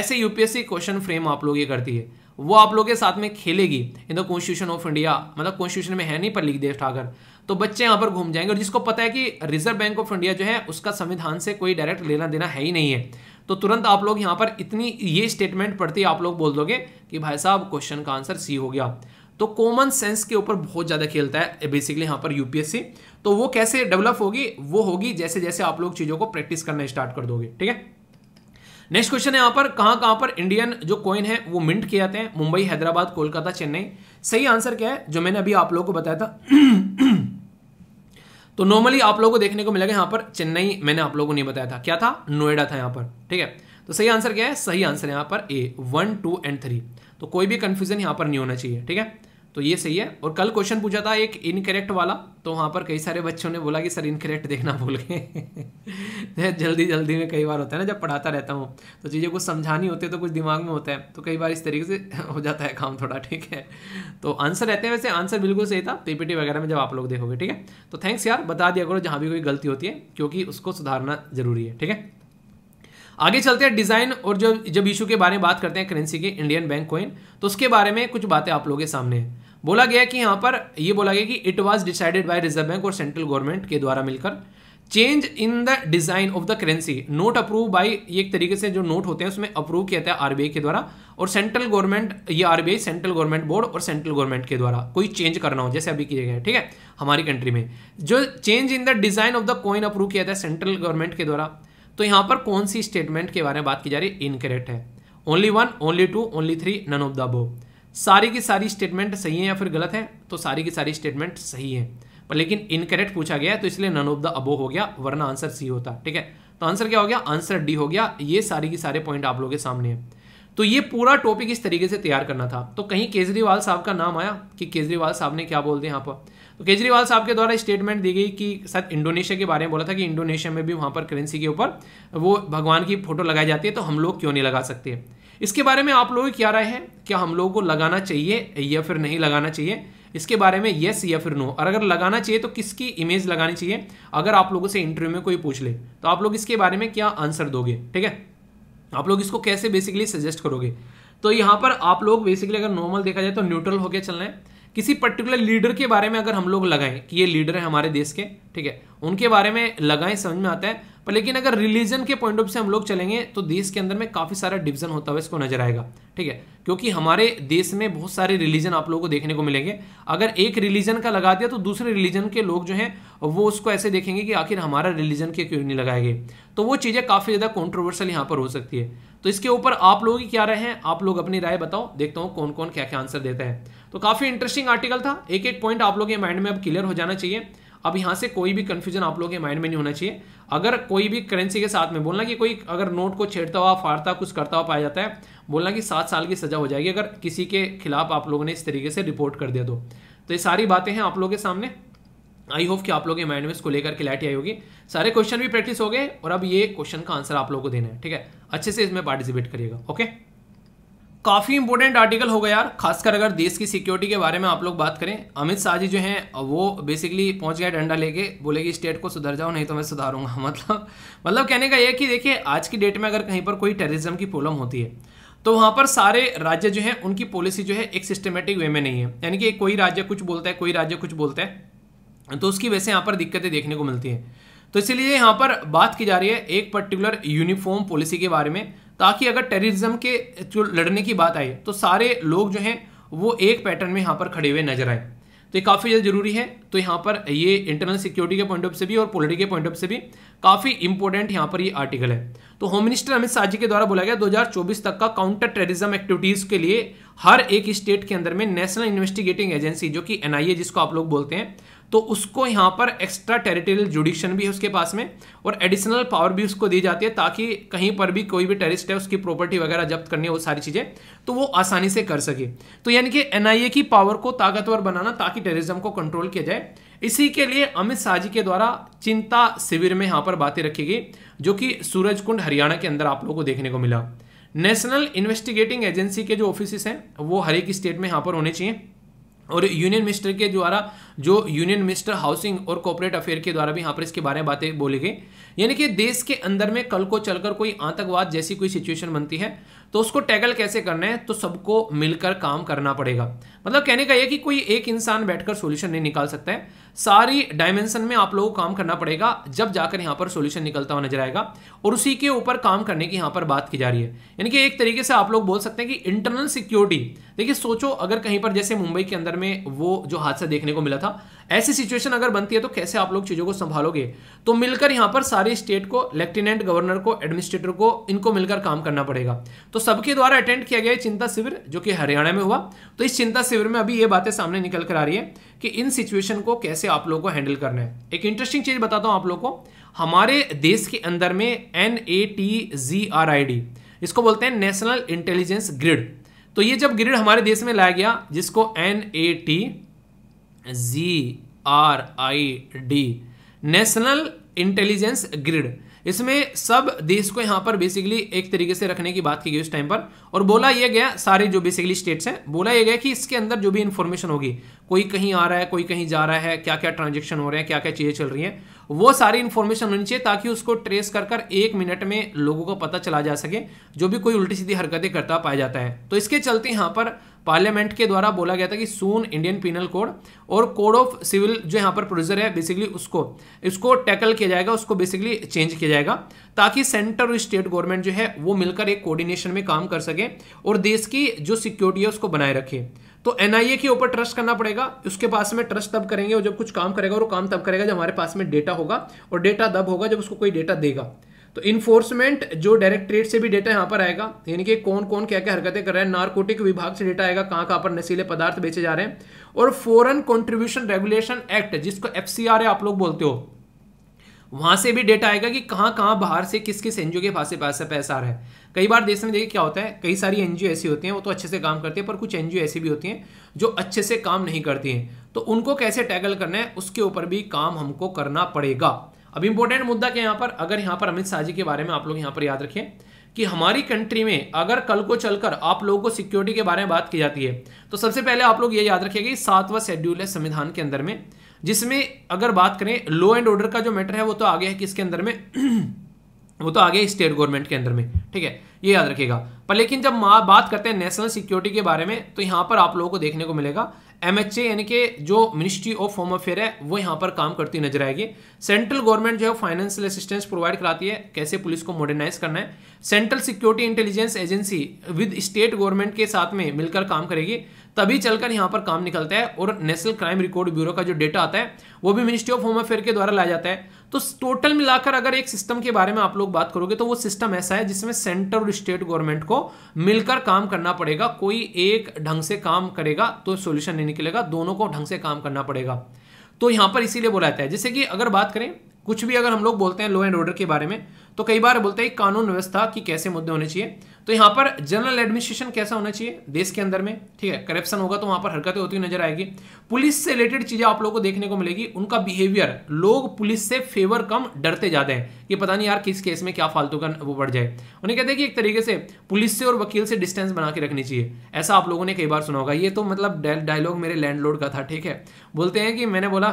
ऐसे यूपीएससी क्वेश्चन फ्रेम आप लोग ये करती है वो आप लोगों के साथ में खेलेगी in the Constitution of India मतलब कॉन्स्टिट्यूशन में है नहीं पर लिख देव ठाकर तो बच्चे यहाँ पर घूम जाएंगे और जिसको पता है कि रिजर्व बैंक ऑफ इंडिया जो है उसका संविधान से कोई डायरेक्ट लेना देना है ही नहीं है तो तुरंत आप लोग यहाँ पर इतनी ये स्टेटमेंट पढ़ते आप लोग बोल दोगे कि भाई साहब क्वेश्चन का आंसर सी हो गया तो कॉमन सेंस के ऊपर बहुत ज़्यादा खेलता है बेसिकली यहाँ पर यूपीएससी तो वो कैसे डेवलप होगी वो होगी जैसे जैसे आप लोग चीज़ों को प्रैक्टिस करना स्टार्ट कर दोगे ठीक है नेक्स्ट क्वेश्चन है यहाँ पर कहाँ कहाँ पर इंडियन जो कॉइन है वो मिंट किए जाते हैं मुंबई हैदराबाद कोलकाता चेन्नई सही आंसर क्या है जो मैंने अभी आप लोगों को बताया था तो नॉर्मली आप लोगों को देखने को मिलेगा यहाँ पर चेन्नई मैंने आप लोगों को नहीं बताया था क्या था नोएडा था यहाँ पर ठीक है तो सही आंसर क्या है सही आंसर यहाँ पर A one two and three तो कोई भी कंफ्यूजन यहाँ पर नहीं होना चाहिए ठीक है तो ये सही है और कल क्वेश्चन पूछा था एक इनकरेक्ट वाला तो वहां पर कई सारे बच्चों ने बोला कि सर इनकरेक्ट देखना भूल गए जल्दी जल्दी में कई बार होता है ना जब पढ़ाता रहता हूँ तो चीज़ें कुछ समझानी होती है तो कुछ दिमाग में होता है तो कई बार इस तरीके से हो जाता है काम थोड़ा ठीक है तो आंसर रहते हैं वैसे आंसर बिल्कुल सही था पीपीटी वगैरह में जब आप लोग देखोगे ठीक है तो थैंक्स यार बता दिया करो जहाँ भी कोई गलती होती है क्योंकि उसको सुधारना जरूरी है ठीक है आगे चलते हैं डिज़ाइन और जो जब इशू के बारे में बात करते हैं करेंसी के इंडियन बैंक कोइन तो उसके बारे में कुछ बातें आप लोगों के सामने हैं बोला गया कि यहां पर ये बोला गया कि it was decided by Reserve Bank और सेंट्रल गवर्नमेंट के द्वारा मिलकर change in the design of the currency note approve by एक तरीके से जो नोट होते हैं उसमें अप्रूव किया जाता है आरबीआई के द्वारा और सेंट्रल गवर्नमेंट ये आरबीआई सेंट्रल गवर्नमेंट बोर्ड और सेंट्रल गवर्नमेंट के द्वारा कोई चेंज करना हो जैसे अभी किया गया है ठीक है हमारी कंट्री में जो change in the design of the coin approve किया जाता है सेंट्रल गवर्नमेंट के द्वारा तो यहां पर कौन सी स्टेटमेंट के बारे में बात की जा रही है इनकरेक्ट है only one only two only three none of the above सारी की सारी स्टेटमेंट सही है या फिर गलत है तो सारी की सारी स्टेटमेंट सही है पर लेकिन इनकरेक्ट पूछा गया है तो इसलिए नन ऑफ द अबो हो गया वरना आंसर सी होता ठीक है तो आंसर क्या हो गया आंसर डी हो गया ये सारी की सारे पॉइंट आप लोगों के सामने है तो ये पूरा टॉपिक इस तरीके से तैयार करना था तो कहीं केजरीवाल साहब का नाम आया कि केजरीवाल साहब ने क्या बोल दिया यहाँ पर तो केजरीवाल साहब के द्वारा स्टेटमेंट दी गई कि शायद इंडोनेशिया के बारे में बोला था कि इंडोनेशिया में भी वहाँ पर करेंसी के ऊपर वो भगवान की फोटो लगाई जाती है तो हम लोग क्यों नहीं लगा सकते इसके बारे में आप लोगों की क्या राय है क्या हम लोगों को लगाना चाहिए या फिर नहीं लगाना चाहिए इसके बारे में यस या फिर नो और अगर लगाना चाहिए तो किसकी इमेज लगानी चाहिए अगर आप लोगों से इंटरव्यू में कोई पूछ ले तो आप लोग इसके बारे में क्या आंसर दोगे ठीक है आप लोग इसको कैसे बेसिकली सजेस्ट करोगे तो यहाँ पर आप लोग बेसिकली अगर नॉर्मल देखा जाए तो न्यूट्रल होकर चलना है किसी पर्टिकुलर लीडर के बारे में अगर हम लोग लगाएं कि ये लीडर है हमारे देश के ठीक है उनके बारे में लगाएं समझ में आता है पर लेकिन अगर रिलीजन के पॉइंट ऑफ से हम लोग चलेंगे तो देश के अंदर में काफ़ी सारा डिवीजन होता हुआ इसको नजर आएगा ठीक है क्योंकि हमारे देश में बहुत सारे रिलीजन आप लोगों को देखने को मिलेंगे अगर एक रिलीजन का लगा दिया तो दूसरे रिलीजन के लोग जो हैं वो उसको ऐसे देखेंगे कि आखिर हमारा रिलीजन के क्यों नहीं लगाएंगे तो वो चीज़ें काफ़ी ज़्यादा कॉन्ट्रोवर्सल यहाँ पर हो सकती है तो इसके ऊपर आप लोगों की क्या राय है आप लोग अपनी राय बताओ देखता हूँ कौन कौन क्या क्या आंसर देता है तो काफ़ी इंटरेस्टिंग आर्टिकल था एक एक पॉइंट आप लोग के माइंड में अब क्लियर हो जाना चाहिए अब यहाँ से कोई भी कन्फ्यूजन आप लोगों के माइंड में नहीं होना चाहिए अगर कोई भी करेंसी के साथ में बोलना कि कोई अगर नोट को छेड़ता हुआ फाड़ता कुछ करता हुआ पाया जाता है बोलना कि सात साल की सजा हो जाएगी अगर किसी के खिलाफ आप लोगों ने इस तरीके से रिपोर्ट कर दिया तो।, तो ये सारी बातें हैं आप लोगों के सामने आई होप कि आप लोगों के माइंड में इसको लेकर क्लैरिटी आई होगी सारे क्वेश्चन भी प्रैक्टिस हो गए और अब ये क्वेश्चन का आंसर आप लोगों को देना है ठीक है अच्छे से इसमें पार्टिसिपेट करिएगा ओके काफ़ी इंपोर्टेंट आर्टिकल होगा यार खासकर अगर देश की सिक्योरिटी के बारे में आप लोग बात करें अमित शाह जी जो हैं वो बेसिकली पहुंच गए डंडा लेके बोले कि स्टेट को सुधर जाओ नहीं तो मैं सुधारूंगा मतलब मतलब कहने का ये कि देखिए आज की डेट में अगर कहीं पर कोई टेररिज्म की प्रॉब्लम होती है तो वहाँ पर सारे राज्य जो हैं उनकी पॉलिसी जो है एक सिस्टमेटिक वे में नहीं है यानी कि कोई राज्य कुछ बोलता है कोई राज्य कुछ बोलता है तो उसकी वजह से यहाँ पर दिक्कतें देखने को मिलती हैं तो इसीलिए यहाँ पर बात की जा रही है एक पर्टिकुलर यूनिफॉर्म पॉलिसी के बारे में ताकि अगर टेररिज्म के जो लड़ने की बात आई तो सारे लोग जो हैं वो एक पैटर्न में यहाँ पर खड़े हुए नजर आए तो ये काफ़ी ज़्यादा जरूरी है तो यहाँ पर ये इंटरनल सिक्योरिटी के पॉइंट ऑफ से भी और पॉलिटी के पॉइंट ऑफ से भी काफ़ी इंपॉर्टेंट यहाँ पर ये आर्टिकल है तो होम मिनिस्टर अमित शाह जी के द्वारा बोला गया 2024 तक का काउंटर टेररिज्म एक्टिविटीज़ के लिए हर एक स्टेट के अंदर में नेशनल इन्वेस्टिगेटिंग एजेंसी जो कि एनआईए जिसको आप लोग बोलते हैं तो उसको यहाँ पर एक्स्ट्रा टेरिटोरियल जुडिक्शन भी है उसके पास में और एडिशनल पावर भी उसको दी जाती है ताकि कहीं पर भी कोई भी टेरिस्ट है उसकी प्रॉपर्टी वगैरह जब्त करनी है वो सारी चीज़ें तो वो आसानी से कर सके तो यानी कि एनआईए की पावर को ताकतवर बनाना ताकि टेररिज्म को कंट्रोल किया जाए इसी के लिए अमित शाह जी के द्वारा चिंता शिविर में यहाँ पर बातें रखी गई जो कि सूरज हरियाणा के अंदर आप लोगों को देखने को मिला नेशनल इन्वेस्टिगेटिंग एजेंसी के जो ऑफिस हैं वो हर एक स्टेट में यहाँ पर होने चाहिए और यूनियन मिनिस्टर के द्वारा जो यूनियन मिनिस्टर हाउसिंग और कॉपोरेट अफेयर के द्वारा भी यहाँ पर इसके बारे में बातें बोली गई यानी कि देश के अंदर में कल को चलकर कोई आतंकवाद जैसी कोई सिचुएशन बनती है तो उसको टैकल कैसे करना है तो सबको मिलकर काम करना पड़ेगा मतलब कहने का यह कि कोई एक इंसान बैठकर सोल्यूशन नहीं निकाल सकता है सारी डायमेंशन में आप लोगों को काम करना पड़ेगा जब जाकर यहाँ पर सोल्यूशन निकलता हुआ नजर आएगा और उसी के ऊपर काम करने की यहाँ पर बात की जा रही है यानी कि एक तरीके से आप लोग बोल सकते हैं कि इंटरनल सिक्योरिटी देखिए सोचो अगर कहीं पर जैसे मुंबई के अंदर में वो जो हादसा देखने को मिला था ऐसी सिचुएशन अगर बनती है तो कैसे आप लोग चीज़ों को संभालोगे तो मिलकर यहाँ पर सारे स्टेट को लेफ्टिनेंट गवर्नर को एडमिनिस्ट्रेटर को इनको मिलकर काम करना पड़ेगा तो सबके द्वारा अटेंड किया गया चिंता शिविर जो कि हरियाणा में हुआ तो इस चिंता सेवर में अभी ये बातें सामने निकल कर आ रही है कि इन सिचुएशन को कैसे आप लोगों को हैंडल करना है एक इंटरेस्टिंग चीज़ बताता हूँ आप लोगों को हमारे देश के अंदर में N A T G R I D इसको बोलते हैं नेशनल इंटेलिजेंस ग्रिड तो ये जब ग्रिड हमारे देश में लाया गया जिसको N A T G R I D national intelligence grid इसमें सब देश को यहाँ पर बेसिकली एक तरीके से रखने की बात की गई उस टाइम पर और बोला यह गया सारे जो बेसिकली स्टेट्स हैं बोला यह गया कि इसके अंदर जो भी इंफॉर्मेशन होगी कोई कहीं आ रहा है कोई कहीं जा रहा है क्या क्या ट्रांजेक्शन हो रहे हैं क्या क्या चीज़ें चल रही हैं वो सारी इंफॉर्मेशन होनी चाहिए ताकि उसको ट्रेस कर कर एक मिनट में लोगों को पता चला जा सके जो भी कोई उल्टी सीधी हरकतें करता पाया जाता है तो इसके चलते यहाँ पर पार्लियामेंट के द्वारा बोला गया था कि सून इंडियन पिनल कोड और कोड ऑफ सिविल जो यहाँ पर प्रोसीजर है बेसिकली उसको इसको टैकल किया जाएगा उसको बेसिकली चेंज किया जाएगा ताकि सेंटर और स्टेट गवर्नमेंट जो है वो मिलकर एक कोऑर्डिनेशन में काम कर सके और देश की जो सिक्योरिटी है उसको बनाए रखे तो एनआईए के ऊपर ट्रस्ट करना पड़ेगा उसके पास में ट्रस्ट तब करेंगे और जब कुछ काम करेगा और वो काम तब करेगा जब हमारे पास में डेटा होगा और डेटा दब होगा जब उसको कोई डेटा देगा तो इन्फोर्समेंट जो डायरेक्टरेट से भी डेटा यहाँ पर आएगा यानी कि कौन कौन क्या क्या हरकतें कर रहे हैं नारकोटिक विभाग से डेटा आएगा कहाँ कहाँ पर नशीले पदार्थ बेचे जा रहे हैं और फॉरन कॉन्ट्रीब्यूशन रेगुलेशन एक्ट जिसको एफ आप लोग बोलते हो वहां से भी डेटा आएगा कि कहां कहां बाहर से किस किस एनजीओ के पास पैसा पैसा आ रहा है कई बार देश में देखिए क्या होता है कई सारी एनजीओ ऐसी होती हैं वो तो अच्छे से काम करती है पर कुछ एनजीओ ऐसी भी होती हैं जो अच्छे से काम नहीं करती हैं तो उनको कैसे टैकल करना है उसके ऊपर भी काम हमको करना पड़ेगा अब इंपॉर्टेंट मुद्दा क्या यहाँ पर अगर यहाँ पर अमित शाह जी के बारे में आप लोग यहाँ पर याद रखें कि हमारी कंट्री में अगर कल को चलकर आप लोगों को सिक्योरिटी के बारे में बात की जाती है तो सबसे पहले आप लोग ये याद रखिएगा कि सातवा शेड्यूल है संविधान के अंदर में जिसमें अगर बात करें लॉ एंड ऑर्डर का जो मैटर है वो तो आगे है किसके अंदर में वो तो आगे स्टेट गवर्नमेंट के अंदर में ठीक है ये याद रखिएगा पर लेकिन जब बात करते हैं नेशनल सिक्योरिटी के बारे में तो यहाँ पर आप लोगों को देखने को मिलेगा एम एच यानी कि जो मिनिस्ट्री ऑफ होम अफेयर है वो यहाँ पर काम करती नजर आएगी सेंट्रल गवर्नमेंट जो है फाइनेंशियल असिस्टेंस प्रोवाइड कराती है कैसे पुलिस को मॉडर्नाइज करना है central security intelligence agency with state government के साथ में मिलकर काम करेगी तभी चलकर यहाँ पर काम निकलता है और नेशनल क्राइम रिकॉर्ड ब्यूरो का जो डेटा आता है वो भी मिनिस्ट्री ऑफ होम अफेयर के द्वारा लाया जाता है तो टोटल मिलाकर अगर एक सिस्टम के बारे में आप लोग बात करोगे तो वो सिस्टम ऐसा है जिसमें सेंटर और स्टेट गवर्नमेंट को मिलकर काम करना पड़ेगा कोई एक ढंग से काम करेगा तो सोल्यूशन नहीं निकलेगा दोनों को ढंग से काम करना पड़ेगा तो यहाँ पर इसीलिए बोला जाता है जैसे कि अगर बात करें कुछ भी अगर हम लोग बोलते हैं लॉ एंड ऑर्डर के बारे में तो कई बार बोलते हैं कानून व्यवस्था की कैसे मुद्दे होने चाहिए तो यहाँ पर जनरल एडमिनिस्ट्रेशन कैसा होना चाहिए देश के अंदर में ठीक है करप्शन होगा तो वहां पर हरकतें होती हुई नजर आएगी पुलिस से रिलेटेड चीज़ें आप लोगों को देखने को मिलेगी उनका बिहेवियर लोग पुलिस से फेवर कम डरते जाते हैं कि पता नहीं यार किस केस में क्या फालतू का वो बढ़ जाए उन्हें कहते हैं कि एक तरीके से पुलिस से और वकील से डिस्टेंस बना के रखनी चाहिए ऐसा आप लोगों ने कई बार सुना होगा ये तो मतलब डायलॉग मेरे लैंडलॉर्ड का था ठीक है बोलते हैं कि मैंने बोला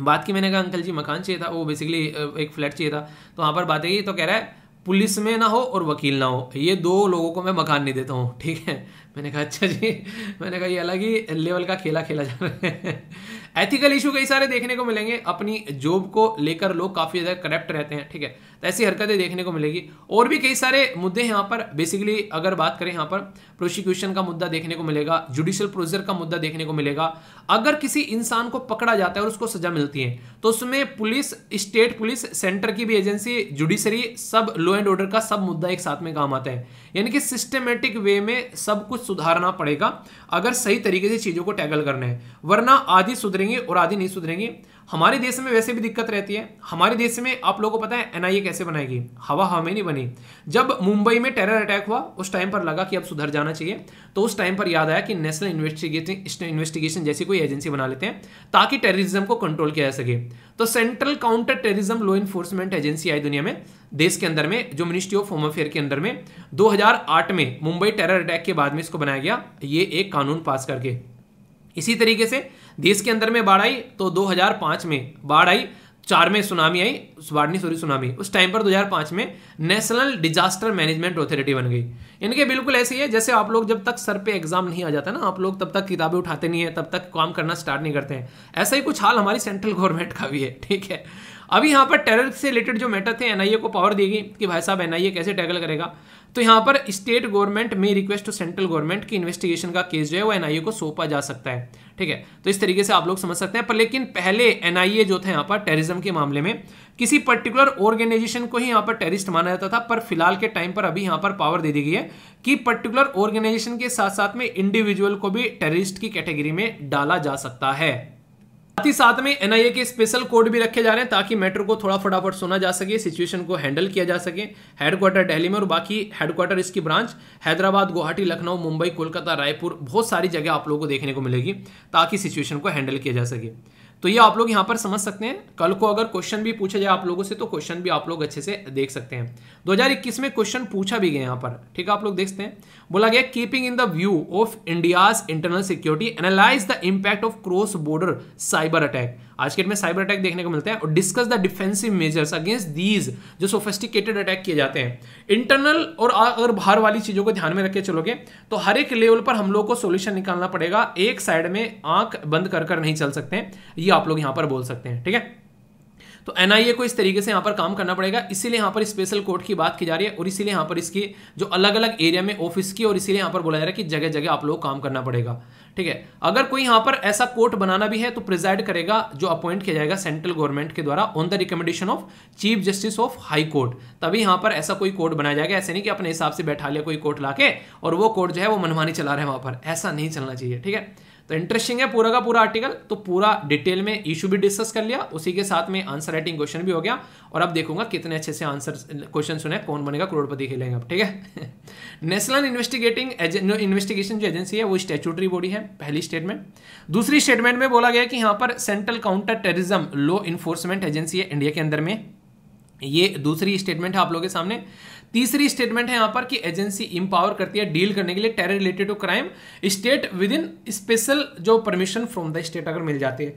बात की मैंने कहा अंकल जी मकान चाहिए था वो बेसिकली एक फ्लैट चाहिए था तो वहाँ पर बात है तो कह रहा है पुलिस में ना हो और वकील ना हो ये दो लोगों को मैं मकान नहीं देता हूँ ठीक है मैंने कहा अच्छा जी मैंने कहा ये अलग ही लेवल का खेला खेला जा रहा है एथिकल इशू कई सारे देखने को मिलेंगे अपनी जॉब को लेकर लोग काफ़ी ज़्यादा करप्ट रहते हैं ठीक है तो ऐसी हरकतें देखने को मिलेगी और भी कई सारे मुद्दे यहाँ पर बेसिकली अगर बात करें यहाँ पर प्रोसिक्यूशन का मुद्दा देखने को मिलेगा जुडिशियल प्रोसीजर का मुद्दा देखने को मिलेगा अगर किसी इंसान को पकड़ा जाता है और उसको सजा मिलती है तो उसमें पुलिस स्टेट पुलिस सेंटर की भी एजेंसी जुडिशरी सब लॉ एंड ऑर्डर का सब मुद्दा एक साथ में काम आता है यानी कि सिस्टमेटिक वे में सब कुछ सुधारना पड़ेगा अगर सही तरीके से चीज़ों को टैगल करना है वरना आधी सुधरे सुधरेंगे और आधी नहीं सुधरेंगे हमारे देश में वैसे भी दिक्कत रहती है हमारे देश में आप लोगों को पता है एनआईए कैसे बनाएगी हवा हवा में नहीं बनी जब मुंबई में टेरर अटैक हुआ उस टाइम पर लगा कि अब सुधर जाना चाहिए तो उस टाइम पर याद आया कि नेशनल इन्वेस्टिगेशन इन्वेस्टिगेशन जैसी कोई एजेंसी बना लेते हैं ताकि टेररिज्म को कंट्रोल किया जा सके तो central counter terrorism law enforcement agency आई दुनिया में देश के अंदर में जो मिनिस्ट्री ऑफ होम अफेयर के अंदर में 2008 में मुंबई टेरर अटैक के बाद में इसको बनाया गया ये एक कानून पास करके इसी तरीके से देश के अंदर में बाढ़ आई तो 2005 में बाढ़ आई चार में सुनामी आई बाढ़ सॉरी सुनामी उस टाइम पर 2005 में नेशनल डिजास्टर मैनेजमेंट अथॉरिटी बन गई इनके बिल्कुल ऐसे ही है जैसे आप लोग जब तक सर पे एग्जाम नहीं आ जाता ना आप लोग तब तक किताबें उठाते नहीं है तब तक काम करना स्टार्ट नहीं करते हैं ऐसा ही कुछ हाल हमारी सेंट्रल गवर्नमेंट का भी है ठीक है अभी यहाँ पर टेरर से रिलेटेड जो मैटर थे एनआईए को पावर देगी कि भाई साहब एनआईए कैसे टैकल करेगा तो यहाँ पर स्टेट गवर्नमेंट में रिक्वेस्ट टू सेंट्रल गवर्नमेंट की इन्वेस्टिगेशन का केस जो है वो एनआईए को सौंपा जा सकता है ठीक है तो इस तरीके से आप लोग समझ सकते हैं पर लेकिन पहले एनआईए जो था यहां पर टेररिज्म के मामले में किसी पर्टिकुलर ऑर्गेनाइजेशन को ही यहां पर टेररिस्ट माना जाता था पर फिलहाल के टाइम पर अभी यहां पर पावर दे दी गई है कि पर्टिकुलर ऑर्गेनाइजेशन के साथ साथ में इंडिविजुअल को भी टेररिस्ट की कैटेगरी में डाला जा सकता है साथ ही साथ में एनआईए के स्पेशल कोड भी रखे जा रहे हैं ताकि मैटर को थोड़ा फटाफट सुना जा सके सिचुएशन को हैंडल किया जा सके हेडक्वार्टर दिल्ली में और बाकी हेडक्वार्टर इसकी ब्रांच हैदराबाद गुवाहाटी लखनऊ मुंबई कोलकाता रायपुर बहुत सारी जगह आप लोगों को देखने को मिलेगी ताकि सिचुएशन को हैंडल किया जा सके तो ये आप लोग यहाँ पर समझ सकते हैं कल को अगर क्वेश्चन भी पूछा जाए आप लोगों से तो क्वेश्चन भी आप लोग अच्छे से देख सकते हैं 2021 में क्वेश्चन पूछा भी गया यहाँ पर ठीक है आप लोग देखते हैं बोला गया keeping in the view of India's internal security analyse the impact of cross border cyber attack आज के डेट में साइबर अटैक देखने को मिलते हैं और discuss the defensive measures against these जो सोफेस्टिकेटेड अटैक किए जाते हैं इंटरनल और अगर बाहर वाली चीज़ों को ध्यान में रख के चलोगे तो हर एक लेवल पर हम लोग को सोल्यूशन निकालना पड़ेगा एक साइड में आंख बंद कर कर नहीं चल सकते ये आप लोग यहां पर बोल सकते हैं ठीक है तो एनआईए को इस तरीके से यहां पर काम करना पड़ेगा इसीलिए यहां पर स्पेशल कोर्ट की बात की जा रही है और इसीलिए यहां पर इसकी जो अलग अलग एरिया में ऑफिस की और इसीलिए यहां पर बोला जा रहा है कि जगह जगह आप लोग काम करना पड़ेगा ठीक है अगर कोई यहां पर ऐसा कोर्ट बनाना भी है तो प्रिजाइड करेगा जो अपॉइंट किया जाएगा सेंट्रल गवर्नमेंट के द्वारा on the recommendation of chief justice of high court तभी यहां पर ऐसा कोई कोर्ट बनाया जाएगा ऐसे नहीं कि अपने हिसाब से बैठा लिया कोई कोर्ट लाके और वो कोर्ट जो है वो मनमानी चला रहे हैं वहां पर ऐसा नहीं चलना चाहिए ठीक है तो इंटरेस्टिंग है पूरा का पूरा आर्टिकल तो पूरा डिटेल में इशू भी डिस्कस कर लिया उसी के साथ में आंसर राइटिंग क्वेश्चन भी हो गया और अब देखूंगा कितने अच्छे से आंसर क्वेश्चन सुने कौन बनेगा करोड़पति खेलेंगे अब ठीक है नेशनल इन्वेस्टिगेटिंग इन्वेस्टिगेशन जो एजेंसी है वो स्टेचुटरी बॉडी है पहली स्टेटमेंट दूसरी स्टेटमेंट में बोला गया कि यहां पर central counter terrorism law enforcement agency है इंडिया के अंदर में ये दूसरी स्टेटमेंट है आप लोगों के सामने तीसरी स्टेटमेंट है यहां पर कि एजेंसी इंपावर करती है डील करने के लिए terror related to crime state within special जो परमिशन फ्रॉम द स्टेट अगर मिल जाती है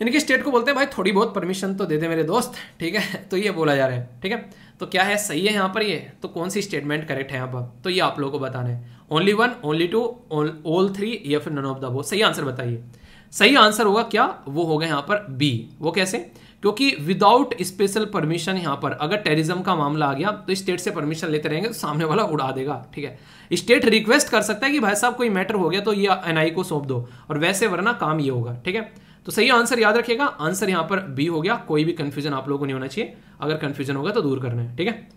यानी कि स्टेट को बोलते हैं भाई थोड़ी बहुत परमिशन तो दे दे मेरे दोस्त ठीक है तो ये बोला जा रहा है ठीक है तो क्या है सही है यहाँ पर ये तो कौन सी स्टेटमेंट करेक्ट है यहाँ पर तो ये आप लोगों को बताना है only one only two all three या फिर नन ऑफ द वो सही आंसर बताइए सही आंसर होगा क्या वो होगा यहाँ पर बी वो कैसे क्योंकि विदाउट स्पेशल परमिशन यहां पर अगर टेररिज्म का मामला आ गया तो स्टेट से परमिशन लेते रहेंगे तो सामने वाला उड़ा देगा ठीक है स्टेट रिक्वेस्ट कर सकता है कि भाई साहब कोई मैटर हो गया तो ये एनआई को सौंप दो और वैसे वरना काम ये होगा ठीक है तो सही आंसर याद रखिएगा आंसर यहां पर बी हो गया कोई भी कंफ्यूजन आप लोगों को नहीं होना चाहिए अगर कंफ्यूजन होगा तो दूर करना है ठीक है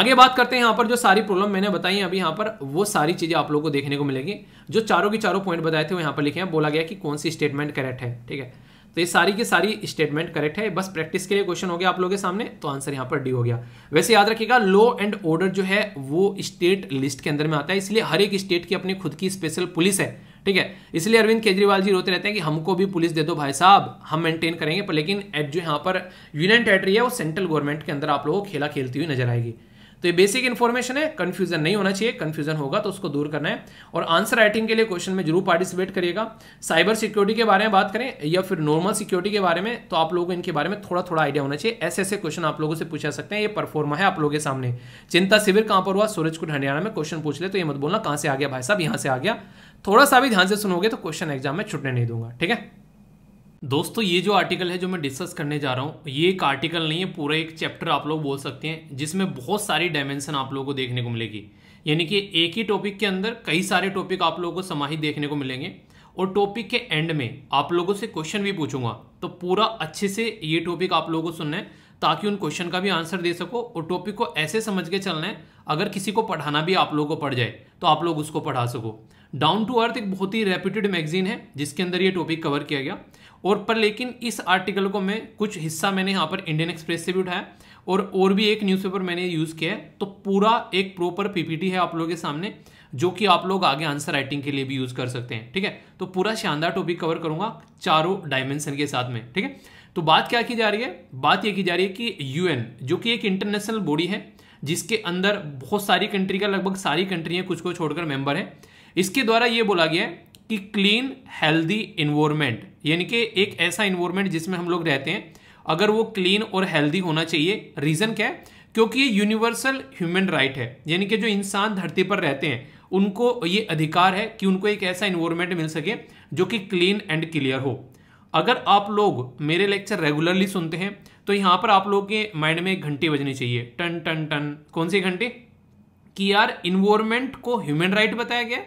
आगे बात करते हैं यहां पर जो सारी प्रॉब्लम मैंने बताई है अभी यहां पर वो सारी चीज़ें आप लोगों को देखने को मिलेगी जो चारों की चारों पॉइंट बताए थे वो यहां पर लिखे हैं बोला गया कि कौन सी स्टेटमेंट करेक्ट है ठीक है तो ये सारी की सारी स्टेटमेंट करेक्ट है बस प्रैक्टिस के लिए क्वेश्चन हो गया आप लोगों के सामने तो आंसर यहाँ पर डी हो गया वैसे याद रखिएगा लॉ एंड ऑर्डर जो है वो स्टेट लिस्ट के अंदर में आता है इसलिए हर एक स्टेट की अपनी खुद की स्पेशल पुलिस है ठीक है इसलिए अरविंद केजरीवाल जी रोते रहते हैं कि हमको भी पुलिस दे दो भाई साहब हम मेंटेन करेंगे पर लेकिन जो यहाँ पर यूनियन टेरेटरी है वो सेंट्रल गवर्नमेंट के अंदर आप लोगों को खेला खेलती हुई नजर आएगी तो ये बेसिक इन्फॉर्मेशन है कन्फ्यूजन नहीं होना चाहिए कन्फ्यूजन होगा तो उसको दूर करना है और आंसर राइटिंग के लिए क्वेश्चन में जरूर पार्टिसिपेट करिएगा साइबर सिक्योरिटी के बारे में बात करें या फिर नॉर्मल सिक्योरिटी के बारे में तो आप लोगों को इनके बारे में थोड़ा थोड़ा आइडिया होना चाहिए ऐसे ऐसे क्वेश्चन आप लोगों से पूछा सकते हैं ये परफॉर्मा है आप लोगों के सामने चिंता शिविर कहाँ पर हुआ सूरज कुट हरियाणा में क्वेश्चन पूछ ले तो ये मत बोलना कहाँ से आ गया भाई साहब यहाँ से आ गया थोड़ा सा भी ध्यान से सुनोगे तो क्वेश्चन एग्जाम में छुटने नहीं दूंगा ठीक है दोस्तों ये जो आर्टिकल है जो मैं डिस्कस करने जा रहा हूँ ये एक आर्टिकल नहीं है पूरा एक चैप्टर आप लोग बोल सकते हैं जिसमें बहुत सारी डायमेंशन आप लोगों को देखने को मिलेगी यानी कि एक ही टॉपिक के अंदर कई सारे टॉपिक आप लोगों को समाहित देखने को मिलेंगे और टॉपिक के एंड में आप लोगों से क्वेश्चन भी पूछूंगा तो पूरा अच्छे से ये टॉपिक आप लोगों को सुनना है ताकि उन क्वेश्चन का भी आंसर दे सको और टॉपिक को ऐसे समझ के चलना है अगर किसी को पढ़ाना भी आप लोगों को पड़ जाए तो आप लोग उसको पढ़ा सको डाउन टू अर्थ एक बहुत ही रेप्यूटेड मैगजीन है जिसके अंदर ये टॉपिक कवर किया गया और पर लेकिन इस आर्टिकल को मैं कुछ हिस्सा मैंने यहाँ पर इंडियन एक्सप्रेस से भी उठाया और और भी एक न्यूज़पेपर मैंने यूज़ किया है तो पूरा एक प्रॉपर पीपीटी है आप लोगों के सामने जो कि आप लोग आगे आंसर राइटिंग के लिए भी यूज़ कर सकते हैं ठीक है तो पूरा शानदार टॉपिक कवर करूंगा चारों डायमेंशन के साथ में ठीक है तो बात क्या की जा रही है बात यह की जा रही है कि यू जो कि एक इंटरनेशनल बॉडी है जिसके अंदर बहुत सारी कंट्री का लगभग सारी कंट्री कुछ को छोड़कर मेंबर हैं इसके द्वारा ये बोला गया है कि क्लीन हेल्दी इन्वॉर्मेंट यानी कि एक ऐसा इन्वॉर्मेंट जिसमें हम लोग रहते हैं अगर वो क्लीन और हेल्दी होना चाहिए रीज़न क्या है क्योंकि ये यूनिवर्सल ह्यूमन राइट है यानी कि जो इंसान धरती पर रहते हैं उनको ये अधिकार है कि उनको एक ऐसा इन्वॉर्मेंट मिल सके जो कि क्लीन एंड क्लियर हो अगर आप लोग मेरे लेक्चर रेगुलरली सुनते हैं तो यहाँ पर आप लोगों के माइंड में घंटी बजनी चाहिए टन टन टन कौन सी घंटी कि यार इन्वॉर्मेंट को ह्यूमन राइट बताया गया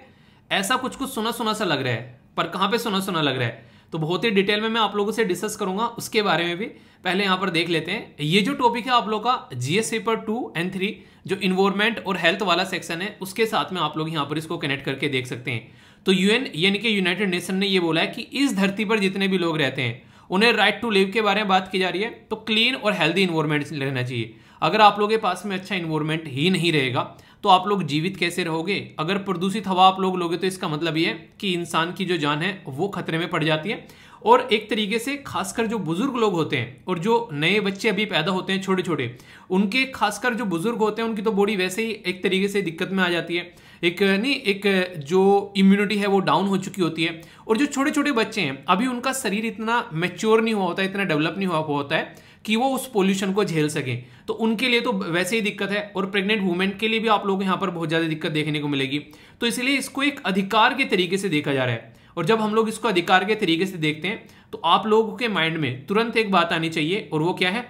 ऐसा कुछ कुछ सुना सुना सा लग रहा है पर कहाँ पे सुना सुना लग रहा है तो बहुत ही डिटेल में मैं आप लोगों से डिस्कस करूंगा उसके बारे में भी पहले यहाँ पर देख लेते हैं ये जो टॉपिक है आप लोग का GS paper two and three जो इन्वायरमेंट और हेल्थ वाला सेक्शन है उसके साथ में आप लोग यहाँ पर इसको कनेक्ट करके देख सकते हैं तो यूएन यानी कि यूनाइटेड नेशन ने यह बोला है कि इस धरती पर जितने भी लोग रहते हैं उन्हें राइट टू लिव के बारे में बात की जा रही है तो क्लीन और हेल्दी इन्वायरमेंट रहना चाहिए अगर आप लोगों के पास में अच्छा इन्वायरमेंट ही नहीं रहेगा तो आप लोग जीवित कैसे रहोगे अगर प्रदूषित हवा आप लोग लोगे तो इसका मतलब ये कि इंसान की जो जान है वो खतरे में पड़ जाती है और एक तरीके से खासकर जो बुजुर्ग लोग होते हैं और जो नए बच्चे अभी पैदा होते हैं छोटे छोटे उनके खासकर जो बुजुर्ग होते हैं उनकी तो बॉडी वैसे ही एक तरीके से दिक्कत में आ जाती है एक नहीं एक जो इम्यूनिटी है वो डाउन हो चुकी होती है और जो छोटे छोटे बच्चे हैं अभी उनका शरीर इतना मेच्योर नहीं हुआ होता है इतना डेवलप नहीं हुआ होता है कि वो उस पोल्यूशन को झेल सकें तो उनके लिए तो वैसे ही दिक्कत है और प्रेग्नेंट वुमेन के लिए भी आप लोग यहाँ पर बहुत ज़्यादा दिक्कत देखने को मिलेगी तो इसलिए इसको एक अधिकार के तरीके से देखा जा रहा है और जब हम लोग इसको अधिकार के तरीके से देखते हैं तो आप लोगों के माइंड में तुरंत एक बात आनी चाहिए और वो क्या है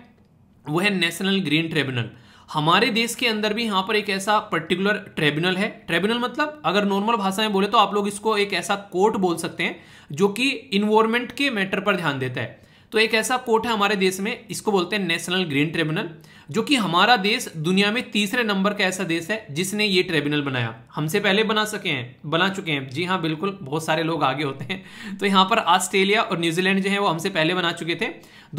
वो है नेशनल ग्रीन ट्रिब्यूनल हमारे देश के अंदर भी यहाँ पर एक ऐसा पर्टिकुलर ट्रिब्यूनल है ट्रिब्यूनल मतलब अगर नॉर्मल भाषा में बोले तो आप लोग इसको एक ऐसा कोर्ट बोल सकते हैं जो कि इन्वॉर्मेंट के मैटर पर ध्यान देता है तो एक ऐसा कोर्ट है हमारे देश में इसको बोलते हैं नेशनल ग्रीन ट्रिब्यूनल जो कि हमारा देश दुनिया में तीसरे नंबर का ऐसा देश है जिसने ये ट्रिब्यूनल बनाया हमसे पहले बना सके हैं बना चुके हैं जी हाँ बिल्कुल बहुत सारे लोग आगे होते हैं तो यहाँ पर ऑस्ट्रेलिया और न्यूजीलैंड जो है वो हमसे पहले बना चुके थे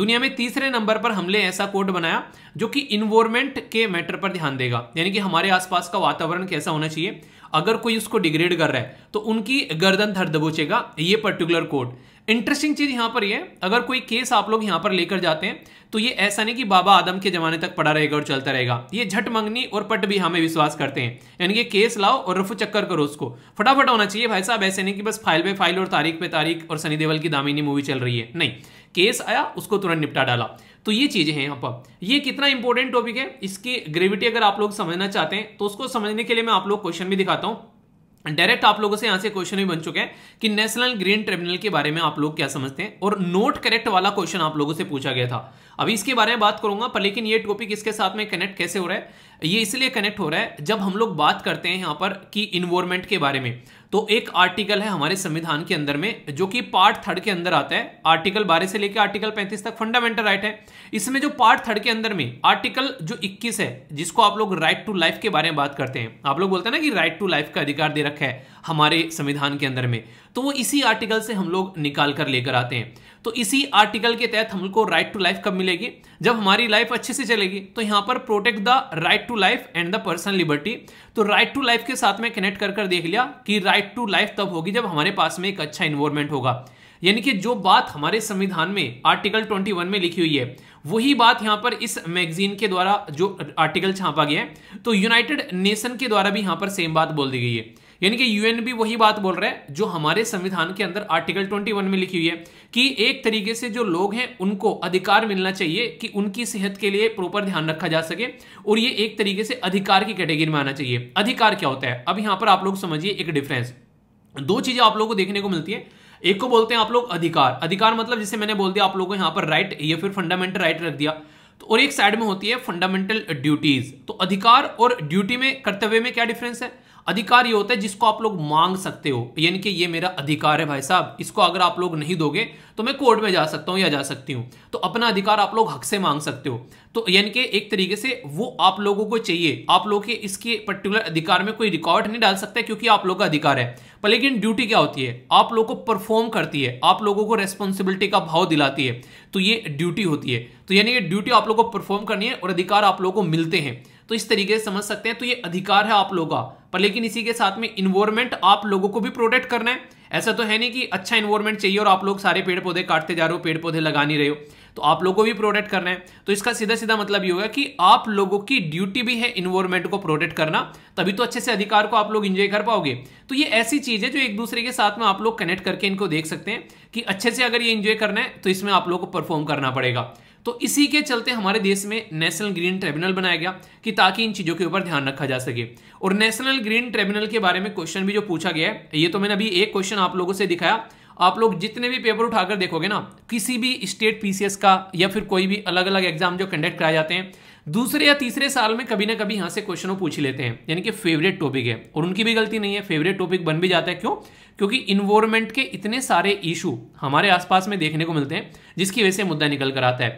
दुनिया में तीसरे नंबर पर हमने ऐसा कोर्ट बनाया जो कि इन्वॉर्मेंट के मैटर पर ध्यान देगा यानी कि हमारे आसपास का वातावरण कैसा होना चाहिए अगर कोई उसको डिग्रेड कर रहा है तो उनकी गर्दन धर दबोचेगा ये पर्टिकुलर कोर्ट इंटरेस्टिंग चीज़ यहां पर ये अगर कोई केस आप लोग यहां पर लेकर जाते हैं तो ये ऐसा नहीं कि बाबा आदम के ज़माने तक पड़ा रहेगा और चलता रहेगा ये झट मंगनी और पट भी हमें विश्वास करते हैं यानी कि केस लाओ और रफू चक्कर करो उसको फटाफट होना चाहिए भाई साहब ऐसे नहीं कि बस फाइल पे फाइल और तारीख पे तारीख और सनी देवल की दामिनी मूवी चल रही है नहीं केस आया उसको तुरंत निपटा डाला तो ये चीज़ें हैं यहाँ पर ये कितना इंपॉर्टेंट टॉपिक है इसकी ग्रेविटी अगर आप लोग समझना चाहते हैं तो उसको समझने के लिए मैं आप लोग क्वेश्चन भी दिखाता हूँ डायरेक्ट आप लोगों से यहां से क्वेश्चन भी बन चुके हैं कि नेशनल ग्रीन ट्रिब्यूनल के बारे में आप लोग क्या समझते हैं और नोट करेक्ट वाला क्वेश्चन आप लोगों से पूछा गया था अभी इसके बारे में बात करूंगा पर लेकिन ये टॉपिक इसके साथ में कनेक्ट कैसे हो रहा है ये इसलिए कनेक्ट हो रहा है जब हम लोग बात करते हैं यहाँ पर कि इन्वॉर्मेंट के बारे में तो एक आर्टिकल है हमारे संविधान के अंदर में जो कि पार्ट थर्ड के अंदर आता है आर्टिकल बारह से लेकर आर्टिकल पैंतीस तक फंडामेंटल राइट है इसमें जो पार्ट थर्ड के अंदर में आर्टिकल जो इक्कीस है जिसको आप लोग राइट टू लाइफ के बारे में बात करते हैं आप लोग बोलते हैं ना कि राइट टू लाइफ का अधिकार दे रखा है हमारे संविधान के अंदर में तो वो इसी आर्टिकल से हम लोग निकाल कर लेकर आते हैं तो इसी आर्टिकल के तहत हमको राइट टू लाइफ कब मिलेगी जब हमारी लाइफ अच्छे से चलेगी तो यहाँ पर protect the right to life and the person liberty तो राइट टू लाइफ के साथ में कनेक्ट कर कर देख लिया कि राइट टू लाइफ तब होगी जब हमारे पास में एक अच्छा इन्वॉल्वमेंट होगा यानी कि जो बात हमारे संविधान में आर्टिकल 21 में लिखी हुई है वही बात यहां पर इस मैगजीन के द्वारा जो आर्टिकल छापा गया है तो यूनाइटेड नेशन के द्वारा भी यहां पर सेम बात बोल दी गई है यानी कि यूएन भी वही बात बोल रहा है जो हमारे संविधान के अंदर आर्टिकल 21 में लिखी हुई है कि एक तरीके से जो लोग हैं उनको अधिकार मिलना चाहिए कि उनकी सेहत के लिए प्रॉपर ध्यान रखा जा सके और ये एक तरीके से अधिकार की कैटेगरी में आना चाहिए अधिकार क्या होता है अब यहां पर आप लोग समझिए एक डिफरेंस दो चीजें आप लोगों को देखने को मिलती है एक को बोलते हैं आप लोग अधिकार अधिकार मतलब जिसे मैंने बोल दिया आप लोगों को यहां पर राइट या फिर फंडामेंटल राइट रख दिया तो और एक साइड में होती है फंडामेंटल ड्यूटीज तो अधिकार और ड्यूटी में कर्तव्य में क्या डिफरेंस है अधिकार ये होता है जिसको आप लोग मांग सकते हो यानी कि ये मेरा अधिकार है भाई साहब इसको अगर आप लोग नहीं दोगे तो मैं कोर्ट में जा सकता हूँ या जा सकती हूँ तो अपना अधिकार आप लोग हक से मांग सकते हो तो यानी कि एक तरीके से वो आप लोगों को चाहिए आप लोग के इसके पर्टिकुलर अधिकार में कोई रिकॉर्ड नहीं डाल सकता क्योंकि आप लोग का अधिकार है पर लेकिन ड्यूटी क्या होती है आप लोग को परफॉर्म करती है आप लोगों को रेस्पॉन्सिबिलिटी का भाव दिलाती है तो ये ड्यूटी होती है तो यानी कि ड्यूटी आप लोग को परफॉर्म करनी है और अधिकार आप लोग को मिलते हैं तो इस तरीके से समझ सकते हैं तो ये अधिकार है आप लोगों का पर लेकिन इसी के साथ में इन्वायरमेंट आप लोगों को भी प्रोटेक्ट करना है ऐसा तो है नहीं कि अच्छा इन्वायरमेंट चाहिए और आप लोग सारे पेड़ पौधे काटते जा रहे हो पेड़ पौधे लगा नहीं रहे हो तो आप लोगों को भी प्रोटेक्ट करना है तो इसका सीधा सीधा मतलब ये होगा कि आप लोगों की ड्यूटी भी है इन्वायरमेंट को प्रोटेक्ट करना तभी तो अच्छे से अधिकार को आप लोग इंजॉय कर पाओगे तो ये ऐसी चीज है जो एक दूसरे के साथ में आप लोग कनेक्ट करके इनको देख सकते हैं कि अच्छे से अगर ये इंजॉय करना है तो इसमें आप लोग को परफॉर्म करना पड़ेगा तो इसी के चलते हमारे देश में नेशनल ग्रीन ट्रिब्यूनल बनाया गया कि ताकि इन चीज़ों के ऊपर ध्यान रखा जा सके और नेशनल ग्रीन ट्रिब्यूनल के बारे में क्वेश्चन भी जो पूछा गया है ये तो मैंने अभी एक क्वेश्चन आप लोगों से दिखाया आप लोग जितने भी पेपर उठाकर देखोगे ना किसी भी स्टेट पीसीएस का या फिर कोई भी अलग अलग एग्जाम जो कंडक्ट कराए जाते हैं दूसरे या तीसरे साल में कभी ना कभी यहाँ से क्वेश्चन पूछ लेते हैं यानी कि फेवरेट टॉपिक है और उनकी भी गलती नहीं है फेवरेट टॉपिक बन भी जाता है क्यों क्योंकि इन्वायरमेंट के इतने सारे इशू हमारे आसपास में देखने को मिलते हैं जिसकी वजह से मुद्दा निकल कर आता है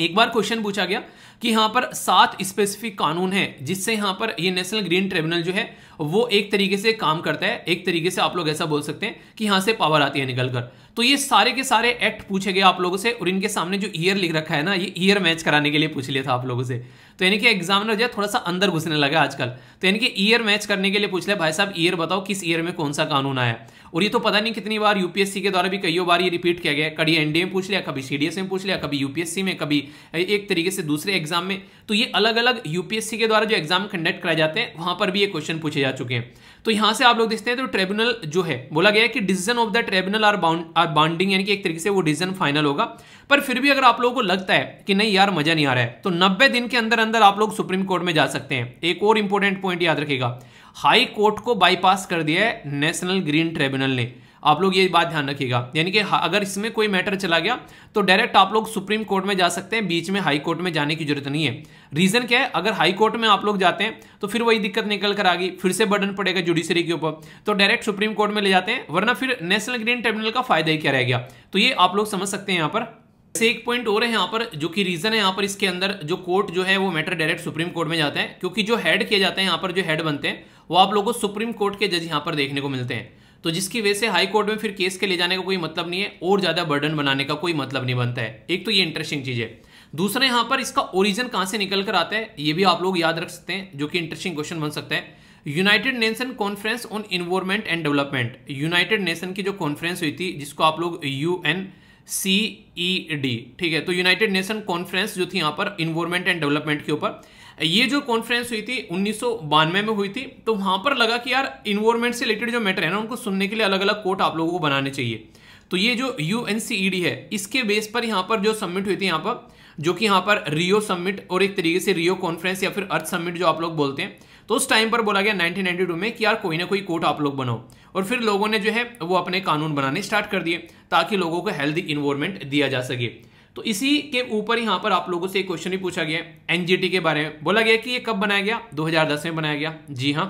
एक बार क्वेश्चन पूछा गया कि यहां पर सात स्पेसिफिक कानून हैं जिससे यहाँ पर ये नेशनल ग्रीन ट्रिब्यूनल जो है वो एक तरीके से काम करता है एक तरीके से आप लोग ऐसा बोल सकते हैं कि यहां से पावर आती है निकलकर तो ये सारे के सारे एक्ट पूछे गए आप लोगों से और इनके सामने जो ईयर लिख रखा है ना ये ईयर मैच कराने के लिए पूछ लिया था आप लोगों से तो यानी कि एग्जामिनर जो है थोड़ा सा अंदर घुसने लगा आजकल तो यानी कि ईयर मैच करने के लिए पूछ लिया भाई साहब ईयर बताओ किस ईयर में कौन सा कानून आया और ये तो पता नहीं कितनी बार यूपीएससी के द्वारा भी कईयों बार ये रिपीट किया गया कभी एनडीए में पूछ लिया कभी सीडीएस में पूछ लिया कभी यूपीएससी में कभी एक तरीके से दूसरे एग्जाम में तो ये अलग अलग यूपीएससी के द्वारा जो एग्जाम कंडक्ट कराए जाते हैं वहां पर भी ये क्वेश्चन पूछे जा चुके हैं तो यहाँ से आप लोग देखते हैं तो ट्रिब्यूनल जो है बोला गया है कि decision of the tribunal are bound are bounding यानी कि एक तरीके से वो डिसीजन फाइनल होगा पर फिर भी अगर आप लोगों को लगता है कि नहीं यार मजा नहीं आ रहा है तो नब्बे दिन के अंदर अंदर आप लोग सुप्रीम कोर्ट में जा सकते हैं एक और इंपॉर्टेंट पॉइंट याद रखेगा हाई कोर्ट को बाईपास कर दिया है नेशनल ग्रीन ट्रिब्यूनल ने आप लोग ये बात ध्यान रखिएगा यानी कि अगर इसमें कोई मैटर चला गया तो डायरेक्ट आप लोग सुप्रीम कोर्ट में जा सकते हैं बीच में हाई कोर्ट में जाने की जरूरत नहीं है रीज़न क्या है अगर हाई कोर्ट में आप लोग जाते हैं तो फिर वही दिक्कत निकल कर आ गई फिर से बर्डन पड़ेगा जुडिशरी के ऊपर तो डायरेक्ट सुप्रीम कोर्ट में ले जाते हैं वरना फिर नेशनल ग्रीन ट्रिब्यूनल का फायदा ही क्या रह गया तो ये आप लोग समझ सकते हैं यहाँ पर से एक पॉइंट और है यहाँ पर जो कि रीजन है यहाँ पर इसके अंदर जो कोर्ट जो है वो मैटर डायरेक्ट सुप्रीम कोर्ट में जाते हैं क्योंकि जो हेड किए जाते हैं यहाँ पर जो हेड बनते हैं वो आप लोगों को सुप्रीम कोर्ट के जज यहाँ पर देखने को मिलते हैं तो जिसकी वजह से हाई कोर्ट में फिर केस के ले जाने का कोई मतलब नहीं है और ज्यादा बर्डन बनाने का कोई मतलब नहीं बनता है एक तो ये इंटरेस्टिंग चीज है दूसरा यहाँ पर इसका ओरिजिन कहाँ से निकल कर आता है ये भी आप लोग याद रख सकते हैं जो कि इंटरेस्टिंग क्वेश्चन बन सकता है United Nation conference on environment and development United Nation की जो कॉन्फ्रेंस हुई थी जिसको आप लोग U N C D e ठीक है तो यूनाइटेड नेशन कॉन्फ्रेंस जो थी यहाँ पर इन्वायरमेंट एंड डेवलपमेंट के ऊपर ये जो कॉन्फ्रेंस हुई थी उन्नीस में हुई थी तो वहाँ पर लगा कि यार इन्वायरमेंट से रिलेटेड जो मैटर है ना उनको सुनने के लिए अलग अलग कोर्ट आप लोगों को बनाने चाहिए तो ये जो यू e है इसके बेस पर यहाँ पर जो सबमिट हुई थी यहाँ पर जो कि यहाँ पर रियो सबमिट और एक तरीके से रियो कॉन्फ्रेंस या फिर अर्थ सबमिट जो आप लोग बोलते हैं तो उस टाइम पर बोला गया 1992 में कि यार कोई ना कोई कोर्ट आप लोग बनाओ और फिर लोगों ने जो है वो अपने कानून बनाने स्टार्ट कर दिए ताकि लोगों को हेल्दी इन्वायरमेंट दिया जा सके तो इसी के ऊपर यहाँ पर आप लोगों से एक क्वेश्चन ही पूछा गया एनजीटी के बारे में बोला गया कि ये कब बनाया गया दो में बनाया गया जी हाँ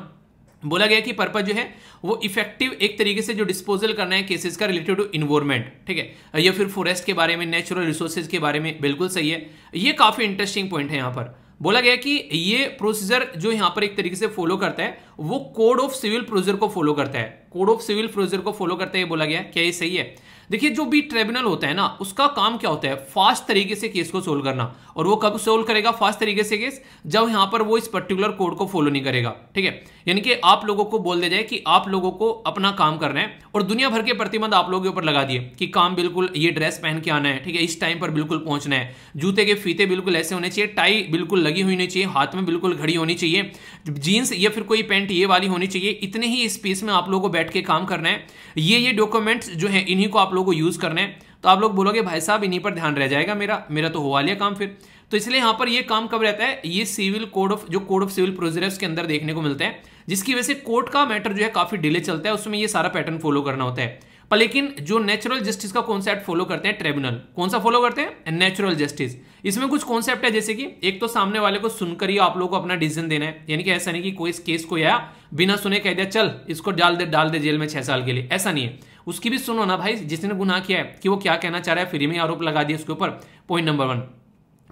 बोला गया कि पर्पज जो है वो इफेक्टिव एक तरीके से जो डिस्पोजल करना है केसेस का रिलेटेड टू इन्वायरमेंट ठीक है या फिर फॉरेस्ट के बारे में नेचुरल रिसोर्सेज के बारे में बिल्कुल सही है ये काफ़ी इंटरेस्टिंग पॉइंट है यहाँ पर बोला गया कि ये प्रोसीजर जो यहां पर एक तरीके से फॉलो करता है वो कोड ऑफ सिविल प्रोसीजर को फॉलो करता है कोड ऑफ सिविल प्रोसीजर को फॉलो करते हुए बोला गया क्या ये सही है देखिए जो भी ट्रिब्यूनल होता है ना उसका काम क्या होता है फास्ट तरीके से केस को सोल्व करना और वो कब सोल्व करेगा फास्ट तरीके से केस जब यहां पर वो इस पर्टिकुलर कोड को फॉलो नहीं करेगा ठीक है यानी कि आप लोगों को बोल दिया जाए कि आप लोगों को अपना काम करना है और दुनिया भर के प्रतिबंध आप लोगों के ऊपर लगा दिए कि काम बिल्कुल ये ड्रेस पहन के आना है ठीक है इस टाइम पर बिल्कुल पहुंचना है जूते के फीते बिल्कुल ऐसे होने चाहिए टाई बिल्कुल लगी हुई होनी चाहिए हाथ में बिल्कुल घड़ी होनी चाहिए जीन्स या फिर कोई पैंट ये वाली होनी चाहिए इतने ही स्पेस में आप लोगों को बैठ के काम करना है ये ये डॉक्यूमेंट्स जो हैं इन्हीं को आप लोगों को यूज़ करना है तो आप लोग बोलोगे भाई साहब इन्हीं पर ध्यान रह जाएगा मेरा मेरा तो हुआ लिया काम फिर तो इसलिए यहाँ पर ये काम कब रहता है ये सिविल कोड ऑफ जो कोड ऑफ सिविल प्रोसीजर्स के अंदर देखने को मिलता है जिसकी वजह से कोर्ट का मैटर जो है काफ़ी डिले चलता है उसमें ये सारा पैटर्न फॉलो करना होता है पर लेकिन जो नेचुरल जस्टिस का कॉन्सेप्ट फॉलो करते हैं ट्रिब्यूनल कौन सा फॉलो करते हैं नेचुरल जस्टिस इसमें कुछ कॉन्सेप्ट है जैसे कि एक तो सामने वाले को सुनकर ही आप लोगों को अपना डिसीजन देना है यानी कि ऐसा नहीं कि कोई इस केस को आया बिना सुने कह दिया चल इसको डाल दे डाल दे जेल में छह साल के लिए ऐसा नहीं है उसकी भी सुनो ना भाई जिसने गुनाह किया है कि वो क्या कहना चाह रहा है फ्री में आरोप लगा दिया उसके ऊपर point number one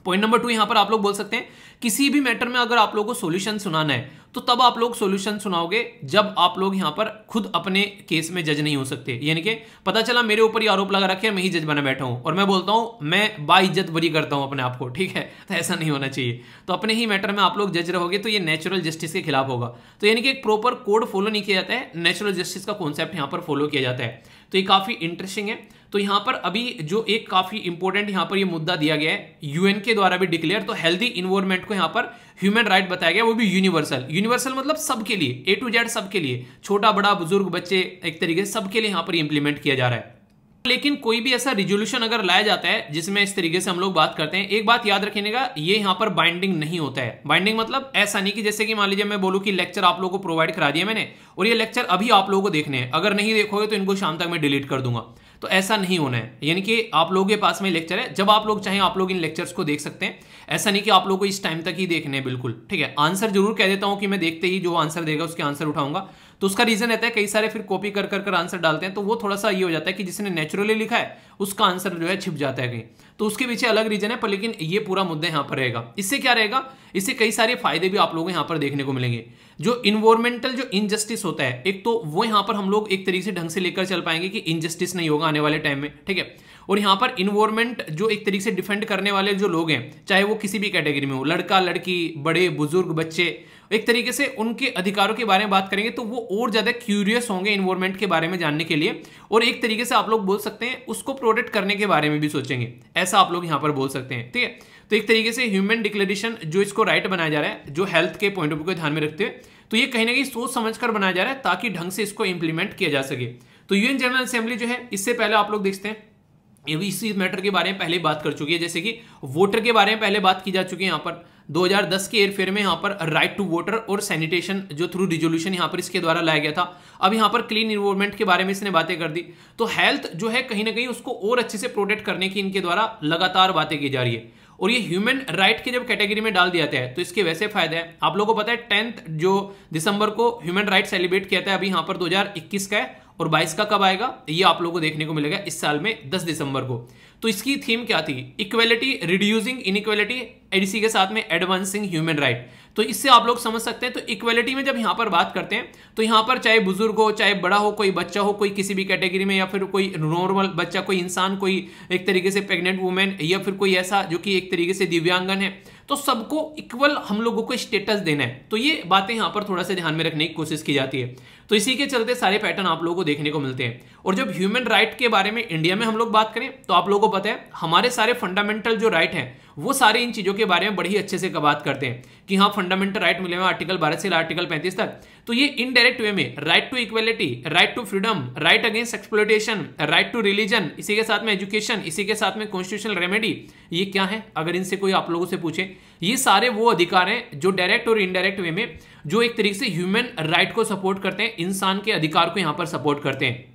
point number two यहां पर आप लोग बोल सकते हैं किसी भी मैटर में अगर आप लोगों को सोल्यूशन सुनाना है तो तब आप लोग सोल्यूशन सुनाओगे जब आप लोग यहाँ पर खुद अपने केस में जज नहीं हो सकते यानी कि पता चला मेरे ऊपर ही आरोप लगा रखे मैं ही जज बना बैठा हूं और मैं बोलता हूँ मैं बाइज्जत बरी करता हूं अपने आप को ठीक है तो ऐसा नहीं होना चाहिए तो अपने ही मैटर में आप लोग जज रहोगे तो ये नेचुरल जस्टिस के खिलाफ होगा तो यानी कि एक प्रॉपर कोड फॉलो नहीं किया जाता है नेचुरल जस्टिस का कॉन्सेप्ट यहाँ पर फॉलो किया जाता है तो ये काफ़ी इंटरेस्टिंग है तो यहां पर अभी जो एक काफ़ी इंपोर्टेंट यहां पर ये यह मुद्दा दिया गया है यूएन के द्वारा भी डिक्लेयर तो हेल्दी इन्वायरमेंट को यहाँ पर ह्यूमन राइट बताया गया वो भी यूनिवर्सल यूनिवर्सल मतलब सबके लिए ए टू जेड सबके लिए छोटा बड़ा बुजुर्ग बच्चे एक तरीके से सबके लिए यहां पर इंप्लीमेंट किया जा रहा है लेकिन कोई भी ऐसा रिजोल्यूशन अगर लाया जाता है जिसमें इस तरीके से हम लोग बात करते हैं एक बात याद रखने का ये यहां पर बाइंडिंग नहीं होता है बाइंडिंग मतलब ऐसा नहीं कि जैसे कि मान लीजिए मैं बोलूँ कि लेक्चर आप लोगों को प्रोवाइड करा दिया मैंने और ये लेक्चर अभी आप लोगों को देखने हैं अगर नहीं देखोगे तो इनको शाम तक मैं डिलीट कर दूंगा तो ऐसा नहीं होना है यानी कि आप लोगों के पास में लेक्चर है जब आप लोग चाहें आप लोग इन लेक्चर्स को देख सकते हैं ऐसा नहीं कि आप लोग को इस टाइम तक ही देखने हैं बिल्कुल ठीक है आंसर जरूर कह देता हूं कि मैं देखते ही जो आंसर देगा उसके आंसर उठाऊंगा तो उसका रीजन रहता है कई सारे फिर कॉपी कर कर कर आंसर डालते हैं तो वो थोड़ा सा ये हो जाता है कि जिसने नेचुरली लिखा है उसका आंसर जो है छिप जाता है कहीं तो उसके पीछे अलग रीजन है पर लेकिन ये पूरा मुद्दा यहाँ पर रहेगा इससे क्या रहेगा इससे कई सारे फायदे भी आप लोगों यहाँ पर देखने को मिलेंगे जो इन्वायरमेंटल जो इनजस्टिस होता है एक तो वो यहाँ पर हम लोग एक तरीके से ढंग से लेकर चल पाएंगे कि इनजस्टिस नहीं होगा आने वाले टाइम में ठीक है और यहाँ पर इन्वायरमेंट जो एक तरीके से डिफेंड करने वाले जो लोग हैं चाहे वो किसी भी कैटेगरी में हो लड़का लड़की बड़े बुजुर्ग बच्चे एक तरीके से उनके अधिकारों के बारे में बात करेंगे तो वो और ज़्यादा क्यूरियस होंगे इन्वायरमेंट के बारे में जानने के लिए और एक तरीके से आप लोग बोल सकते हैं उसको प्रोटेक्ट करने के बारे में भी सोचेंगे ऐसा आप लोग यहाँ पर बोल सकते हैं ठीक है तो एक तरीके से ह्यूमन डिक्लेरेशन जो इसको राइट बनाया जा रहा है जो हेल्थ के पॉइंट ऑफ व्यू को ध्यान में रखते हुए तो ये कहीं ना कहीं सोच समझ कर बनाया जा रहा है ताकि ढंग से इसको इंप्लीमेंट किया जा सके तो यूएन जनरल असेंबली जो है इससे पहले आप लोग देखते हैं इसी मैटर के बारे में पहले बात कर चुकी है जैसे कि वोटर के बारे में पहले बात की जा चुकी है यहाँ पर 2010 के एयरफेयर में यहाँ पर राइट टू वोटर और सैनिटेशन जो थ्रू रिजोल्यूशन यहाँ पर इसके द्वारा लाया गया था अब यहाँ पर क्लीन इन्वॉर्मेंट के बारे में इसने बातें कर दी तो हेल्थ जो है कहीं ना कहीं उसको और अच्छे से प्रोटेक्ट करने की इनके द्वारा लगातार बातें की जा रही है और ये ह्यूमन राइट के जब कैटेगरी में डाल दिया जाता है तो इसके वैसे फायदे हैं आप लोगों को पता है टेंथ जो दिसंबर को ह्यूमन राइट सेलिब्रेट किया था अभी यहाँ पर 2021 का है और 22 का कब आएगा ये आप लोगों को देखने को मिलेगा इस साल में 10 दिसंबर को तो इसकी थीम क्या थी इक्वेलिटी रिड्यूसिंग इनइक्वेलिटी इसी के साथ में एडवांसिंग ह्यूमन राइट तो इससे आप लोग समझ सकते हैं तो इक्वेलिटी में जब यहाँ पर बात करते हैं तो यहाँ पर चाहे बुजुर्ग हो चाहे बड़ा हो कोई बच्चा हो कोई किसी भी कैटेगरी में या फिर कोई नॉर्मल बच्चा कोई इंसान कोई एक तरीके से प्रेग्नेंट वुमेन या फिर कोई ऐसा जो कि एक तरीके से दिव्यांगन है तो सबको इक्वल हम लोगों को स्टेटस देना है तो ये बातें यहां पर थोड़ा सा ध्यान में रखने की कोशिश की जाती है तो इसी के चलते सारे पैटर्न आप लोगों को देखने को मिलते हैं और जब ह्यूमन राइट के बारे में इंडिया में हम लोग बात करें तो आप लोगों को पता है हमारे सारे फंडामेंटल जो राइट हैं वो सारे इन चीज़ों के बारे में बड़ी अच्छे से बात करते हैं कि हाँ फंडामेंटल राइट मिले हुए आर्टिकल बारह से आर्टिकल पैंतीस तक तो ये इनडायरेक्ट वे में right to equality right to freedom right against exploitation right to religion इसी के साथ में एजुकेशन इसी के साथ में कॉन्स्टिट्यूशनल रेमेडी ये क्या है अगर इनसे कोई आप लोगों से पूछे ये सारे वो अधिकार हैं जो डायरेक्ट और इनडायरेक्ट वे में जो एक तरीके से ह्यूमन राइट को सपोर्ट करते हैं इंसान के अधिकार को यहां पर सपोर्ट करते हैं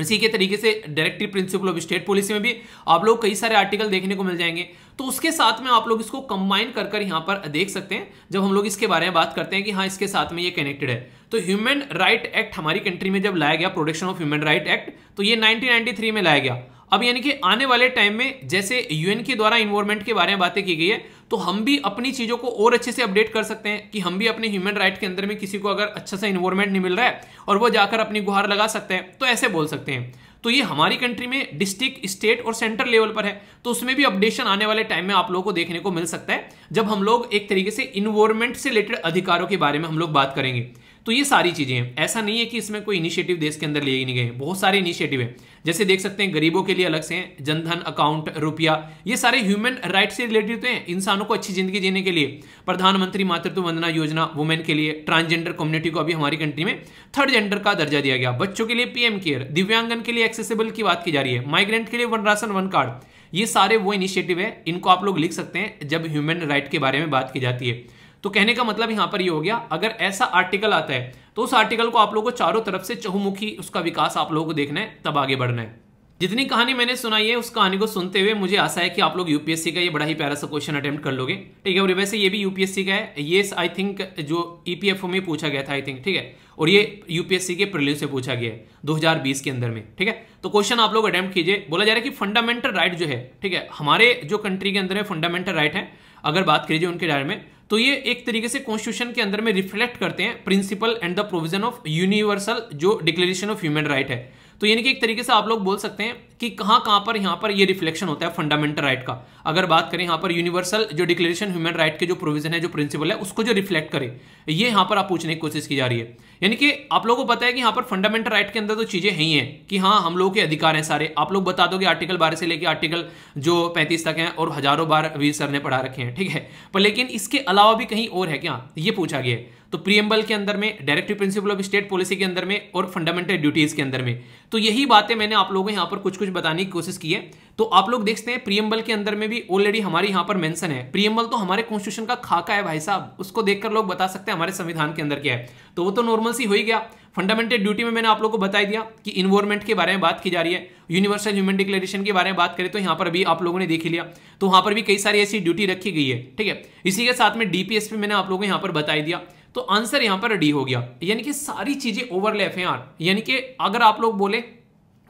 इसी के तरीके से directive principle of state policy में भी आप लोग कई सारे आर्टिकल देखने को मिल जाएंगे तो उसके साथ में आप लोग इसको कंबाइन कर कर यहां पर देख सकते हैं जब हम लोग इसके बारे में बात करते हैं कि हाँ इसके साथ में ये कनेक्टेड है तो ह्यूमन राइट एक्ट हमारी कंट्री में जब लाया गया protection of human right act तो ये नाइनटीन में लाया गया अब यानी कि आने वाले टाइम में जैसे यूएन के द्वारा इन्वायरमेंट के बारे में बातें की गई है तो हम भी अपनी चीज़ों को और अच्छे से अपडेट कर सकते हैं कि हम भी अपने ह्यूमन राइट के अंदर में किसी को अगर अच्छा सा इन्वायरमेंट नहीं मिल रहा है और वो जाकर अपनी गुहार लगा सकते हैं तो ऐसे बोल सकते हैं तो ये हमारी कंट्री में डिस्ट्रिक्ट स्टेट और सेंट्रल लेवल पर है तो उसमें भी अपडेशन आने वाले टाइम में आप लोगों को देखने को मिल सकता है जब हम लोग एक तरीके से इन्वायरमेंट से रिलेटेड अधिकारों के बारे में हम लोग बात करेंगे तो ये सारी चीज़ें हैं ऐसा नहीं है कि इसमें कोई इनिशिएटिव देश के अंदर लिए ही नहीं गए बहुत सारे इनिशिएटिव हैं जैसे देख सकते हैं गरीबों के लिए अलग से जनधन अकाउंट रुपया ये सारे ह्यूमन राइट से रिलेटेड तो हैं इंसानों को अच्छी जिंदगी जीने के लिए प्रधानमंत्री मातृत्व वंदना योजना वुमेन के लिए ट्रांसजेंडर कम्युनिटी को अभी हमारी कंट्री में थर्ड जेंडर का दर्जा दिया गया बच्चों के लिए पीएम केयर दिव्यांगन के लिए एक्सेसिबल की बात की जा रही है माइग्रेंट के लिए वन राशन वन कार्ड ये सारे वो इनिशिएटिव है इनको आप लोग लिख सकते हैं जब ह्यूमन राइट के बारे में बात की जाती है तो कहने का मतलब यहां पर ये यह हो गया अगर ऐसा आर्टिकल आता है तो उस आर्टिकल को आप लोगों को चारों तरफ से चहुमुखी उसका विकास आप लोगों को देखना है तब आगे बढ़ना है जितनी कहानी मैंने सुनाई है उस कहानी को सुनते हुए मुझे आशा है कि आप लोग यूपीएससी का ये बड़ा ही प्यारा सा क्वेश्चन अटेम्प्ट कर लोगे ठीक है और वैसे ये भी यूपीएससी का है ये आई थिंक जो ईपीएफओ e में पूछा गया था आई थिंक ठीक है और ये यूपीएससी के प्रिलिम से पूछा गया है 2020 के अंदर में ठीक है तो क्वेश्चन आप लोग अटेम्प्ट कीजिए बोला जा रहा है कि फंडामेंटल राइट जो है ठीक है हमारे जो कंट्री के अंदर है फंडामेंटल राइट है अगर बात करीजिए उनके बारे में तो ये एक तरीके से कॉन्स्टिट्यूशन के अंदर में रिफ्लेक्ट करते हैं principle and the provision of universal जो डिक्लेरेशन ऑफ ह्यूमन राइट है तो यानी कि एक तरीके से आप लोग बोल सकते हैं कि कहां कहां पर यहाँ पर ये रिफ्लेक्शन होता है फंडामेंटल राइट का अगर बात करें यहां पर यूनिवर्सल जो डिक्लेरेशन ह्यूमन राइट के जो प्रोविजन है जो प्रिंसिपल है उसको जो रिफ्लेक्ट करे ये यहां पर आप पूछने की कोशिश की जा रही है यानी कि आप लोगों को पता है कि यहां पर फंडामेंटल राइट के अंदर तो चीज़ें ही है कि हाँ हम लोगों के अधिकार हैं सारे आप लोग बता दो आर्टिकल बारह से लेकर आर्टिकल जो पैंतीस तक है और हजारों बार वीर सर ने पढ़ा रखे हैं ठीक है पर लेकिन इसके अलावा भी कहीं और है क्या ये पूछा गया है तो प्रियम्बल के अंदर में directive principle of state policy के अंदर में और फंडामेंटल ड्यूटीज़ के अंदर में तो यही बातें मैंने आप लोगों को यहाँ पर कुछ कुछ बताने की कोशिश की है तो आप लोग देखते हैं प्रियम्बल के अंदर में भी ऑलरेडी हमारे यहाँ पर मेंशन है प्रियम्बल तो हमारे कॉन्स्टिट्यूशन का खाका है भाई साहब उसको देखकर लोग बता सकते हैं हमारे संविधान के अंदर क्या है तो वो तो नॉर्मल सी हो ही गया फंडामेंटल ड्यूटी में मैंने आप लोगों को बताई दिया कि इन्वायरमेंट के बारे में बात की जा रही है यूनिवर्सल ह्यूमन डिक्लेरेशन के बारे में बात करें तो यहाँ पर भी आप लोगों ने देख लिया तो वहाँ पर भी कई सारी ऐसी ड्यूटी रखी गई है ठीक है इसी के साथ में डीपीएसपी मैंने आप लोगों को यहाँ पर बताई दिया तो आंसर यहां पर डी हो गया यानी कि सारी चीजें ओवरलैप है यार यानी कि अगर आप लोग बोले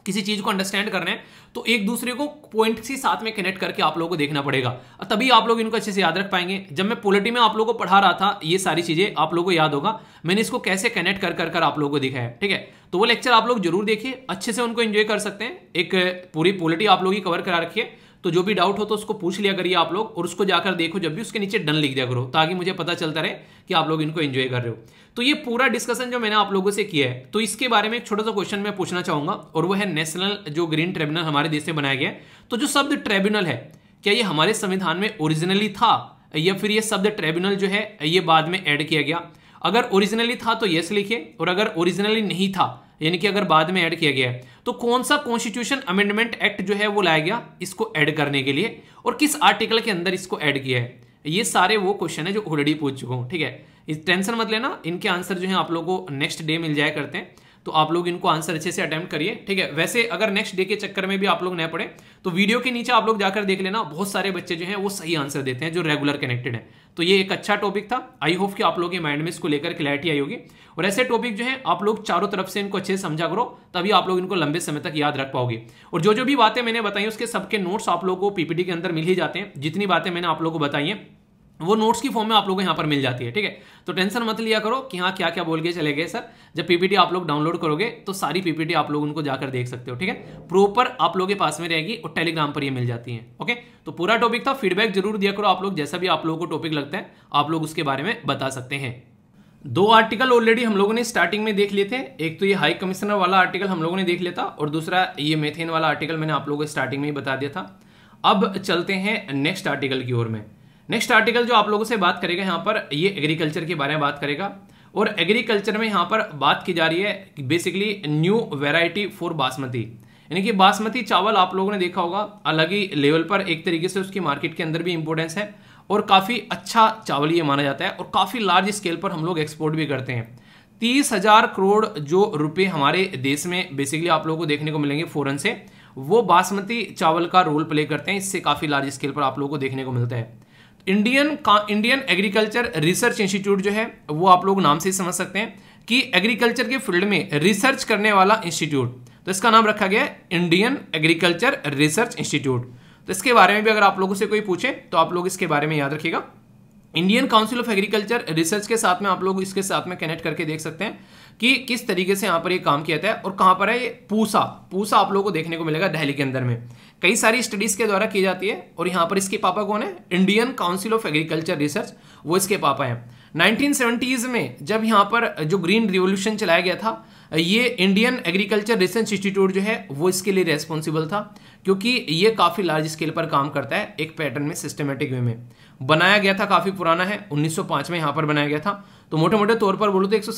किसी चीज को अंडरस्टैंड करना है तो एक दूसरे को पॉइंट के साथ में कनेक्ट करके आप लोगों को देखना पड़ेगा तभी आप लोग इनको अच्छे से याद रख पाएंगे जब मैं पोलिटी में आप लोगों को पढ़ा रहा था ये सारी चीजें आप लोगों को याद होगा मैंने इसको कैसे कनेक्ट कर कर कर आप लोगों को दिखाया है ठीक है तो वो लेक्चर आप लोग जरूर देखिए अच्छे से उनको एंजॉय कर सकते हैं एक पूरी पोलिटी आप लोग ही कवर करा रखिए तो जो भी डाउट हो तो उसको पूछ लिया करिए आप लोग और उसको जाकर देखो जब भी उसके नीचे डन लिख दिया करो ताकि मुझे पता चलता रहे कि आप लोग इनको एंजॉय कर रहे हो तो ये पूरा डिस्कशन जो मैंने आप लोगों से किया है तो इसके बारे में एक छोटा सा क्वेश्चन मैं पूछना चाहूंगा और वो है नेशनल जो ग्रीन ट्रिब्यूनल हमारे देश में बनाया गया तो जो शब्द ट्रिब्यूनल है क्या ये हमारे संविधान में ओरिजिनली था या फिर ये शब्द ट्रिब्यूनल जो है ये बाद में एड किया गया अगर ओरिजिनली था तो यस लिखिए और अगर ओरिजिनली नहीं था यानी कि अगर बाद में ऐड किया गया तो कौन सा कॉन्स्टिट्यूशन अमेंडमेंट एक्ट जो है वो लाया गया इसको ऐड करने के लिए और किस आर्टिकल के अंदर इसको ऐड किया है ये सारे वो क्वेश्चन है जो ऑलरेडी पूछ चुका हूँ ठीक है इस टेंशन मत लेना इनके आंसर जो है आप लोगों को नेक्स्ट डे मिल जाए करते हैं तो आप लोग इनको आंसर अच्छे से अटैम्प्ट करिए ठीक है वैसे अगर नेक्स्ट डे के चक्कर में भी आप लोग न पड़े तो वीडियो के नीचे आप लोग जाकर देख लेना बहुत सारे बच्चे जो है वो सही आंसर देते हैं जो रेगुलर कनेक्टेड है तो ये एक अच्छा टॉपिक था आई होप कि आप लोगों के माइंड में इसको लेकर क्लैरिटी आई होगी और ऐसे टॉपिक जो है आप लोग चारों तरफ से इनको अच्छे से समझा करो तभी आप लोग इनको लंबे समय तक याद रख पाओगे और जो जो भी बातें मैंने बताई उसके सबके नोट्स आप लोगों को पीपीटी के अंदर मिल ही जाते हैं जितनी बातें मैंने आप लोगों को बताई हैं वो नोट्स की फॉर्म में आप लोगों को यहाँ पर मिल जाती है ठीक है तो टेंशन मत लिया करो कि हाँ क्या क्या बोल के चले गए सर जब पीपीटी आप लोग डाउनलोड करोगे तो सारी पीपीटी आप लोग उनको जाकर देख सकते हो ठीक है प्रॉपर आप लोगों के पास में रहेगी और टेलीग्राम पर ये मिल जाती है ओके तो पूरा टॉपिक था फीडबैक जरूर दिया करो आप लोग जैसा भी आप लोगों को टॉपिक लगता है आप लोग उसके बारे में बता सकते हैं दो आर्टिकल ऑलरेडी हम लोगों ने स्टार्टिंग में देख लिए थे एक तो ये हाई कमिश्नर वाला आर्टिकल हम लोगों ने देख लिया था और दूसरा ये मेथेन वाला आर्टिकल मैंने आप लोगों को स्टार्टिंग में ही बता दिया था अब चलते हैं नेक्स्ट आर्टिकल की ओर में नेक्स्ट आर्टिकल जो आप लोगों से बात करेगा यहाँ पर ये एग्रीकल्चर के बारे में बात करेगा और एग्रीकल्चर में यहाँ पर बात की जा रही है basically new variety for basmati यानी कि बासमती चावल आप लोगों ने देखा होगा अलग ही लेवल पर एक तरीके से उसकी मार्केट के अंदर भी इंपॉर्टेंस है और काफ़ी अच्छा चावल ये माना जाता है और काफ़ी लार्ज स्केल पर हम लोग एक्सपोर्ट भी करते हैं तीस हज़ार करोड़ जो रुपए हमारे देश में बेसिकली आप लोगों को देखने को मिलेंगे फ़ौरन से वो बासमती चावल का रोल प्ले करते हैं इससे काफ़ी लार्ज स्केल पर आप लोगों को देखने को मिलता है Indian Indian agriculture research institute जो है वो आप लोग नाम से ही समझ सकते हैं कि एग्रीकल्चर के फील्ड में रिसर्च करने वाला इंस्टीट्यूट तो इसका नाम रखा गया इंडियन एग्रीकल्चर रिसर्च इंस्टीट्यूट तो इसके बारे में भी अगर आप लोगों से कोई पूछे तो आप लोग इसके बारे में याद रखिएगा Indian council of agriculture research के साथ में आप लोग इसके साथ में कनेक्ट करके देख सकते हैं कि किस तरीके से यहाँ पर ये काम किया जाता है और कहाँ पर है ये पूसा पूसा आप लोगों को देखने को मिलेगा दिल्ली के अंदर में कई सारी स्टडीज़ के द्वारा की जाती है और यहाँ पर इसके पापा कौन है Indian council of agriculture research वो इसके पापा हैं नाइनटीन में जब यहाँ पर जो ग्रीन रिवोल्यूशन चलाया गया था ये इंडियन एग्रीकल्चर रिसर्च इंस्टीट्यूट जो है वो इसके लिए रेस्पॉन्सिबल था क्योंकि ये काफ़ी लार्ज स्केल पर काम करता है एक पैटर्न में सिस्टमेटिक वे में बनाया गया था काफ़ी पुराना है 1905 में यहाँ पर बनाया गया था तो मोटे मोटे तौर पर बोलो तो एक सौ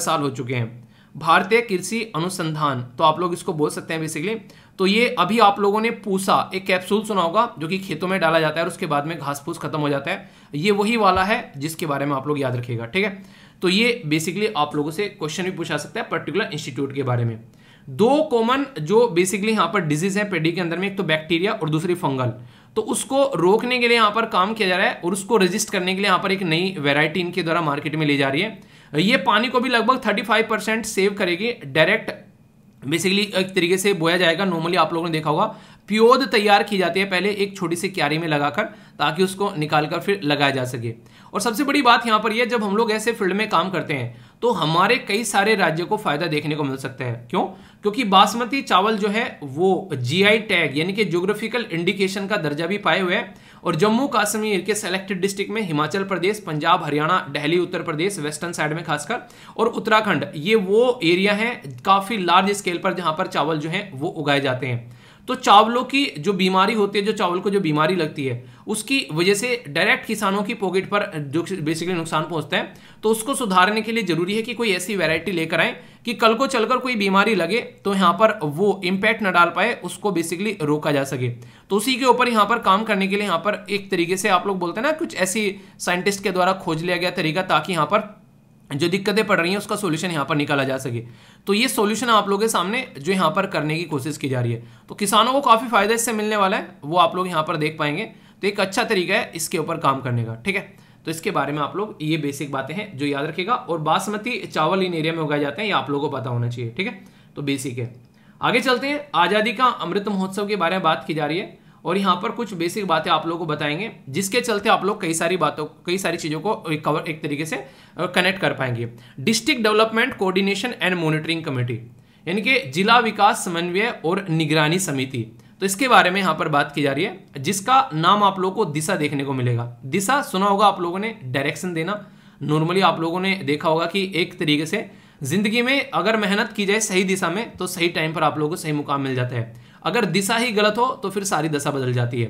साल हो चुके हैं भारतीय कृषि अनुसंधान तो आप लोग इसको बोल सकते हैं बेसिकली तो ये अभी आप लोगों ने पूसा एक कैप्सूल सुना होगा जो कि खेतों में डाला जाता है और उसके बाद में घास फूस खत्म हो जाता है ये वही वाला है जिसके बारे में आप लोग याद रखिएगा ठीक है तो ये बेसिकली आप लोगों से क्वेश्चन भी पूछा सकता है पर्टिकुलर इंस्टीट्यूट के बारे में दो कॉमन जो बेसिकली यहाँ पर डिजीज है पेडी के अंदर में एक तो बैक्टीरिया और दूसरी फंगल तो उसको रोकने के लिए यहाँ पर काम किया जा रहा है और उसको रजिस्ट करने के लिए यहाँ पर एक नई वेराइटी इनके द्वारा मार्केट में ले जा रही है ये पानी को भी लगभग फाइव परसेंट सेव करेगी डायरेक्ट बेसिकली एक तरीके से बोया जाएगा नॉर्मली आप लोगों ने देखा होगा प्योद तैयार की जाती है पहले एक छोटी सी क्यारी में लगाकर ताकि उसको निकाल कर फिर लगाया जा सके और सबसे बड़ी बात यहाँ पर यह जब हम लोग ऐसे फील्ड में काम करते हैं तो हमारे कई सारे राज्यों को फायदा देखने को मिल सकता है क्यों क्योंकि बासमती चावल जो है वो जीआई टैग यानी कि ज्योग्राफिकल इंडिकेशन का दर्जा भी पाए हुए हैं और जम्मू कश्मीर के सेलेक्टेड डिस्ट्रिक्ट में हिमाचल प्रदेश पंजाब हरियाणा दिल्ली उत्तर प्रदेश वेस्टर्न साइड में खासकर और उत्तराखंड ये वो एरिया है काफी लार्ज स्केल पर जहां पर चावल जो है वो उगाए जाते हैं तो चावलों की जो बीमारी होती है जो चावल को जो बीमारी लगती है उसकी वजह से डायरेक्ट किसानों की पॉकेट पर जो बेसिकली नुकसान पहुंचता है तो उसको सुधारने के लिए जरूरी है कि कोई ऐसी वैरायटी लेकर आए कि कल को चलकर कोई बीमारी लगे तो यहाँ पर वो इम्पैक्ट ना डाल पाए उसको बेसिकली रोका जा सके तो उसी के ऊपर यहाँ पर काम करने के लिए यहाँ पर एक तरीके से आप लोग बोलते हैं ना कुछ ऐसी साइंटिस्ट के द्वारा खोज लिया गया तरीका ताकि यहाँ पर जो दिक्कतें पड़ रही हैं उसका सोल्यूशन यहाँ पर निकाला जा सके तो ये सोल्यूशन आप लोगों के सामने जो यहाँ पर करने की कोशिश की जा रही है तो किसानों को काफ़ी फायदा इससे मिलने वाला है वो आप लोग यहाँ पर देख पाएंगे तो एक अच्छा तरीका है इसके ऊपर काम करने का ठीक है तो इसके बारे में आप लोग ये बेसिक बातें हैं जो याद रखेगा और बासमती चावल इन एरिया में उगाए जाते हैं ये आप लोगों को पता होना चाहिए ठीक है तो बेसिक है आगे चलते हैं आज़ादी का अमृत महोत्सव के बारे में बात की जा रही है और यहाँ पर कुछ बेसिक बातें आप लोगों को बताएंगे जिसके चलते आप लोग कई सारी बातों कई सारी चीज़ों को कवर एक तरीके से कनेक्ट कर पाएंगे district development coordination and monitoring committee यानी कि जिला विकास समन्वय और निगरानी समिति तो इसके बारे में यहाँ पर बात की जा रही है जिसका नाम आप लोगों को दिशा देखने को मिलेगा दिशा सुना होगा आप लोगों ने डायरेक्शन देना नॉर्मली आप लोगों ने देखा होगा कि एक तरीके से ज़िंदगी में अगर मेहनत की जाए सही दिशा में तो सही टाइम पर आप लोगों को सही मुकाम मिल जाता है अगर दिशा ही गलत हो तो फिर सारी दशा बदल जाती है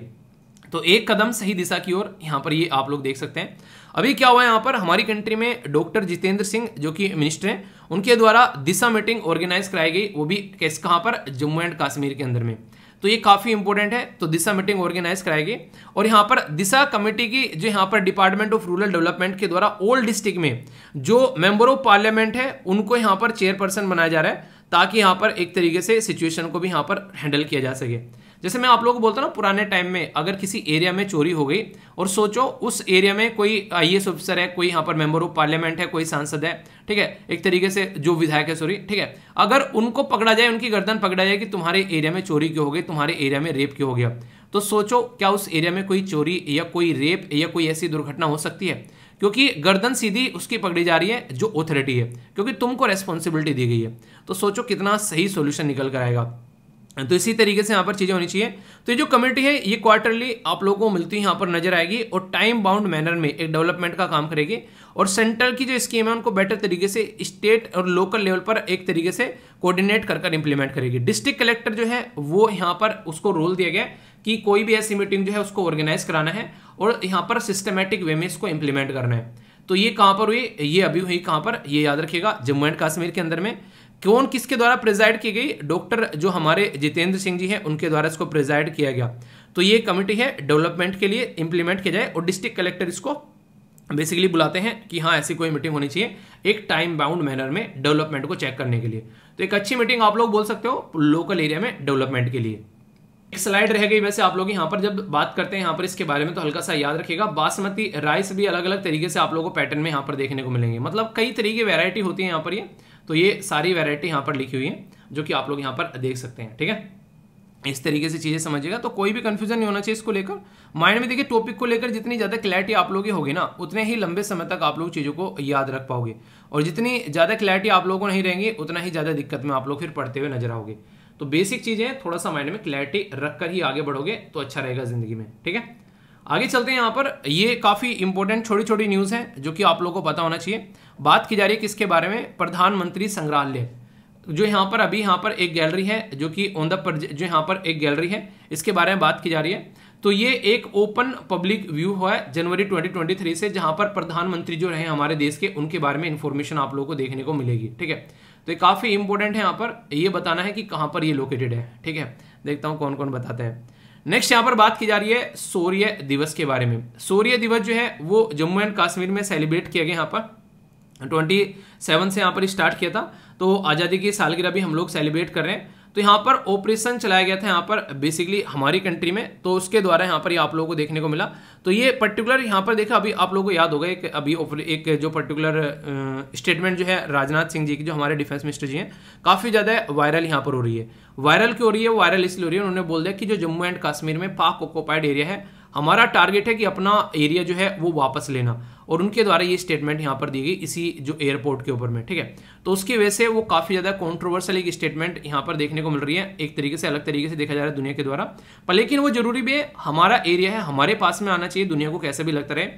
तो एक कदम सही दिशा की ओर यहाँ पर ये आप लोग देख सकते हैं अभी क्या हुआ है पर हमारी कंट्री में डॉक्टर जितेंद्र सिंह जो कि मिनिस्टर हैं उनके द्वारा दिशा मीटिंग ऑर्गेनाइज कराई गई वो भी कैसे कहां पर जम्मू एंड कश्मीर के अंदर में तो ये काफ़ी इंपॉर्टेंट है तो दिशा मीटिंग ऑर्गेनाइज कराई गई और यहां पर दिशा कमेटी की जो यहां पर डिपार्टमेंट ऑफ रूरल डेवलपमेंट के द्वारा ओल्ड डिस्ट्रिक्ट में जो मेंबर ऑफ पार्लियामेंट है उनको यहां पर चेयरपर्सन बनाया जा रहा है ताकि यहाँ पर एक तरीके से सिचुएशन को भी यहाँ पर हैंडल किया जा सके जैसे मैं आप लोगों को बोलता ना पुराने टाइम में अगर किसी एरिया में चोरी हो गई और सोचो उस एरिया में कोई आई एस ऑफिसर है कोई यहाँ पर मेंबर ऑफ पार्लियामेंट है कोई सांसद है ठीक है एक तरीके से जो विधायक है सॉरी ठीक है अगर उनको पकड़ा जाए उनकी गर्दन पकड़ा जाए कि तुम्हारे एरिया में चोरी क्यों हो गई तुम्हारे एरिया में रेप क्यों हो गया तो सोचो क्या उस एरिया में कोई चोरी या कोई रेप या कोई ऐसी दुर्घटना हो सकती है क्योंकि गर्दन सीधी उसकी पकड़ी जा रही है जो ऑथोरिटी है क्योंकि तुमको रेस्पॉन्सिबिलिटी दी गई है तो सोचो कितना सही सोल्यूशन निकल कर आएगा तो इसी तरीके से यहाँ पर चीज़ें होनी चाहिए तो ये जो कमेटी है ये क्वार्टरली आप लोगों को मिलती है यहाँ पर नजर आएगी और टाइम बाउंड मैनर में एक डेवलपमेंट का काम करेगी और सेंट्रल की जो स्कीम है उनको बेटर तरीके से स्टेट और लोकल लेवल पर एक तरीके से कोऑर्डिनेट कर कर इंप्लीमेंट करेगी डिस्ट्रिक्ट कलेक्टर जो है वो यहाँ पर उसको रोल दिया गया कि कोई भी ऐसी मीटिंग जो है उसको ऑर्गेनाइज कराना है और यहाँ पर सिस्टमेटिक वे में इसको इम्प्लीमेंट करना है तो ये कहाँ पर हुई ये अभी हुई कहाँ पर ये याद रखिएगा जम्मू एंड कश्मीर के अंदर में कौन किसके द्वारा प्रिजाइड की गई डॉक्टर जो हमारे जितेंद्र सिंह जी हैं उनके द्वारा इसको प्रिजाइड किया गया तो ये कमेटी है डेवलपमेंट के लिए इम्प्लीमेंट किया जाए और डिस्ट्रिक्ट कलेक्टर इसको बेसिकली बुलाते हैं कि हाँ ऐसी कोई मीटिंग होनी चाहिए एक टाइम बाउंड मैनर में डेवलपमेंट को चेक करने के लिए तो एक अच्छी मीटिंग आप लोग बोल सकते हो लोकल एरिया में डेवलपमेंट के लिए एक स्लाइड रह गई वैसे आप लोग यहाँ पर जब बात करते हैं यहाँ पर इसके बारे में तो हल्का सा याद रखिएगा बासमती राइस भी अलग अलग तरीके से आप लोगों को पैटर्न में यहाँ पर देखने को मिलेंगे मतलब कई तरीके की वेरायटी होती है यहाँ पर ये तो ये सारी वेरायटी यहाँ पर लिखी हुई है जो कि आप लोग यहाँ पर देख सकते हैं ठीक है इस तरीके से चीज़ें समझिएगा तो कोई भी कन्फ्यूजन नहीं होना चाहिए इसको लेकर माइंड में देखिए टॉपिक को लेकर जितनी ज़्यादा क्लैरिटी आप लोगों की होगी ना उतने ही लंबे समय तक आप लोग चीज़ों को याद रख पाओगे और जितनी ज़्यादा क्लैरिटी आप लोगों को नहीं रहेंगी उतना ही ज़्यादा दिक्कत में आप लोग फिर पढ़ते हुए नजर आओगे तो बेसिक चीज़ें थोड़ा सा माइंड में क्लैरिटी रखकर ही आगे बढ़ोगे तो अच्छा रहेगा ज़िंदगी में ठीक है आगे चलते हैं यहाँ पर ये काफ़ी इंपॉर्टेंट छोटी छोटी न्यूज़ है जो कि आप लोगों को पता होना चाहिए बात की जा रही है किसके बारे में प्रधानमंत्री संग्रहालय जो यहाँ पर अभी यहाँ पर एक गैलरी है जो कि ऑन द जो यहाँ पर एक गैलरी है इसके बारे में बात की जा रही है तो ये एक ओपन पब्लिक व्यू हुआ जनवरी 2023 से जहां पर प्रधानमंत्री जो रहे हमारे देश के उनके बारे में इंफॉर्मेशन आप लोगों को देखने को मिलेगी ठीक है तो ये काफ़ी इंपॉर्टेंट है यहाँ पर ये बताना है कि कहाँ पर ये लोकेटेड है ठीक है देखता हूं कौन कौन बताते हैं नेक्स्ट यहाँ पर बात की जा रही है सूर्य दिवस के बारे में सूर्य दिवस जो है वो जम्मू एंड कश्मीर में सेलिब्रेट किया गया यहाँ पर ट्वेंटी सेवन से यहाँ पर स्टार्ट किया था तो आज़ादी की सालगिरह भी हम लोग सेलिब्रेट कर रहे हैं तो यहाँ पर ऑपरेशन चलाया गया था यहाँ पर बेसिकली हमारी कंट्री में तो उसके द्वारा यहाँ पर ये आप लोगों को देखने को मिला तो ये पर्टिकुलर यहाँ पर देखा अभी आप लोगों को याद होगा एक अभी एक जो पर्टिकुलर स्टेटमेंट जो है राजनाथ सिंह जी की जो हमारे डिफेंस मिनिस्टर जी हैं काफ़ी ज़्यादा वायरल यहाँ पर हो रही है वायरल क्यों हो रही है वायरल इसलिए हो रही है उन्होंने बोल दिया कि जो जम्मू एंड कश्मीर में पाक ऑक्योपाइड एरिया है हमारा टारगेट है कि अपना एरिया जो है वो वापस लेना और उनके द्वारा ये स्टेटमेंट यहाँ पर दी गई इसी जो एयरपोर्ट के ऊपर में ठीक है तो उसकी वजह से वो काफ़ी ज़्यादा कॉन्ट्रोवर्सल एक स्टेटमेंट यहाँ पर देखने को मिल रही है एक तरीके से अलग तरीके से देखा जा रहा है दुनिया के द्वारा पर लेकिन वो जरूरी भी है हमारा एरिया है हमारे पास में आना चाहिए दुनिया को कैसे भी लगता रहे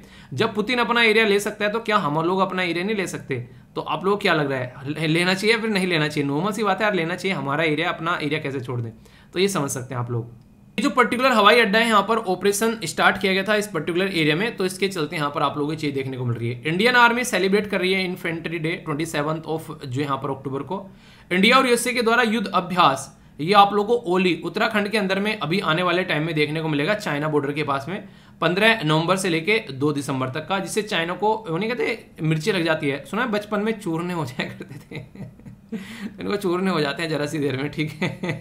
जब पुतिन अपना एरिया ले सकता है तो क्या हम लोग अपना एरिया नहीं ले सकते तो आप लोग क्या लग रहा है लेना चाहिए फिर नहीं लेना चाहिए नॉर्मल सी बात है यार लेना चाहिए हमारा एरिया अपना एरिया कैसे छोड़ दें तो ये समझ सकते हैं आप लोग ये जो पर्टिकुलर हवाई अड्डा है यहाँ पर ऑपरेशन स्टार्ट किया गया था इस पर्टिकुलर एरिया में तो इसके चलते यहाँ पर आप लोगों की चीज देखने को मिल रही है इंडियन आर्मी सेलिब्रेट कर रही है इन्फेंट्री डे ट्वेंटी ऑफ जो यहाँ पर अक्टूबर को इंडिया और यूएसए के द्वारा युद्ध अभ्यास ये आप लोगों को ओली उत्तराखंड के अंदर में अभी आने वाले टाइम में देखने को मिलेगा चाइना बॉर्डर के पास में 15 नवंबर से लेके 2 दिसंबर तक का जिससे चाइना को वो नहीं कहते मिर्ची लग जाती है सुना है बचपन में चूरने हो जाया करते थे इनको चूरने हो जाते हैं जरा सी देर में ठीक है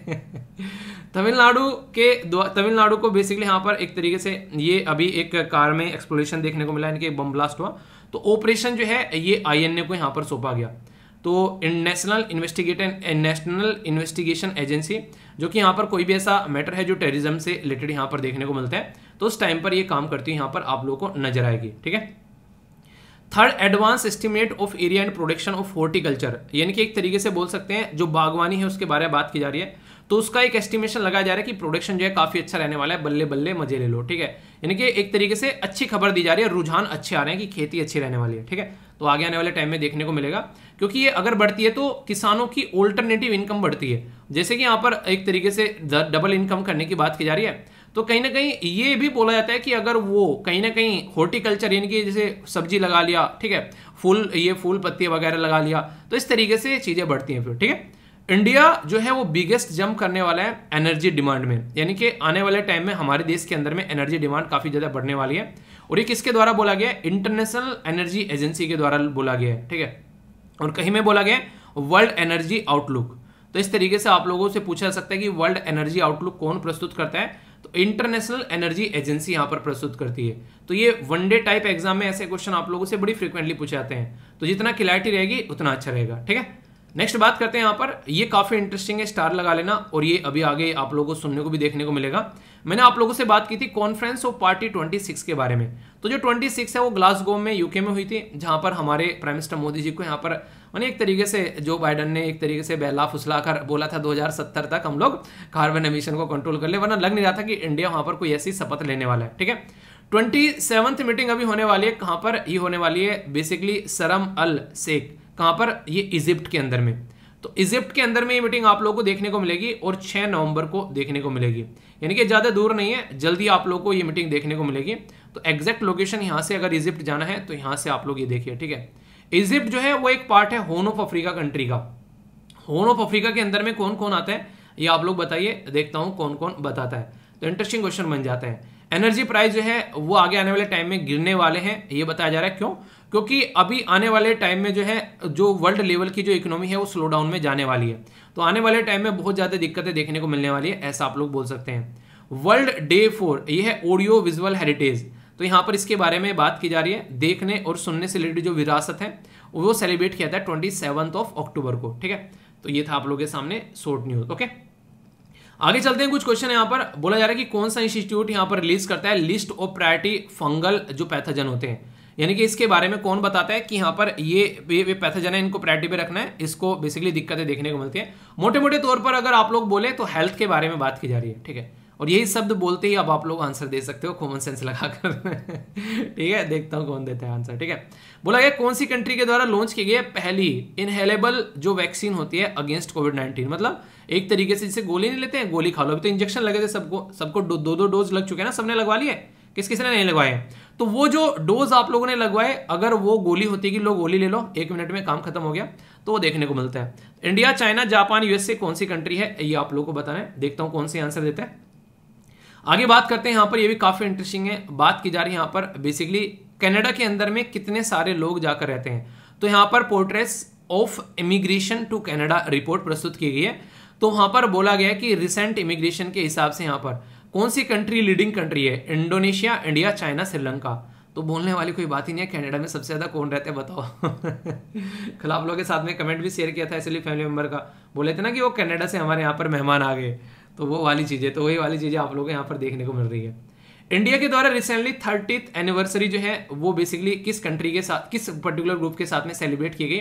तमिलनाडु के तमिलनाडु को बेसिकली यहाँ पर एक तरीके से ये अभी एक कार में एक्सप्लोरेशन देखने को मिला इनके बम ब्लास्ट हुआ तो ऑपरेशन जो है ये आईएनए को यहाँ पर सौंपा गया तो national investigation national investigation agency जो कि यहाँ पर कोई भी ऐसा मैटर है जो टेररिज्म से रिलेटेड यहाँ पर देखने को मिलता है तो उस टाइम पर ये काम करती है यहाँ पर आप लोगों को नजर आएगी ठीक है third advance estimate of area and production of horticulture यानी कि एक तरीके से बोल सकते हैं जो बागवानी है उसके बारे में बात की जा रही है तो उसका एक एस्टिमेशन लगाया जा रहा है कि प्रोडक्शन जो है काफ़ी अच्छा रहने वाला है बल्ले बल्ले मजे ले लो ठीक है यानी कि एक तरीके से अच्छी खबर दी जा रही है रुझान अच्छे आ रहे हैं कि खेती अच्छी रहने वाली है ठीक है तो आगे आने वाले टाइम में देखने को मिलेगा क्योंकि ये अगर बढ़ती है तो किसानों की ऑल्टरनेटिव इनकम बढ़ती है जैसे कि यहाँ पर एक तरीके से डबल इनकम करने की बात की जा रही है तो कहीं ना कहीं ये भी बोला जाता है कि अगर वो कहीं ना कहीं हॉर्टिकल्चर यानी कि जैसे सब्जी लगा लिया ठीक है फूल ये फूल पत्ती वगैरह लगा लिया तो इस तरीके से चीज़ें बढ़ती हैं फिर ठीक है इंडिया जो है वो बिगेस्ट जंप करने वाला है एनर्जी डिमांड में यानी कि आने वाले टाइम में हमारे देश के अंदर में एनर्जी डिमांड काफ़ी ज़्यादा बढ़ने वाली है और ये किसके द्वारा बोला गया है इंटरनेशनल एनर्जी एजेंसी के द्वारा बोला गया है ठीक है और कहीं में बोला गया वर्ल्ड एनर्जी आउटलुक तो इस तरीके से आप लोगों से पूछा जा सकता है कि वर्ल्ड एनर्जी आउटलुक कौन प्रस्तुत करता है तो इंटरनेशनल एनर्जी एजेंसी यहां पर प्रस्तुत करती है तो ये वन डे टाइप एग्जाम में ऐसे क्वेश्चन आप लोगों से बड़ी फ्रीक्वेंटली पूछे जाते हैं तो जितना क्लैरिटी रहेगी उतना अच्छा रहेगा ठीक है नेक्स्ट बात करते हैं यहाँ पर ये काफ़ी इंटरेस्टिंग है स्टार लगा लेना और ये अभी आगे आप लोगों को सुनने को भी देखने को मिलेगा मैंने आप लोगों से बात की थी कॉन्फ्रेंस ऑफ पार्टी 26 के बारे में तो जो 26 है वो ग्लासगो में यूके में हुई थी जहां पर हमारे प्राइम मिनिस्टर मोदी जी को यहाँ पर मैंने एक तरीके से जो बाइडन ने एक तरीके से बहला फुसला कर बोला था 2070 तक हम लोग कार्बन एमिशन को कंट्रोल कर ले वरना लग नहीं रहा था कि इंडिया वहां पर कोई ऐसी शपथ लेने वाला है ठीक है ट्वेंटी मीटिंग अभी होने वाली है कहाँ पर ये होने वाली है बेसिकली सरम अल शेख कहाँ पर ये इजिप्ट के अंदर में तो इजिप्ट के अंदर में ये मीटिंग आप लोगों को देखने को मिलेगी और 6 नवंबर को देखने को मिलेगी यानी कि ज़्यादा दूर नहीं है जल्दी आप लोगों को ये मीटिंग देखने को मिलेगी तो एग्जैक्ट लोकेशन यहाँ से अगर इजिप्ट जाना है तो यहाँ से आप लोग ये देखिए ठीक है इजिप्ट जो है वो एक पार्ट है होन ऑफ अफ्रीका कंट्री का होन ऑफ अफ्रीका के अंदर में कौन कौन आता है ये आप लोग बताइए देखता हूँ कौन कौन बताता है तो इंटरेस्टिंग क्वेश्चन बन जाता है एनर्जी प्राइस जो है वो आगे आने वाले टाइम में गिरने वाले हैं ये बताया जा रहा है क्यों क्योंकि अभी आने वाले टाइम में जो है जो वर्ल्ड लेवल की जो इकोनॉमी है वो स्लो डाउन में जाने वाली है तो आने वाले टाइम में बहुत ज़्यादा दिक्कतें देखने को मिलने वाली है ऐसा आप लोग बोल सकते हैं वर्ल्ड डे फोर ये है ऑडियो विजुअल हेरिटेज तो यहाँ पर इसके बारे में बात की जा रही है देखने और सुनने से रिलेटेड जो विरासत है वो सेलिब्रेट किया था ट्वेंटी ऑफ अक्टूबर को ठीक है तो ये था आप लोगों के सामने शोर्ट न्यूज ओके आगे चलते हैं कुछ क्वेश्चन यहाँ पर बोला जा रहा है कि कौन सा इंस्टीट्यूट यहाँ पर रिलीज करता है लिस्ट ऑफ प्रायरिटी फंगल जो पैथोजन होते हैं यानी कि इसके बारे में कौन बताता है कि यहाँ पर ये ये, पैथजन है इनको प्रायरिटी पे रखना है इसको बेसिकली दिक्कतें देखने को मिलती है मोटे मोटे तौर पर अगर आप लोग बोले तो हेल्थ के बारे में बात की जा रही है ठीक है और यही शब्द बोलते ही अब आप लोग आंसर दे सकते हो कॉमन सेंस लगाकर ठीक है देखता हूँ कौन देता है आंसर ठीक है बोला गया कौन सी कंट्री के द्वारा लॉन्च की गई है पहली इनहेलेबल जो वैक्सीन होती है अगेंस्ट कोविड नाइन्टीन मतलब एक तरीके से जिसे गोली नहीं लेते हैं गोली खा लो अभी तो इंजेक्शन लगे थे सबको सबको दो दो डोज लग चुके हैं ना सबने लगवा लिया है किस किसने नहीं लगवाए तो वो जो डोज आप लोगों ने लगवाए अगर वो गोली होती कि लोग गोली ले लो एक मिनट में काम खत्म हो गया तो वो देखने को मिलता है इंडिया चाइना जापान यूएसए कौन सी कंट्री है ये आप लोगों को बताना है देखता हूं कौन सी आंसर देता है आगे बात करते हैं यहां पर ये भी काफ़ी इंटरेस्टिंग है बात की जा रही है यहां पर बेसिकली कनाडा के अंदर में कितने सारे लोग जाकर रहते हैं तो यहां पर portraits of immigration to Canada report प्रस्तुत की गई है तो वहां पर बोला गया कि रिसेंट इमिग्रेशन के हिसाब से यहां पर कौन सी कंट्री लीडिंग कंट्री है इंडोनेशिया इंडिया चाइना श्रीलंका तो बोलने वाली कोई बात ही नहीं है कनाडा में सबसे ज़्यादा कौन रहते हैं बताओ कल आप लोगों के साथ में कमेंट भी शेयर किया था इसलिए फैमिली मेंबर का बोले थे ना कि वो कनाडा से हमारे यहाँ पर मेहमान आ गए तो वो वाली चीज़ें तो वही वाली चीज़ें आप लोगों को यहाँ पर देखने को मिल रही है इंडिया के द्वारा रिसेंटली थर्टी एनिवर्सरी जो है वो बेसिकली किस कंट्री के साथ किस पर्टिकुलर ग्रुप के साथ में सेलिब्रेट की गई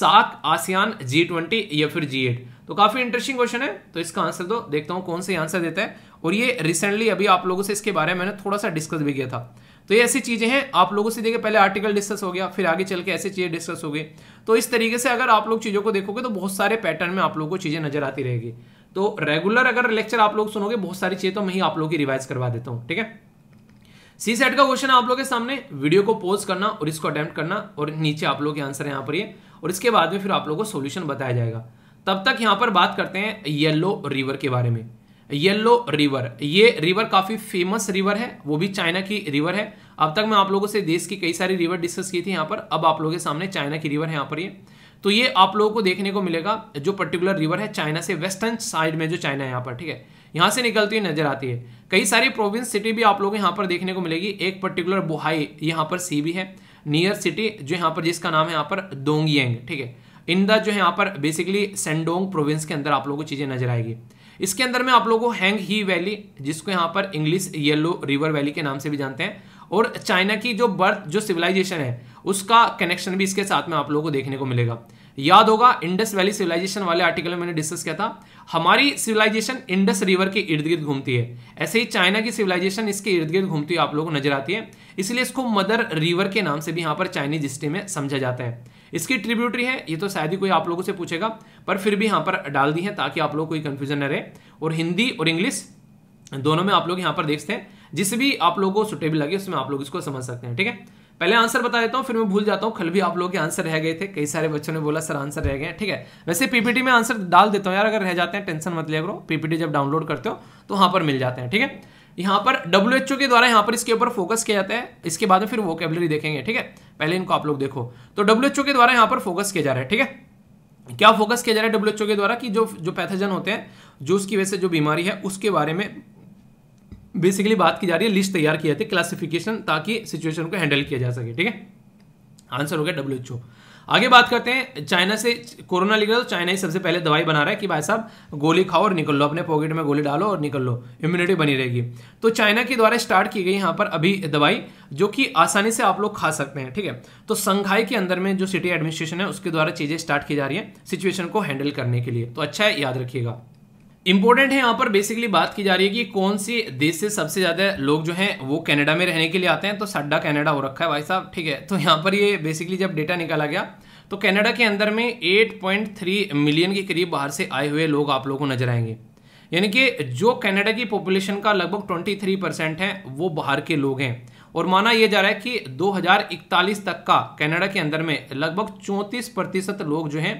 साक आसियान जी ट्वेंटी या फिर जी एट तो काफी इंटरेस्टिंग क्वेश्चन है तो इसका आंसर दो देखता हूँ कौन से आंसर देता है और ये रिसेंटली अभी आप लोगों से इसके बारे में मैंने थोड़ा सा डिस्कस भी किया था तो ये ऐसी चीज़ें हैं आप लोगों से देखिए पहले आर्टिकल डिस्कस हो गया फिर आगे चल के ऐसी चीज़ें डिस्कस हो गई तो इस तरीके से अगर आप लोग चीज़ों को देखोगे तो बहुत सारे पैटर्न में आप लोगों को चीज़ें नजर आती रहेगी तो रेगुलर अगर लेक्चर आप लोग सुनोगे बहुत सारी चीज़ें तो मैं ही आप लोगों की रिवाइज करवा देता हूँ ठीक है सी सेट का क्वेश्चन आप लोगों के सामने वीडियो को पोज करना और इसको अटेम्प्ट करना और नीचे आप लोग के आंसर यहाँ पर ये और इसके बाद में फिर आप लोगों को सोल्यूशन बताया जाएगा तब तक यहाँ पर बात करते हैं येलो रिवर के बारे में येल्लो रिवर ये रिवर काफ़ी फेमस रिवर है वो भी चाइना की रिवर है अब तक मैं आप लोगों से देश की कई सारी रिवर डिस्कस की थी यहाँ पर अब आप लोगों के सामने चाइना की रिवर है यहाँ पर ये तो ये आप लोगों को देखने को मिलेगा जो पर्टिकुलर रिवर है चाइना से वेस्टर्न साइड में जो चाइना है यहाँ पर ठीक है यहाँ से निकलती हुई नजर आती है कई सारी प्रोविंस सिटी भी आप लोगों को यहाँ पर देखने को मिलेगी एक पर्टिकुलर बुहाई यहाँ पर सी भी है नियर सिटी जो यहाँ पर जिसका नाम है यहाँ पर दोंगयेंग ठीक है इंदा जो है यहाँ पर बेसिकली सेंडोंग प्रोविंस के अंदर आप लोगों को चीज़ें नजर आएगी इसके अंदर में आप लोगों को हैंग ही वैली जिसको यहाँ पर इंग्लिश येलो रिवर वैली के नाम से भी जानते हैं और चाइना की जो बर्थ जो सिविलाइजेशन है उसका कनेक्शन भी इसके साथ में आप लोगों को देखने को मिलेगा याद होगा इंडस वैली सिविलाइजेशन वाले आर्टिकल में मैंने डिस्कस किया था हमारी सिविलाइजेशन इंडस रिवर के इर्द गिर्द घूमती है ऐसे ही चाइना की सिविलाइजेशन इसके इर्द गिर्द घूमती हुई आप लोगों को नजर आती है इसलिए इसको मदर रिवर के नाम से भी यहाँ पर चाइनीज हिस्ट्री में समझा जाता है इसकी ट्रिब्यूटरी है ये तो शायद ही कोई आप लोगों से पूछेगा पर फिर भी यहाँ पर डाल दी है ताकि आप लोग कोई कन्फ्यूजन न रहे और हिंदी और इंग्लिश दोनों में आप लोग यहाँ पर देखते हैं जिस भी आप लोगों को सुटेबल लगे उसमें आप लोग इसको समझ सकते हैं ठीक है पहले आंसर बता देता हूँ फिर मैं भूल जाता हूँ कल भी आप लोग के आंसर रह गए थे कई सारे बच्चों ने बोला सर आंसर रह गए ठीक है वैसे पीपीटी में आंसर डाल देता हूँ यार अगर रह जाते हैं टेंशन मत लिया करो पीपीटी जब डाउनलोड करते हो तो वहाँ पर मिल जाते हैं ठीक है यहाँ पर डब्ल्यू के द्वारा यहाँ पर इसके ऊपर फोकस किया जाता है इसके बाद में फिर वो देखेंगे ठीक है पहले इनको आप लोग देखो तो डब्ल्यू के द्वारा यहां पर फोकस किया जा रहा है ठीक है क्या फोकस किया जा रहा है डब्ल्यूएचओ के द्वारा कि जो जो पैथोजन होते हैं जो उसकी वजह से जो बीमारी है उसके बारे में बेसिकली बात की जा रही है लिस्ट तैयार की जाती है क्लासिफिकेशन ताकि सिचुएशन को हैंडल किया जा सके ठीक है आंसर हो गया डब्ल्यूएचओ आगे बात करते हैं चाइना से कोरोना तो चाइना ही सबसे पहले दवाई बना रहा है कि भाई साहब गोली खाओ और निकल लो अपने पॉकेट में गोली डालो और निकल लो इम्यूनिटी बनी रहेगी तो चाइना के द्वारा स्टार्ट की गई यहाँ पर अभी दवाई जो कि आसानी से आप लोग खा सकते हैं ठीक है तो संघाई के अंदर में जो सिटी एडमिनिस्ट्रेशन है उसके द्वारा चीज़ें स्टार्ट की जा रही है सिचुएशन को हैंडल करने के लिए तो अच्छा है याद रखिएगा इंपॉर्टेंट है यहाँ पर बेसिकली बात की जा रही है कि कौन सी देश से सबसे ज़्यादा लोग जो हैं वो कनाडा में रहने के लिए आते हैं तो सड्डा कनाडा हो रखा है भाई साहब ठीक है तो यहाँ पर ये बेसिकली जब डेटा निकाला गया तो कनाडा के अंदर में 8.3 मिलियन के करीब बाहर से आए हुए लोग आप लोगों को नजर आएंगे यानी कि जो कैनेडा की पॉपुलेशन का लगभग ट्वेंटी परसेंट है वो बाहर के लोग हैं और माना यह जा रहा है कि 2041 तक का कनाडा के अंदर में लगभग 34 प्रतिशत लोग जो हैं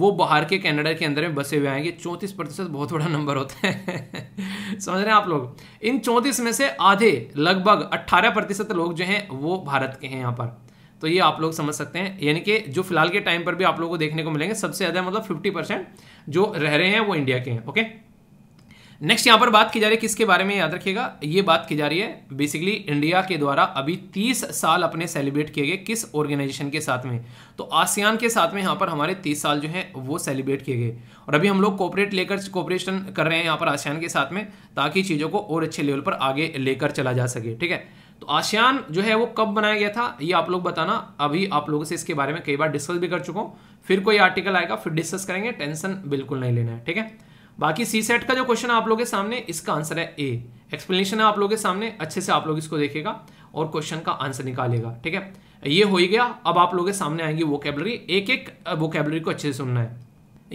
वो बाहर के कनाडा के अंदर में बसे हुए आएंगे 34 प्रतिशत बहुत बड़ा नंबर होता है समझ रहे हैं आप लोग इन 34 में से आधे लगभग 18 प्रतिशत लोग जो हैं वो भारत के हैं यहाँ पर तो ये आप लोग समझ सकते हैं यानी कि जो फिलहाल के टाइम पर भी आप लोगों को देखने को मिलेंगे सबसे ज़्यादा मतलब फिफ्टी जो रह रहे हैं वो इंडिया के हैं ओके नेक्स्ट यहाँ पर बात की जा रही है किसके बारे में याद रखिएगा ये बात की जा रही है बेसिकली इंडिया के द्वारा अभी 30 साल अपने सेलिब्रेट किए गए किस ऑर्गेनाइजेशन के साथ में तो आसियान के साथ में यहाँ पर हमारे 30 साल जो है वो सेलिब्रेट किए गए और अभी हम लोग कॉपरेट लेकर कॉपरेशन कर रहे हैं यहाँ पर आसियान के साथ में ताकि चीज़ों को और अच्छे लेवल पर आगे लेकर चला जा सके ठीक है तो आसियान जो है वो कब बनाया गया था ये आप लोग बताना अभी आप लोगों से इसके बारे में कई बार डिस्कस भी कर चुका हूँ फिर कोई आर्टिकल आएगा फिर डिस्कस करेंगे टेंशन बिल्कुल नहीं लेना है ठीक है बाकी सी सेट का जो क्वेश्चन है आप लोगों के सामने इसका आंसर है ए एक्सप्लेनेशन है आप लोगों के सामने अच्छे से आप लोग इसको देखेगा और क्वेश्चन का आंसर निकालेगा ठीक है ये हो ही गया अब आप लोगों के सामने आएंगी वोकेबलरी एक एक वोकेबलरी को अच्छे से सुनना है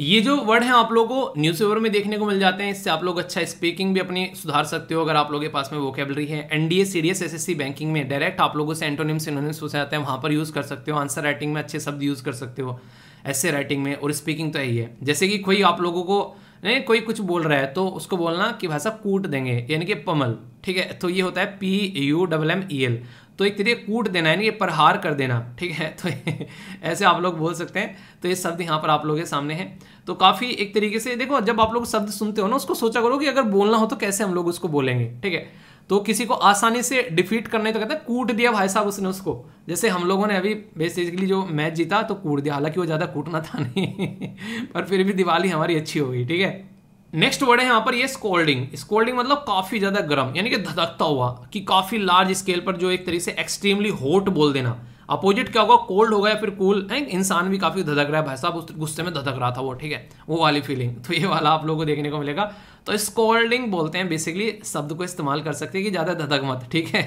ये जो वर्ड हैं आप लोगों को न्यूज़पेपर में देखने को मिल जाते हैं इससे आप लोग अच्छा स्पीकिंग भी अपनी सुधार सकते हो अगर आप लोगों के पास में वोकेबलरी है एनडीए सीडीएस एसएससी बैंकिंग में डायरेक्ट आप लोगों से एंटोनिम सिनोनिम्स पूछा जाते हैं वहां पर यूज़ कर सकते हो आंसर राइटिंग में अच्छे शब्द यूज़ कर सकते हो ऐसे राइटिंग में और स्पीकिंग तो यही है जैसे कि कोई आप लोगों को नहीं कोई कुछ बोल रहा है तो उसको बोलना कि भाई साहब कूट देंगे यानी कि पमल ठीक है तो ये होता है P U double M E L तो एक तरीके कूट देना यानी कि प्रहार कर देना ठीक है तो ऐसे आप लोग बोल सकते हैं तो ये शब्द यहाँ पर आप लोगों के सामने है तो काफ़ी एक तरीके से देखो जब आप लोग शब्द सुनते हो ना उसको सोचा करो कि अगर बोलना हो तो कैसे हम लोग उसको बोलेंगे ठीक है तो किसी को आसानी से डिफीट करने तो कहते हैं कूट दिया भाई साहब उसने उसको जैसे हम लोगों ने अभी बेसिकली जो मैच जीता तो कूट दिया हालांकि वो ज़्यादा कूटना था नहीं पर फिर भी दिवाली हमारी अच्छी हो गई ठीक है नेक्स्ट वर्ड है यहाँ पर ये स्कोल्डिंग स्कोल्डिंग मतलब काफ़ी ज़्यादा गर्म यानी कि धधकता हुआ कि काफ़ी लार्ज स्केल पर जो एक तरीके से एक्सट्रीमली होट बोल देना अपोजिट क्या होगा कोल्ड होगा या फिर कूल इंसान भी काफ़ी धधक रहा है भाई साहब उस गुस्से में धधक रहा था वो ठीक है वो वाली फीलिंग तो ये वाला आप लोगों को देखने को मिलेगा तो स्कॉल्डिंग बोलते हैं बेसिकली शब्द को इस्तेमाल कर सकते हैं कि ज़्यादा धधक मत ठीक है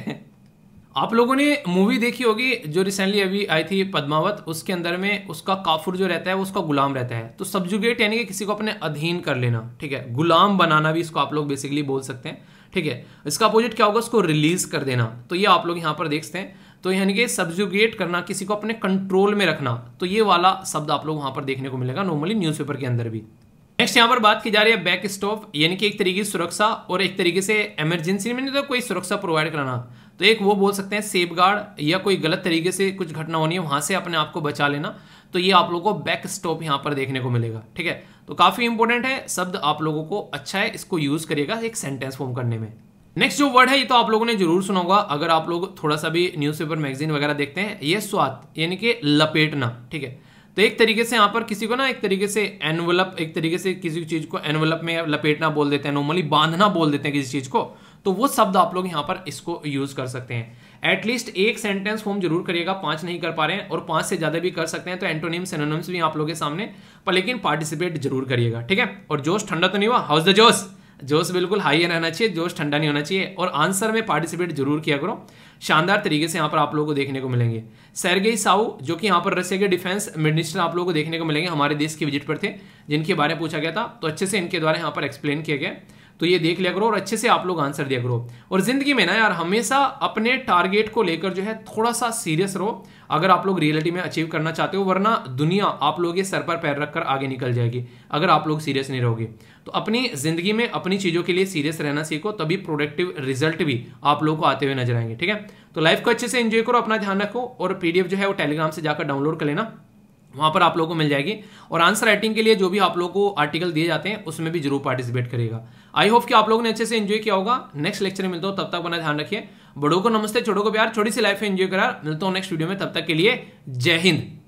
आप लोगों ने मूवी देखी होगी जो रिसेंटली अभी आई थी पद्मावत उसके अंदर में उसका काफुर जो रहता है वो उसका गुलाम रहता है तो सब्जुगेट यानी कि किसी को अपने अधीन कर लेना ठीक है गुलाम बनाना भी इसको आप लोग बेसिकली बोल सकते हैं ठीक है इसका अपोजिट क्या होगा उसको रिलीज कर देना तो ये आप लोग यहाँ पर देखते हैं तो यानी कि सब्जुगेट करना किसी को अपने कंट्रोल में रखना तो ये वाला शब्द आप लोग वहाँ पर देखने को मिलेगा नॉर्मली न्यूज़पेपर के अंदर भी नेक्स्ट यहाँ पर बात की जा रही है बैक स्टॉप यानी कि एक तरीके की सुरक्षा और एक तरीके से इमरजेंसी में नहीं तो कोई सुरक्षा प्रोवाइड कराना तो एक वो बोल सकते हैं सेफ गार्ड या कोई गलत तरीके से कुछ घटना होनी है वहाँ से अपने आप को बचा लेना तो ये आप लोगों को बैक स्टॉप यहाँ पर देखने को मिलेगा ठीक है तो काफ़ी इंपॉर्टेंट है शब्द आप लोगों को अच्छा है इसको यूज़ करिएगा एक सेंटेंस फॉर्म करने में नेक्स्ट जो वर्ड है ये तो आप लोगों ने जरूर सुना होगा अगर आप लोग थोड़ा सा भी न्यूज़पेपर मैगजीन वगैरह देखते हैं ये स्वात यानी कि लपेटना ठीक है तो एक तरीके से यहाँ पर किसी को ना एक तरीके से एनवलप एक तरीके से किसी चीज़ को एनवलप में लपेटना बोल देते हैं नॉर्मली बांधना बोल देते हैं किसी चीज़ को तो वो शब्द आप लोग यहाँ पर इसको यूज़ कर सकते हैं एटलीस्ट एक सेंटेंस फॉर्म जरूर करिएगा पांच नहीं कर पा रहे हैं और पांच से ज़्यादा भी कर सकते हैं तो एंटोनिम सेनोनिम्स भी आप लोगों के सामने पर लेकिन पार्टिसिपेट जरूर करिएगा ठीक है और जोश ठंडा तो नहीं हुआ हाउस द जोश जोश बिल्कुल हाई रहना चाहिए जोश ठंडा नहीं होना चाहिए और आंसर में पार्टिसिपेट जरूर किया करो शानदार तरीके से यहाँ पर आप लोगों को देखने को मिलेंगे सैरगे साहू जो कि यहाँ पर रसिया के डिफेंस मिनिस्टर आप लोगों को देखने को मिलेंगे हमारे देश के विजिट पर थे जिनके बारे में पूछा गया था तो अच्छे से इनके द्वारा यहाँ पर एक्सप्लेन किया गया तो ये देख लिया करो और अच्छे से आप लोग आंसर दिया करो और जिंदगी में ना यार हमेशा अपने टारगेट को लेकर जो है थोड़ा सा सीरियस रहो अगर आप लोग रियलिटी में अचीव करना चाहते हो वरना दुनिया आप लोगों के सर पर पैर रखकर आगे निकल जाएगी अगर आप लोग सीरियस नहीं रहोगे तो अपनी ज़िंदगी में अपनी चीज़ों के लिए सीरियस रहना सीखो तभी प्रोडक्टिव रिजल्ट भी आप लोगों को आते हुए नजर आएंगे ठीक है तो लाइफ को अच्छे से एंजॉय करो अपना ध्यान रखो और पीडीएफ जो है वो टेलीग्राम से जाकर डाउनलोड कर लेना वहां पर आप लोगों को मिल जाएगी और आंसर राइटिंग के लिए जो भी आप लोगों को आर्टिकल दिए जाते हैं उसमें भी जरूर पार्टिसिपेट करेगा आई होप कि आप लोगों ने अच्छे से एंजॉय किया होगा नेक्स्ट लेक्चर में मिलता हूं तब तक अपना ध्यान रखिए बड़ों को नमस्ते छोटों को प्यार छोटी सी लाइफ एंजॉय करा मिलता हूं नेक्स्ट वीडियो में तब तक के लिए जय हिंद